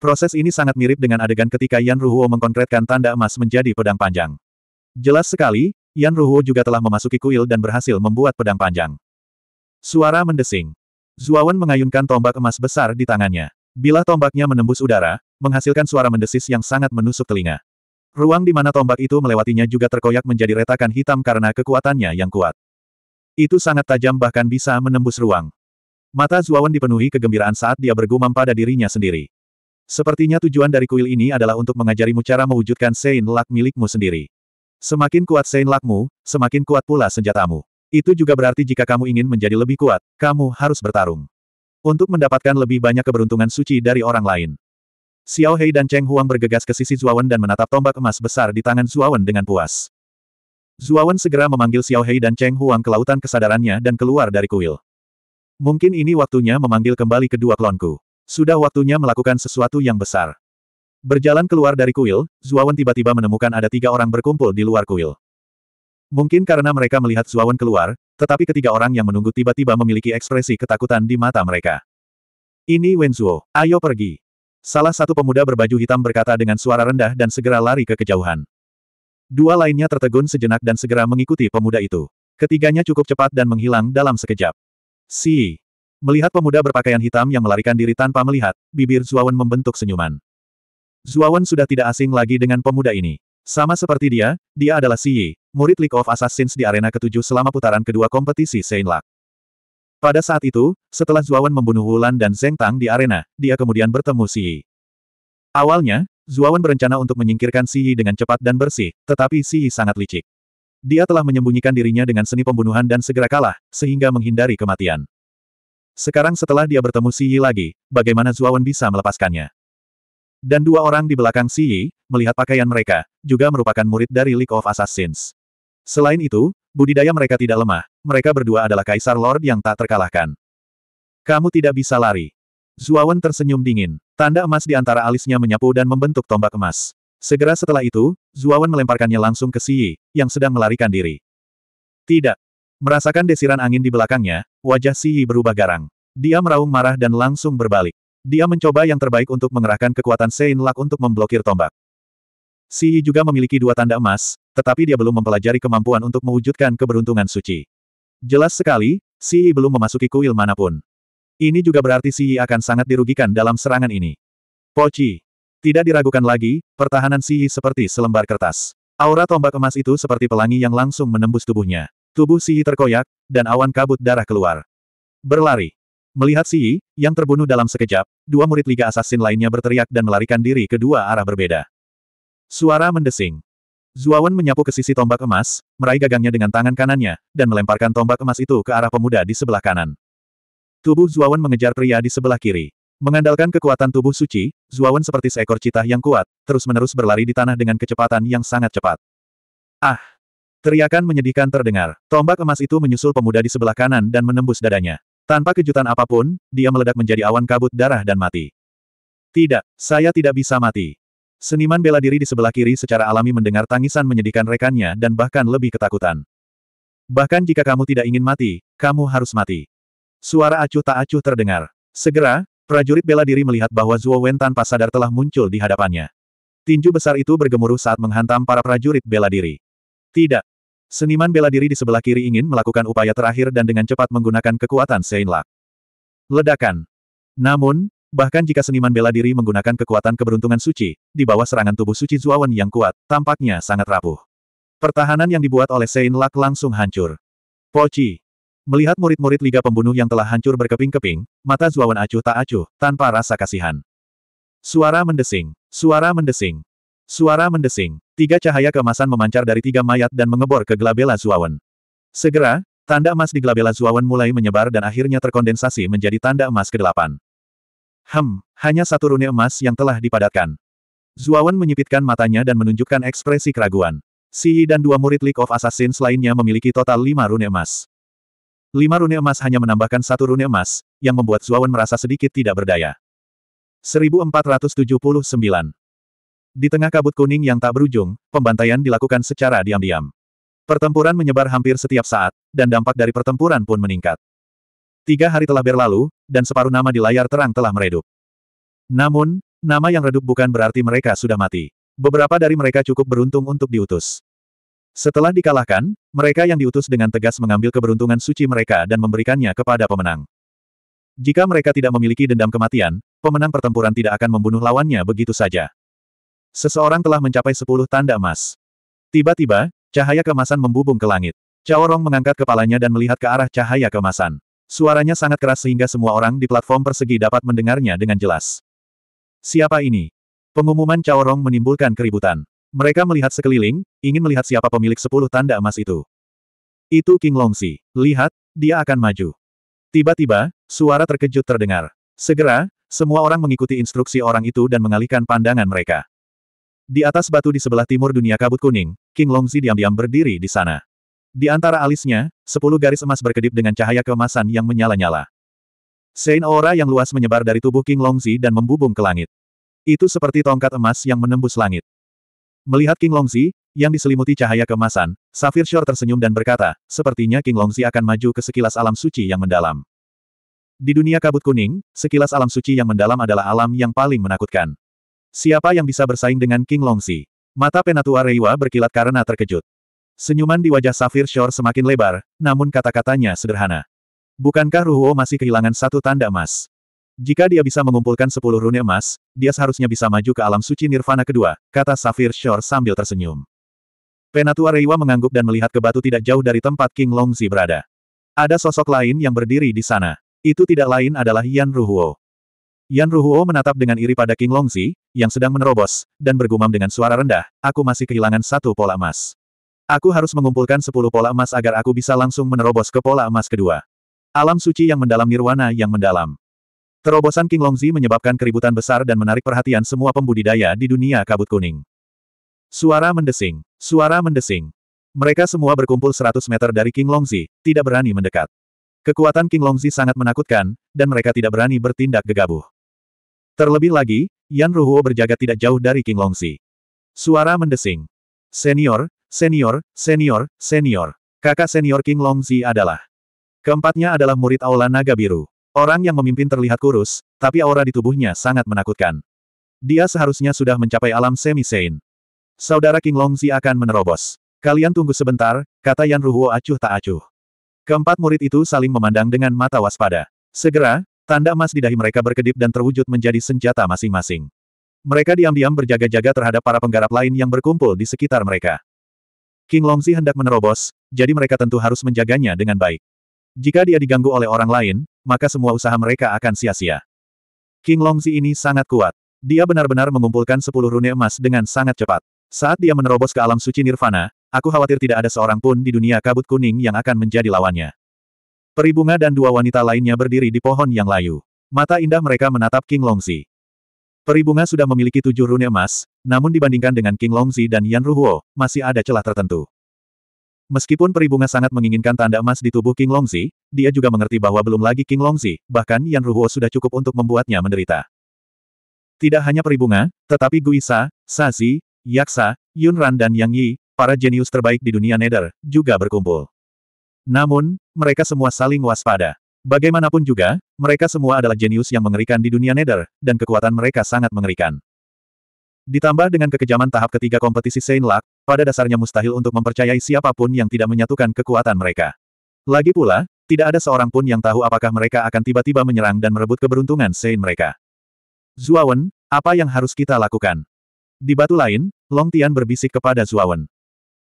S1: Proses ini sangat mirip dengan adegan ketika Yan Ruhuo mengkonkretkan tanda emas menjadi pedang panjang. Jelas sekali, Yan Ruhu juga telah memasuki kuil dan berhasil membuat pedang panjang. Suara mendesing. Zuawan mengayunkan tombak emas besar di tangannya. Bila tombaknya menembus udara, menghasilkan suara mendesis yang sangat menusuk telinga. Ruang di mana tombak itu melewatinya juga terkoyak menjadi retakan hitam karena kekuatannya yang kuat. Itu sangat tajam bahkan bisa menembus ruang. Mata Zuawan dipenuhi kegembiraan saat dia bergumam pada dirinya sendiri. Sepertinya tujuan dari kuil ini adalah untuk mengajarimu cara mewujudkan Sein Lak milikmu sendiri. Semakin kuat Sein Lakmu, semakin kuat pula senjatamu. Itu juga berarti jika kamu ingin menjadi lebih kuat, kamu harus bertarung. Untuk mendapatkan lebih banyak keberuntungan suci dari orang lain. Xiao Hei dan Cheng Huang bergegas ke sisi Zuawan dan menatap tombak emas besar di tangan Zuawan dengan puas. Zuawan segera memanggil Xiao Hei dan Cheng Huang ke lautan kesadarannya dan keluar dari kuil. Mungkin ini waktunya memanggil kembali kedua klonku. Sudah waktunya melakukan sesuatu yang besar. Berjalan keluar dari kuil, Zuawan tiba-tiba menemukan ada tiga orang berkumpul di luar kuil. Mungkin karena mereka melihat Zuawan keluar, tetapi ketiga orang yang menunggu tiba-tiba memiliki ekspresi ketakutan di mata mereka. Ini Wenzuo, ayo pergi. Salah satu pemuda berbaju hitam berkata dengan suara rendah dan segera lari ke kejauhan. Dua lainnya tertegun sejenak dan segera mengikuti pemuda itu. Ketiganya cukup cepat dan menghilang dalam sekejap. Si. Melihat pemuda berpakaian hitam yang melarikan diri tanpa melihat, bibir Zuawan membentuk senyuman. Zuawan sudah tidak asing lagi dengan pemuda ini. Sama seperti dia, dia adalah Si Yi, murid League of Assassins di arena ketujuh selama putaran kedua kompetisi Saint Seinlak. Pada saat itu, setelah Zuawan membunuh Wulan dan Zeng Tang di arena, dia kemudian bertemu Si Yi. Awalnya, Zuawan berencana untuk menyingkirkan Si Yi dengan cepat dan bersih, tetapi Si Yi sangat licik. Dia telah menyembunyikan dirinya dengan seni pembunuhan dan segera kalah, sehingga menghindari kematian. Sekarang setelah dia bertemu Si Yi lagi, bagaimana Zuawan bisa melepaskannya? Dan dua orang di belakang Si Yi, melihat pakaian mereka, juga merupakan murid dari League of Assassins. Selain itu, budidaya mereka tidak lemah, mereka berdua adalah Kaisar Lord yang tak terkalahkan. Kamu tidak bisa lari. Zuawan tersenyum dingin. Tanda emas di antara alisnya menyapu dan membentuk tombak emas. Segera setelah itu, Zuawan melemparkannya langsung ke Si Yi, yang sedang melarikan diri. Tidak. Merasakan desiran angin di belakangnya, wajah Si Yi berubah garang. Dia meraung marah dan langsung berbalik. Dia mencoba yang terbaik untuk mengerahkan kekuatan Sein Lak untuk memblokir tombak. Si Yi juga memiliki dua tanda emas, tetapi dia belum mempelajari kemampuan untuk mewujudkan keberuntungan suci. Jelas sekali, Si Yi belum memasuki kuil manapun. Ini juga berarti Si Yi akan sangat dirugikan dalam serangan ini. Pochi, Tidak diragukan lagi, pertahanan Si Yi seperti selembar kertas. Aura tombak emas itu seperti pelangi yang langsung menembus tubuhnya. Tubuh Si Yi terkoyak, dan awan kabut darah keluar. Berlari. Melihat Si Yi, yang terbunuh dalam sekejap, dua murid Liga asasin lainnya berteriak dan melarikan diri ke dua arah berbeda. Suara mendesing. Zuawan menyapu ke sisi tombak emas, meraih gagangnya dengan tangan kanannya, dan melemparkan tombak emas itu ke arah pemuda di sebelah kanan. Tubuh Zuawan mengejar pria di sebelah kiri. Mengandalkan kekuatan tubuh suci, Zuawan seperti seekor citah yang kuat, terus-menerus berlari di tanah dengan kecepatan yang sangat cepat. Ah! Teriakan menyedihkan terdengar. Tombak emas itu menyusul pemuda di sebelah kanan dan menembus dadanya. Tanpa kejutan apapun, dia meledak menjadi awan kabut darah dan mati. Tidak, saya tidak bisa mati. Seniman bela diri di sebelah kiri secara alami mendengar tangisan menyedihkan rekannya dan bahkan lebih ketakutan. Bahkan jika kamu tidak ingin mati, kamu harus mati. Suara acuh tak acuh terdengar. Segera, prajurit bela diri melihat bahwa Zuo Wen tanpa sadar telah muncul di hadapannya. Tinju besar itu bergemuruh saat menghantam para prajurit bela diri. Tidak, Seniman bela diri di sebelah kiri ingin melakukan upaya terakhir dan dengan cepat menggunakan kekuatan Seinlak. Ledakan. Namun, bahkan jika seniman bela diri menggunakan kekuatan keberuntungan suci, di bawah serangan tubuh suci Zuawan yang kuat, tampaknya sangat rapuh. Pertahanan yang dibuat oleh Seinlak langsung hancur. Poci. Melihat murid-murid Liga Pembunuh yang telah hancur berkeping-keping, mata Zuawan acuh tak acuh, tanpa rasa kasihan. Suara mendesing. Suara mendesing. Suara mendesing. Tiga cahaya kemasan memancar dari tiga mayat dan mengebor ke Glabella Zuawan. Segera, tanda emas di Glabella Zuawan mulai menyebar dan akhirnya terkondensasi menjadi tanda emas ke-8. Hem, hanya satu rune emas yang telah dipadatkan. Zuawan menyipitkan matanya dan menunjukkan ekspresi keraguan. Si dan dua murid League of Assassins lainnya memiliki total lima rune emas. Lima rune emas hanya menambahkan satu rune emas, yang membuat Zuawan merasa sedikit tidak berdaya. 1479 di tengah kabut kuning yang tak berujung, pembantaian dilakukan secara diam-diam. Pertempuran menyebar hampir setiap saat, dan dampak dari pertempuran pun meningkat. Tiga hari telah berlalu, dan separuh nama di layar terang telah meredup. Namun, nama yang redup bukan berarti mereka sudah mati. Beberapa dari mereka cukup beruntung untuk diutus. Setelah dikalahkan, mereka yang diutus dengan tegas mengambil keberuntungan suci mereka dan memberikannya kepada pemenang. Jika mereka tidak memiliki dendam kematian, pemenang pertempuran tidak akan membunuh lawannya begitu saja. Seseorang telah mencapai sepuluh tanda emas. Tiba-tiba, cahaya kemasan membubung ke langit. Caorong mengangkat kepalanya dan melihat ke arah cahaya kemasan. Suaranya sangat keras sehingga semua orang di platform persegi dapat mendengarnya dengan jelas. Siapa ini? Pengumuman Caorong menimbulkan keributan. Mereka melihat sekeliling, ingin melihat siapa pemilik sepuluh tanda emas itu. Itu King Longsi. Lihat, dia akan maju. Tiba-tiba, suara terkejut terdengar. Segera, semua orang mengikuti instruksi orang itu dan mengalihkan pandangan mereka. Di atas batu di sebelah timur dunia kabut kuning, King Longzi diam-diam berdiri di sana. Di antara alisnya, sepuluh garis emas berkedip dengan cahaya kemasan yang menyala-nyala. Sein aura yang luas menyebar dari tubuh King Longzi dan membubung ke langit. Itu seperti tongkat emas yang menembus langit. Melihat King Longzi, yang diselimuti cahaya kemasan, Safir Shore tersenyum dan berkata, sepertinya King Longzi akan maju ke sekilas alam suci yang mendalam. Di dunia kabut kuning, sekilas alam suci yang mendalam adalah alam yang paling menakutkan. Siapa yang bisa bersaing dengan King Longsi? Mata penatua Reiwa berkilat karena terkejut. Senyuman di wajah Safir Shore semakin lebar, namun kata-katanya sederhana. Bukankah Ruhuo masih kehilangan satu tanda emas? Jika dia bisa mengumpulkan sepuluh rune emas, dia seharusnya bisa maju ke alam suci Nirvana kedua, kata Safir Shore sambil tersenyum. Penatua Reiwa mengangguk dan melihat ke batu tidak jauh dari tempat King Longzi berada. Ada sosok lain yang berdiri di sana. Itu tidak lain adalah Yan Ruhuo. Yan Ruhuo menatap dengan iri pada King Longzi, yang sedang menerobos, dan bergumam dengan suara rendah, aku masih kehilangan satu pola emas. Aku harus mengumpulkan sepuluh pola emas agar aku bisa langsung menerobos ke pola emas kedua. Alam suci yang mendalam nirwana yang mendalam. Terobosan King Longzi menyebabkan keributan besar dan menarik perhatian semua pembudidaya di dunia kabut kuning. Suara mendesing. Suara mendesing. Mereka semua berkumpul 100 meter dari King Longzi, tidak berani mendekat. Kekuatan King Longzi sangat menakutkan, dan mereka tidak berani bertindak gegabah. Terlebih lagi, Yan Ruhuo berjaga tidak jauh dari King Longxi. Suara mendesing. Senior, senior, senior, senior. Kakak senior King Longxi adalah. Keempatnya adalah murid Aula Naga Biru. Orang yang memimpin terlihat kurus, tapi aura di tubuhnya sangat menakutkan. Dia seharusnya sudah mencapai alam semi-sein. Saudara King Longzi akan menerobos. Kalian tunggu sebentar, kata Yan Ruhuo acuh tak acuh. Keempat murid itu saling memandang dengan mata waspada. Segera, Tanda emas di dahi mereka berkedip dan terwujud menjadi senjata masing-masing. Mereka diam-diam berjaga-jaga terhadap para penggarap lain yang berkumpul di sekitar mereka. King Longzi hendak menerobos, jadi mereka tentu harus menjaganya dengan baik. Jika dia diganggu oleh orang lain, maka semua usaha mereka akan sia-sia. King Longzi ini sangat kuat. Dia benar-benar mengumpulkan sepuluh rune emas dengan sangat cepat. Saat dia menerobos ke alam suci Nirvana, aku khawatir tidak ada seorang pun di dunia kabut kuning yang akan menjadi lawannya. Peribunga dan dua wanita lainnya berdiri di pohon yang layu. Mata indah mereka menatap King Longzi. Peribunga sudah memiliki tujuh rune emas, namun dibandingkan dengan King Longzi dan Yan Ruhuo, masih ada celah tertentu. Meskipun peribunga sangat menginginkan tanda emas di tubuh King Longzi, dia juga mengerti bahwa belum lagi King Longzi, bahkan Yan Ruhuo sudah cukup untuk membuatnya menderita. Tidak hanya peribunga, tetapi Guisa, Sazi, Yaksa, Yunran dan Yang Yi, para jenius terbaik di dunia Nether, juga berkumpul. Namun, mereka semua saling waspada. Bagaimanapun juga, mereka semua adalah jenius yang mengerikan di dunia Nether, dan kekuatan mereka sangat mengerikan. Ditambah dengan kekejaman tahap ketiga kompetisi Saint Luck, pada dasarnya mustahil untuk mempercayai siapapun yang tidak menyatukan kekuatan mereka. Lagi pula, tidak ada seorang pun yang tahu apakah mereka akan tiba-tiba menyerang dan merebut keberuntungan Saint mereka. Zuawan, apa yang harus kita lakukan? Di batu lain, Long Tian berbisik kepada Zuawan.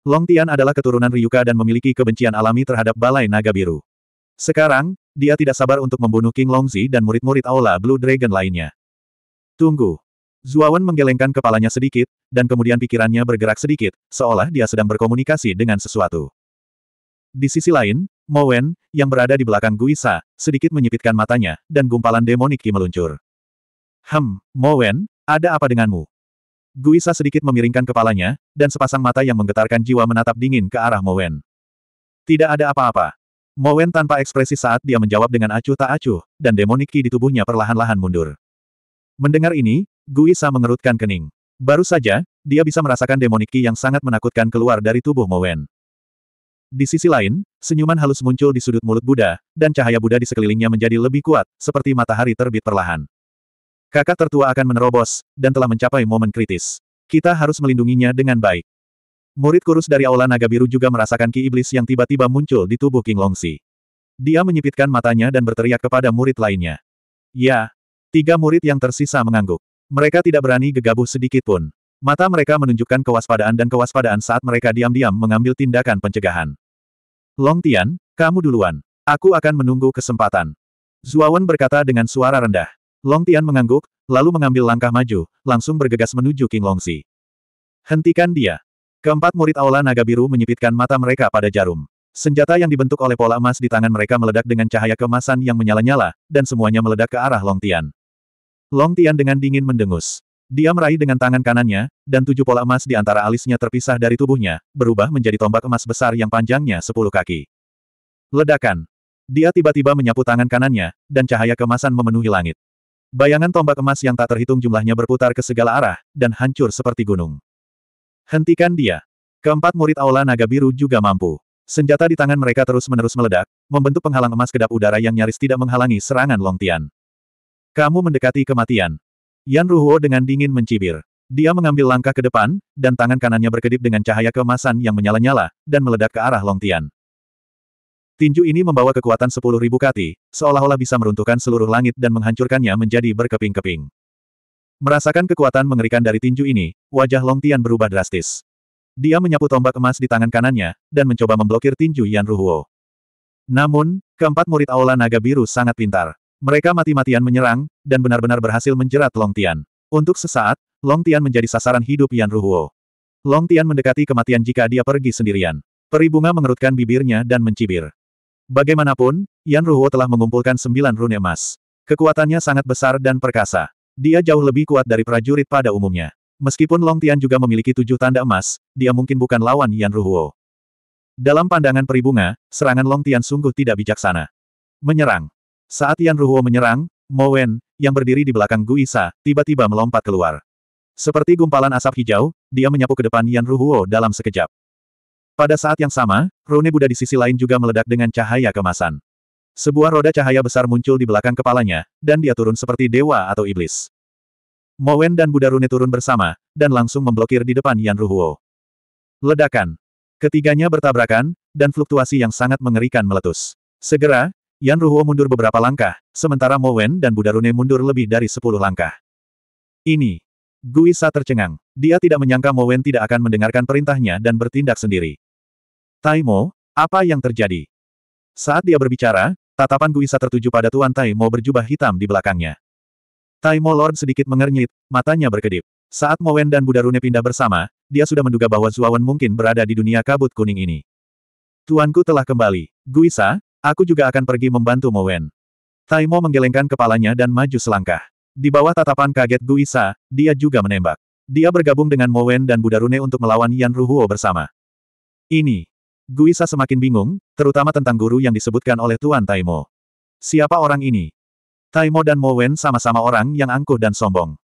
S1: Long Tian adalah keturunan Ryuka dan memiliki kebencian alami terhadap Balai Naga Biru. Sekarang, dia tidak sabar untuk membunuh King Longzi dan murid-murid Aula Blue Dragon lainnya. Tunggu. Zuawan menggelengkan kepalanya sedikit, dan kemudian pikirannya bergerak sedikit, seolah dia sedang berkomunikasi dengan sesuatu. Di sisi lain, Mowen, yang berada di belakang Guisa, sedikit menyipitkan matanya, dan gumpalan demonik meluncur. Hem, Mowen, ada apa denganmu? Guisa sedikit memiringkan kepalanya, dan sepasang mata yang menggetarkan jiwa menatap dingin ke arah Mowen. Tidak ada apa-apa. Mowen tanpa ekspresi saat dia menjawab dengan acuh tak acuh, dan demonik di tubuhnya perlahan-lahan mundur. Mendengar ini, Guisa mengerutkan kening. Baru saja, dia bisa merasakan demonik yang sangat menakutkan keluar dari tubuh Mowen. Di sisi lain, senyuman halus muncul di sudut mulut Buddha, dan cahaya Buddha di sekelilingnya menjadi lebih kuat, seperti matahari terbit perlahan. Kakak tertua akan menerobos, dan telah mencapai momen kritis. Kita harus melindunginya dengan baik. Murid kurus dari Aula Naga Biru juga merasakan ki iblis yang tiba-tiba muncul di tubuh King Longsi. Dia menyipitkan matanya dan berteriak kepada murid lainnya. Ya. Tiga murid yang tersisa mengangguk. Mereka tidak berani gegabah sedikitpun. Mata mereka menunjukkan kewaspadaan dan kewaspadaan saat mereka diam-diam mengambil tindakan pencegahan. Long Tian, kamu duluan. Aku akan menunggu kesempatan. Zuawan berkata dengan suara rendah. Long Tian mengangguk, lalu mengambil langkah maju, langsung bergegas menuju King Long Si. Hentikan dia. Keempat murid Aula Naga Biru menyipitkan mata mereka pada jarum. Senjata yang dibentuk oleh pola emas di tangan mereka meledak dengan cahaya kemasan yang menyala-nyala, dan semuanya meledak ke arah Long Tian. Long Tian dengan dingin mendengus. Dia meraih dengan tangan kanannya, dan tujuh pola emas di antara alisnya terpisah dari tubuhnya, berubah menjadi tombak emas besar yang panjangnya sepuluh kaki. Ledakan. Dia tiba-tiba menyapu tangan kanannya, dan cahaya kemasan memenuhi langit. Bayangan tombak emas yang tak terhitung jumlahnya berputar ke segala arah, dan hancur seperti gunung. Hentikan dia. Keempat murid Aula Naga Biru juga mampu. Senjata di tangan mereka terus-menerus meledak, membentuk penghalang emas kedap udara yang nyaris tidak menghalangi serangan Long Tian. Kamu mendekati kematian. Yan Ruhuo dengan dingin mencibir. Dia mengambil langkah ke depan, dan tangan kanannya berkedip dengan cahaya keemasan yang menyala-nyala, dan meledak ke arah Long Tian. Tinju ini membawa kekuatan 10.000 kati, seolah-olah bisa meruntuhkan seluruh langit dan menghancurkannya menjadi berkeping-keping. Merasakan kekuatan mengerikan dari tinju ini, wajah Long Tian berubah drastis. Dia menyapu tombak emas di tangan kanannya, dan mencoba memblokir tinju Yan Ruhuo. Namun, keempat murid Aula Naga Biru sangat pintar. Mereka mati-matian menyerang, dan benar-benar berhasil menjerat Long Tian. Untuk sesaat, Long Tian menjadi sasaran hidup Yan Ruhuo. Long Tian mendekati kematian jika dia pergi sendirian. Peribunga mengerutkan bibirnya dan mencibir. Bagaimanapun, Yan Ruo telah mengumpulkan sembilan rune emas. Kekuatannya sangat besar dan perkasa. Dia jauh lebih kuat dari prajurit pada umumnya. Meskipun Long Tian juga memiliki tujuh tanda emas, dia mungkin bukan lawan Yan Ruo. Dalam pandangan peribunga, serangan Long Tian sungguh tidak bijaksana. Menyerang. Saat Yan Ruo menyerang, Mo Wen, yang berdiri di belakang Isa, tiba-tiba melompat keluar. Seperti gumpalan asap hijau, dia menyapu ke depan Yan Ruhuo dalam sekejap. Pada saat yang sama, Rune Buddha di sisi lain juga meledak dengan cahaya kemasan. Sebuah roda cahaya besar muncul di belakang kepalanya, dan dia turun seperti dewa atau iblis. Mowen dan Buddha Rune turun bersama, dan langsung memblokir di depan Yan Ruhuo. Ledakan. Ketiganya bertabrakan, dan fluktuasi yang sangat mengerikan meletus. Segera, Yan Ruhuo mundur beberapa langkah, sementara Mowen dan Buddha Rune mundur lebih dari sepuluh langkah. Ini. Guisa tercengang. Dia tidak menyangka Mowen tidak akan mendengarkan perintahnya dan bertindak sendiri. Taimo, apa yang terjadi? Saat dia berbicara, tatapan Guisa tertuju pada Tuan Taimo berjubah hitam di belakangnya. Taimo Lord sedikit mengernyit, matanya berkedip. Saat Mowen dan Budarune pindah bersama, dia sudah menduga bahwa Zuawan mungkin berada di dunia kabut kuning ini. Tuanku telah kembali. Guisa, aku juga akan pergi membantu Mowen. Taimo menggelengkan kepalanya dan maju selangkah. Di bawah tatapan kaget Guisa, dia juga menembak. Dia bergabung dengan Mowen dan Budarune untuk melawan Yan Ruhuo bersama. Ini, Guisa semakin bingung, terutama tentang guru yang disebutkan oleh Tuan Taimo. Siapa orang ini? Taimo dan Mowen sama-sama orang yang angkuh dan sombong.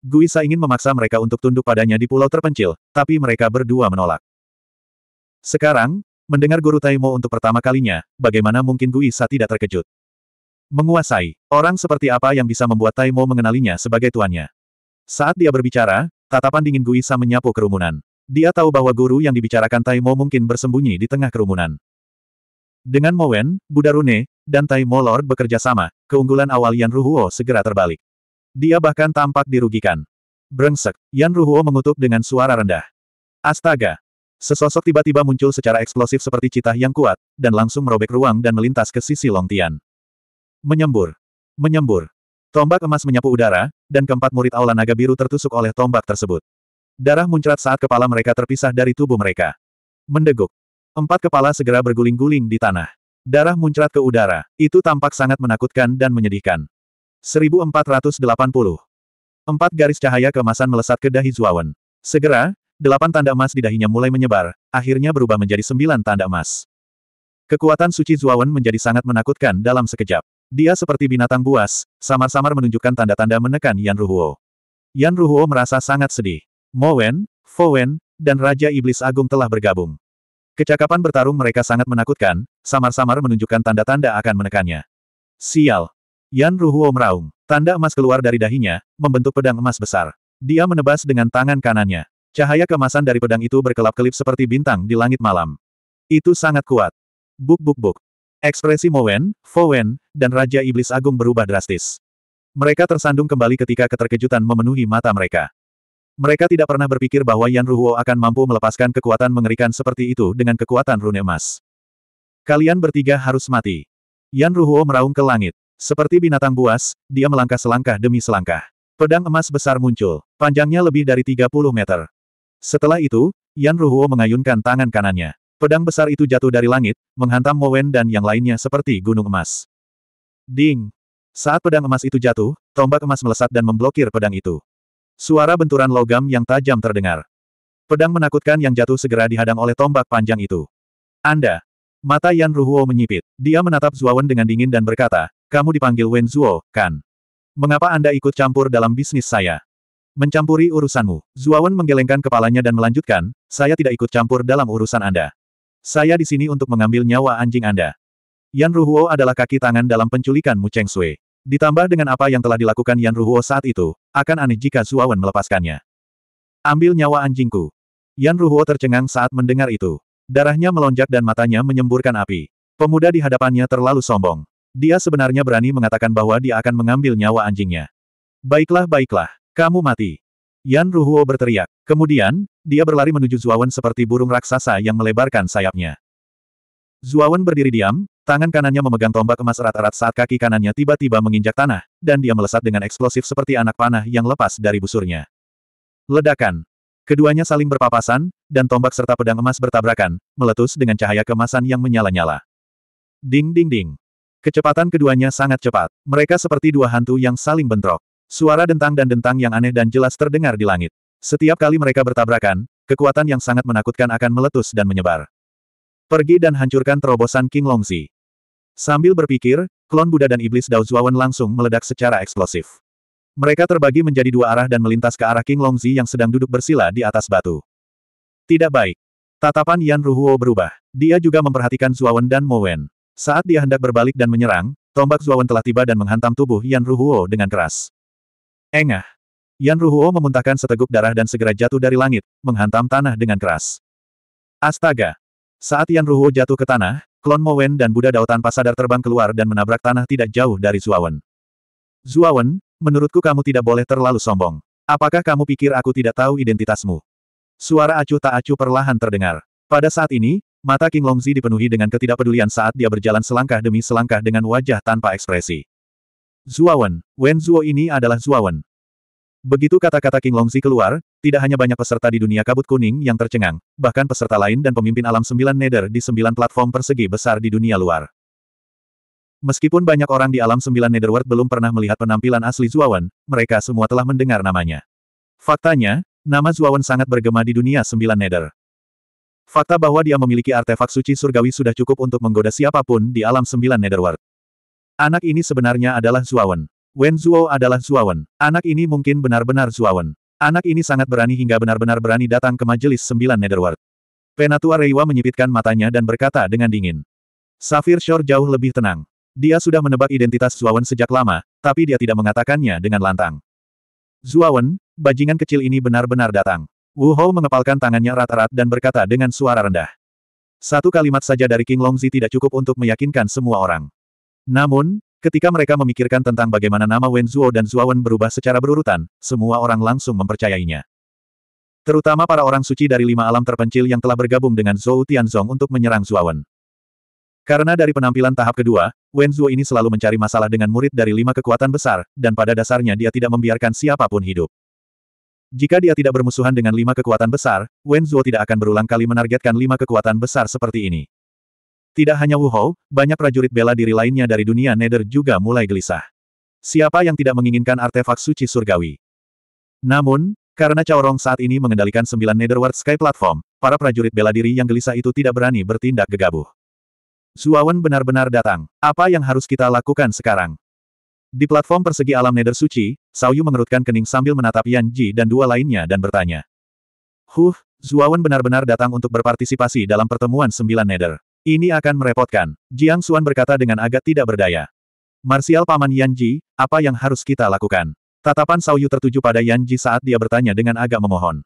S1: Guisa ingin memaksa mereka untuk tunduk padanya di pulau terpencil, tapi mereka berdua menolak. Sekarang, mendengar guru Taimo untuk pertama kalinya, bagaimana mungkin Guisa tidak terkejut? Menguasai, orang seperti apa yang bisa membuat Taimo mengenalinya sebagai tuannya? Saat dia berbicara, tatapan dingin Guisa menyapu kerumunan. Dia tahu bahwa guru yang dibicarakan Taimo mungkin bersembunyi di tengah kerumunan. Dengan Mowen, Buddha Rune, dan Taimo Lord bekerja sama, keunggulan awal Yan Ruhuo segera terbalik. Dia bahkan tampak dirugikan. Brengsek, Yan Ruhuo mengutuk dengan suara rendah. Astaga! Sesosok tiba-tiba muncul secara eksplosif seperti citah yang kuat, dan langsung merobek ruang dan melintas ke sisi Longtian. Menyembur. Menyembur. Tombak emas menyapu udara, dan keempat murid aula naga biru tertusuk oleh tombak tersebut. Darah muncrat saat kepala mereka terpisah dari tubuh mereka. Mendeguk. Empat kepala segera berguling-guling di tanah. Darah muncrat ke udara. Itu tampak sangat menakutkan dan menyedihkan. 1480. Empat garis cahaya kemasan melesat ke dahi Zuawan. Segera, delapan tanda emas di dahinya mulai menyebar, akhirnya berubah menjadi sembilan tanda emas. Kekuatan suci Zuawan menjadi sangat menakutkan dalam sekejap. Dia seperti binatang buas, samar-samar menunjukkan tanda-tanda menekan Yan Ruhuo. Yan Ruhuo merasa sangat sedih. Mowen, Fowen, dan Raja Iblis Agung telah bergabung. Kecakapan bertarung mereka sangat menakutkan, samar-samar menunjukkan tanda-tanda akan menekannya. Sial! Yan Ruhuo meraung. Tanda emas keluar dari dahinya, membentuk pedang emas besar. Dia menebas dengan tangan kanannya. Cahaya kemasan dari pedang itu berkelap-kelip seperti bintang di langit malam. Itu sangat kuat. Buk buk buk. Ekspresi Mowen, Fowen, dan Raja Iblis Agung berubah drastis. Mereka tersandung kembali ketika keterkejutan memenuhi mata mereka. Mereka tidak pernah berpikir bahwa Yan Ruhuo akan mampu melepaskan kekuatan mengerikan seperti itu dengan kekuatan rune emas. Kalian bertiga harus mati. Yan Ruhuo meraung ke langit. Seperti binatang buas, dia melangkah selangkah demi selangkah. Pedang emas besar muncul, panjangnya lebih dari 30 meter. Setelah itu, Yan Ruhuo mengayunkan tangan kanannya. Pedang besar itu jatuh dari langit, menghantam Mowen dan yang lainnya seperti gunung emas. Ding! Saat pedang emas itu jatuh, tombak emas melesat dan memblokir pedang itu. Suara benturan logam yang tajam terdengar. Pedang menakutkan yang jatuh segera dihadang oleh tombak panjang itu. Anda. Mata Yan Ruhuo menyipit. Dia menatap Zuowen dengan dingin dan berkata, kamu dipanggil Wen Zuo, kan? Mengapa Anda ikut campur dalam bisnis saya? Mencampuri urusanmu. Zuawan menggelengkan kepalanya dan melanjutkan, saya tidak ikut campur dalam urusan Anda. Saya di sini untuk mengambil nyawa anjing Anda. Yan Ruhuo adalah kaki tangan dalam penculikan Mu Cheng Sui. Ditambah dengan apa yang telah dilakukan Yan Ruhuo saat itu, akan aneh jika Zuawan melepaskannya. Ambil nyawa anjingku. Yan Ruhuo tercengang saat mendengar itu. Darahnya melonjak dan matanya menyemburkan api. Pemuda di hadapannya terlalu sombong. Dia sebenarnya berani mengatakan bahwa dia akan mengambil nyawa anjingnya. Baiklah, baiklah. Kamu mati. Yan Ruhuo berteriak. Kemudian, dia berlari menuju Zuawan seperti burung raksasa yang melebarkan sayapnya. Zuawan berdiri diam, Tangan kanannya memegang tombak emas erat-erat saat kaki kanannya tiba-tiba menginjak tanah, dan dia melesat dengan eksplosif seperti anak panah yang lepas dari busurnya. Ledakan. Keduanya saling berpapasan, dan tombak serta pedang emas bertabrakan, meletus dengan cahaya kemasan yang menyala-nyala. Ding ding ding. Kecepatan keduanya sangat cepat. Mereka seperti dua hantu yang saling bentrok. Suara dentang dan dentang yang aneh dan jelas terdengar di langit. Setiap kali mereka bertabrakan, kekuatan yang sangat menakutkan akan meletus dan menyebar. Pergi dan hancurkan terobosan King Longzi. Sambil berpikir, klon Buddha dan iblis Dao Zuawan langsung meledak secara eksplosif. Mereka terbagi menjadi dua arah dan melintas ke arah King Longzi yang sedang duduk bersila di atas batu. Tidak baik. Tatapan Yan Ruhuo berubah. Dia juga memperhatikan Zuawan dan Mowen. Saat dia hendak berbalik dan menyerang, tombak Zuawan telah tiba dan menghantam tubuh Yan Ruhuo dengan keras. Engah. Yan Ruhuo memuntahkan seteguk darah dan segera jatuh dari langit, menghantam tanah dengan keras. Astaga. Saat Yan Ruhuo jatuh ke tanah, Klon Mowen dan Buddha Dao tanpa sadar terbang keluar dan menabrak tanah tidak jauh dari Zuawan. Zuawan, menurutku kamu tidak boleh terlalu sombong. Apakah kamu pikir aku tidak tahu identitasmu? Suara acuh tak acuh perlahan terdengar. Pada saat ini, mata King Longzi dipenuhi dengan ketidakpedulian saat dia berjalan selangkah demi selangkah dengan wajah tanpa ekspresi. Zuawan, Wen Zuo ini adalah Zuawan. Begitu kata-kata King Longzi keluar, tidak hanya banyak peserta di dunia kabut kuning yang tercengang, bahkan peserta lain dan pemimpin alam sembilan nether di sembilan platform persegi besar di dunia luar. Meskipun banyak orang di alam sembilan netherworld belum pernah melihat penampilan asli Zuawan, mereka semua telah mendengar namanya. Faktanya, nama Zuawan sangat bergema di dunia sembilan nether. Fakta bahwa dia memiliki artefak suci surgawi sudah cukup untuk menggoda siapapun di alam sembilan netherworld. Anak ini sebenarnya adalah Zuawan. Wen Zuo adalah Zuawan. Anak ini mungkin benar-benar Zuawan. Anak ini sangat berani hingga benar-benar berani datang ke majelis sembilan Netherworld. Penatua Reiwa menyipitkan matanya dan berkata dengan dingin. Safir Shore jauh lebih tenang. Dia sudah menebak identitas Zuawan sejak lama, tapi dia tidak mengatakannya dengan lantang. Zuawan, bajingan kecil ini benar-benar datang. Wu Hou mengepalkan tangannya rata rat dan berkata dengan suara rendah. Satu kalimat saja dari King Longzi tidak cukup untuk meyakinkan semua orang. Namun, Ketika mereka memikirkan tentang bagaimana nama Wen Zhuo dan Wen berubah secara berurutan, semua orang langsung mempercayainya. Terutama para orang suci dari lima alam terpencil yang telah bergabung dengan Zhou Tianzong untuk menyerang Wen. Karena dari penampilan tahap kedua, Wen Zhuo ini selalu mencari masalah dengan murid dari lima kekuatan besar, dan pada dasarnya dia tidak membiarkan siapapun hidup. Jika dia tidak bermusuhan dengan lima kekuatan besar, Wen Zhuo tidak akan berulang kali menargetkan lima kekuatan besar seperti ini. Tidak hanya Wu Hou, banyak prajurit bela diri lainnya dari dunia Nether juga mulai gelisah. Siapa yang tidak menginginkan artefak suci surgawi? Namun, karena Rong saat ini mengendalikan sembilan Netherworld Sky Platform, para prajurit bela diri yang gelisah itu tidak berani bertindak gegabah. Zuawan benar-benar datang. Apa yang harus kita lakukan sekarang? Di platform persegi alam Nether Suci, Sauyu mengerutkan kening sambil menatap Yan Ji dan dua lainnya dan bertanya. Huh, Zuawan benar-benar datang untuk berpartisipasi dalam pertemuan sembilan Nether. Ini akan merepotkan, Jiang Xuan berkata dengan agak tidak berdaya. Marsial Paman Yan Ji, apa yang harus kita lakukan? Tatapan Sao Yu tertuju pada Yan Ji saat dia bertanya dengan agak memohon.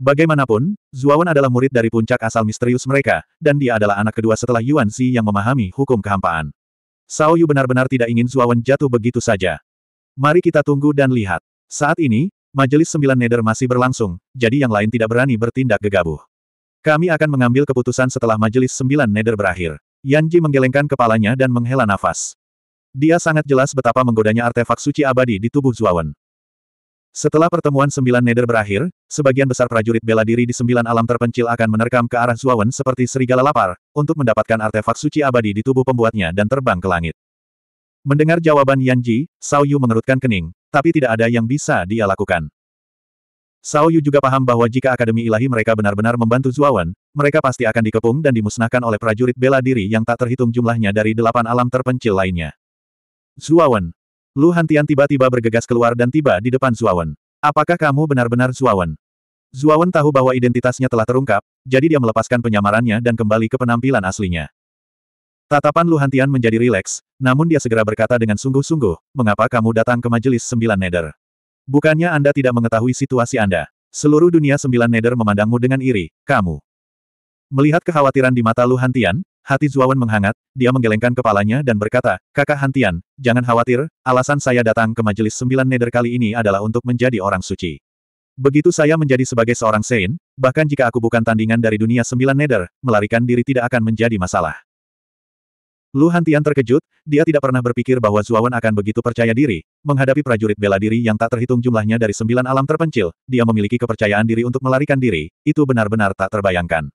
S1: Bagaimanapun, Zuawan adalah murid dari puncak asal misterius mereka, dan dia adalah anak kedua setelah Yuan Xi yang memahami hukum kehampaan. Sao Yu benar-benar tidak ingin Zuawan jatuh begitu saja. Mari kita tunggu dan lihat. Saat ini, Majelis Sembilan Neder masih berlangsung, jadi yang lain tidak berani bertindak gegabah. Kami akan mengambil keputusan setelah majelis sembilan neder berakhir. Yanji menggelengkan kepalanya dan menghela nafas. Dia sangat jelas betapa menggodanya artefak suci abadi di tubuh Zuawan. Setelah pertemuan sembilan neder berakhir, sebagian besar prajurit bela diri di sembilan alam terpencil akan menerkam ke arah Zuawan seperti serigala lapar, untuk mendapatkan artefak suci abadi di tubuh pembuatnya dan terbang ke langit. Mendengar jawaban Yanji, Sao Yu mengerutkan kening, tapi tidak ada yang bisa dia lakukan. Sao Yu juga paham bahwa jika Akademi Ilahi mereka benar-benar membantu Zuawan, mereka pasti akan dikepung dan dimusnahkan oleh prajurit bela diri yang tak terhitung jumlahnya dari delapan alam terpencil lainnya. Zuawan. Lu Hantian tiba-tiba bergegas keluar dan tiba di depan Zuawan. Apakah kamu benar-benar Zuawan? Zuawan tahu bahwa identitasnya telah terungkap, jadi dia melepaskan penyamarannya dan kembali ke penampilan aslinya. Tatapan Lu Hantian menjadi rileks, namun dia segera berkata dengan sungguh-sungguh, mengapa kamu datang ke majelis sembilan neder? Bukannya Anda tidak mengetahui situasi Anda. Seluruh dunia sembilan neder memandangmu dengan iri, kamu. Melihat kekhawatiran di mata Lu Hantian, hati Zuawan menghangat, dia menggelengkan kepalanya dan berkata, Kakak Hantian, jangan khawatir, alasan saya datang ke majelis sembilan neder kali ini adalah untuk menjadi orang suci. Begitu saya menjadi sebagai seorang Sein, bahkan jika aku bukan tandingan dari dunia sembilan neder, melarikan diri tidak akan menjadi masalah. Lu Hantian terkejut, dia tidak pernah berpikir bahwa Zuawan akan begitu percaya diri, menghadapi prajurit bela diri yang tak terhitung jumlahnya dari sembilan alam terpencil, dia memiliki kepercayaan diri untuk melarikan diri, itu benar-benar tak terbayangkan.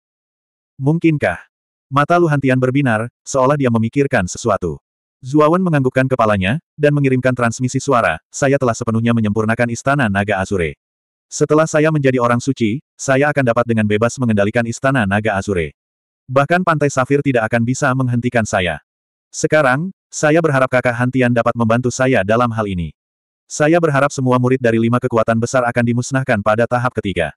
S1: Mungkinkah? Mata Lu Hantian berbinar, seolah dia memikirkan sesuatu. Zuawan menganggukkan kepalanya, dan mengirimkan transmisi suara, saya telah sepenuhnya menyempurnakan istana naga Azure. Setelah saya menjadi orang suci, saya akan dapat dengan bebas mengendalikan istana naga Azure. Bahkan Pantai Safir tidak akan bisa menghentikan saya. Sekarang, saya berharap kakak Hantian dapat membantu saya dalam hal ini. Saya berharap semua murid dari lima kekuatan besar akan dimusnahkan pada tahap ketiga.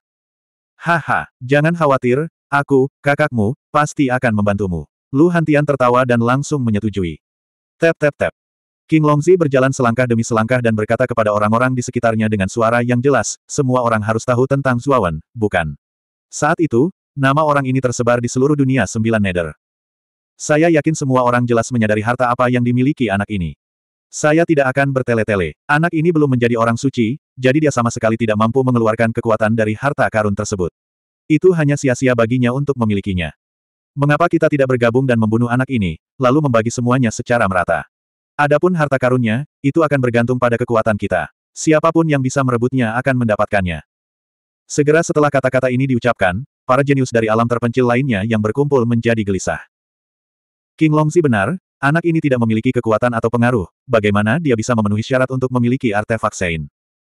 S1: Haha, jangan khawatir, aku, kakakmu, pasti akan membantumu. Lu Hantian tertawa dan langsung menyetujui. Tap tap tap. King Longzi berjalan selangkah demi selangkah dan berkata kepada orang-orang di sekitarnya dengan suara yang jelas, semua orang harus tahu tentang Zuawan, bukan? Saat itu, nama orang ini tersebar di seluruh dunia sembilan neder. Saya yakin semua orang jelas menyadari harta apa yang dimiliki anak ini. Saya tidak akan bertele-tele. Anak ini belum menjadi orang suci, jadi dia sama sekali tidak mampu mengeluarkan kekuatan dari harta karun tersebut. Itu hanya sia-sia baginya untuk memilikinya. Mengapa kita tidak bergabung dan membunuh anak ini, lalu membagi semuanya secara merata? Adapun harta karunnya, itu akan bergantung pada kekuatan kita. Siapapun yang bisa merebutnya akan mendapatkannya. Segera setelah kata-kata ini diucapkan, para jenius dari alam terpencil lainnya yang berkumpul menjadi gelisah. King Longzi benar, anak ini tidak memiliki kekuatan atau pengaruh, bagaimana dia bisa memenuhi syarat untuk memiliki artefak Sein?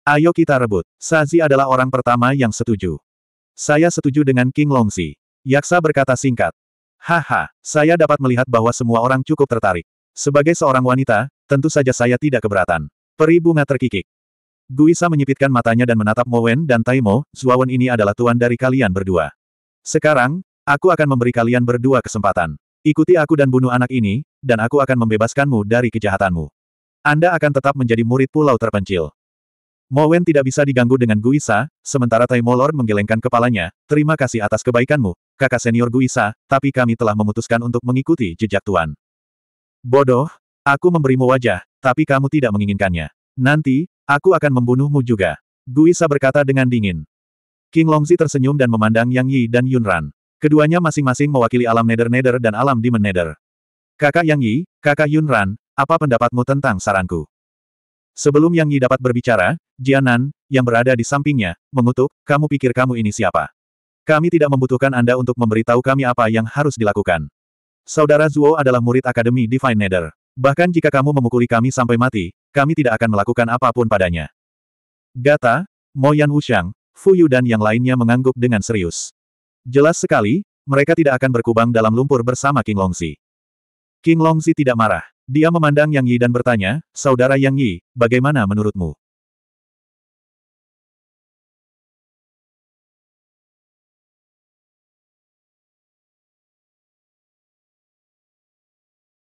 S1: Ayo kita rebut, Sazi adalah orang pertama yang setuju. Saya setuju dengan King Longzi. Yaksa berkata singkat. Haha, saya dapat melihat bahwa semua orang cukup tertarik. Sebagai seorang wanita, tentu saja saya tidak keberatan. Peri bunga terkikik. Guisa menyipitkan matanya dan menatap Mowen dan Taimo, Zuawan ini adalah tuan dari kalian berdua. Sekarang, aku akan memberi kalian berdua kesempatan. Ikuti aku dan bunuh anak ini, dan aku akan membebaskanmu dari kejahatanmu. Anda akan tetap menjadi murid pulau terpencil. Mo Wen tidak bisa diganggu dengan Guisa, sementara Mo Lord menggelengkan kepalanya, terima kasih atas kebaikanmu, kakak senior Guisa, tapi kami telah memutuskan untuk mengikuti jejak Tuan. Bodoh, aku memberimu wajah, tapi kamu tidak menginginkannya. Nanti, aku akan membunuhmu juga. Guisa berkata dengan dingin. King Longzi tersenyum dan memandang Yang Yi dan Yunran. Keduanya masing-masing mewakili alam Nether-Nether dan alam Demon Nether. Kakak Yang Yi, kakak Yun Ran, apa pendapatmu tentang saranku? Sebelum Yang Yi dapat berbicara, Jianan, yang berada di sampingnya, mengutuk, kamu pikir kamu ini siapa? Kami tidak membutuhkan Anda untuk memberitahu kami apa yang harus dilakukan. Saudara Zuo adalah murid Akademi Divine Nether. Bahkan jika kamu memukuli kami sampai mati, kami tidak akan melakukan apapun padanya. Gata, Mo Yan Wuxiang, Fu Yu dan yang lainnya mengangguk dengan serius. Jelas sekali, mereka tidak akan berkubang dalam lumpur bersama King Longzi. King Longzi tidak marah. Dia memandang Yang Yi dan bertanya, Saudara Yang Yi, bagaimana menurutmu?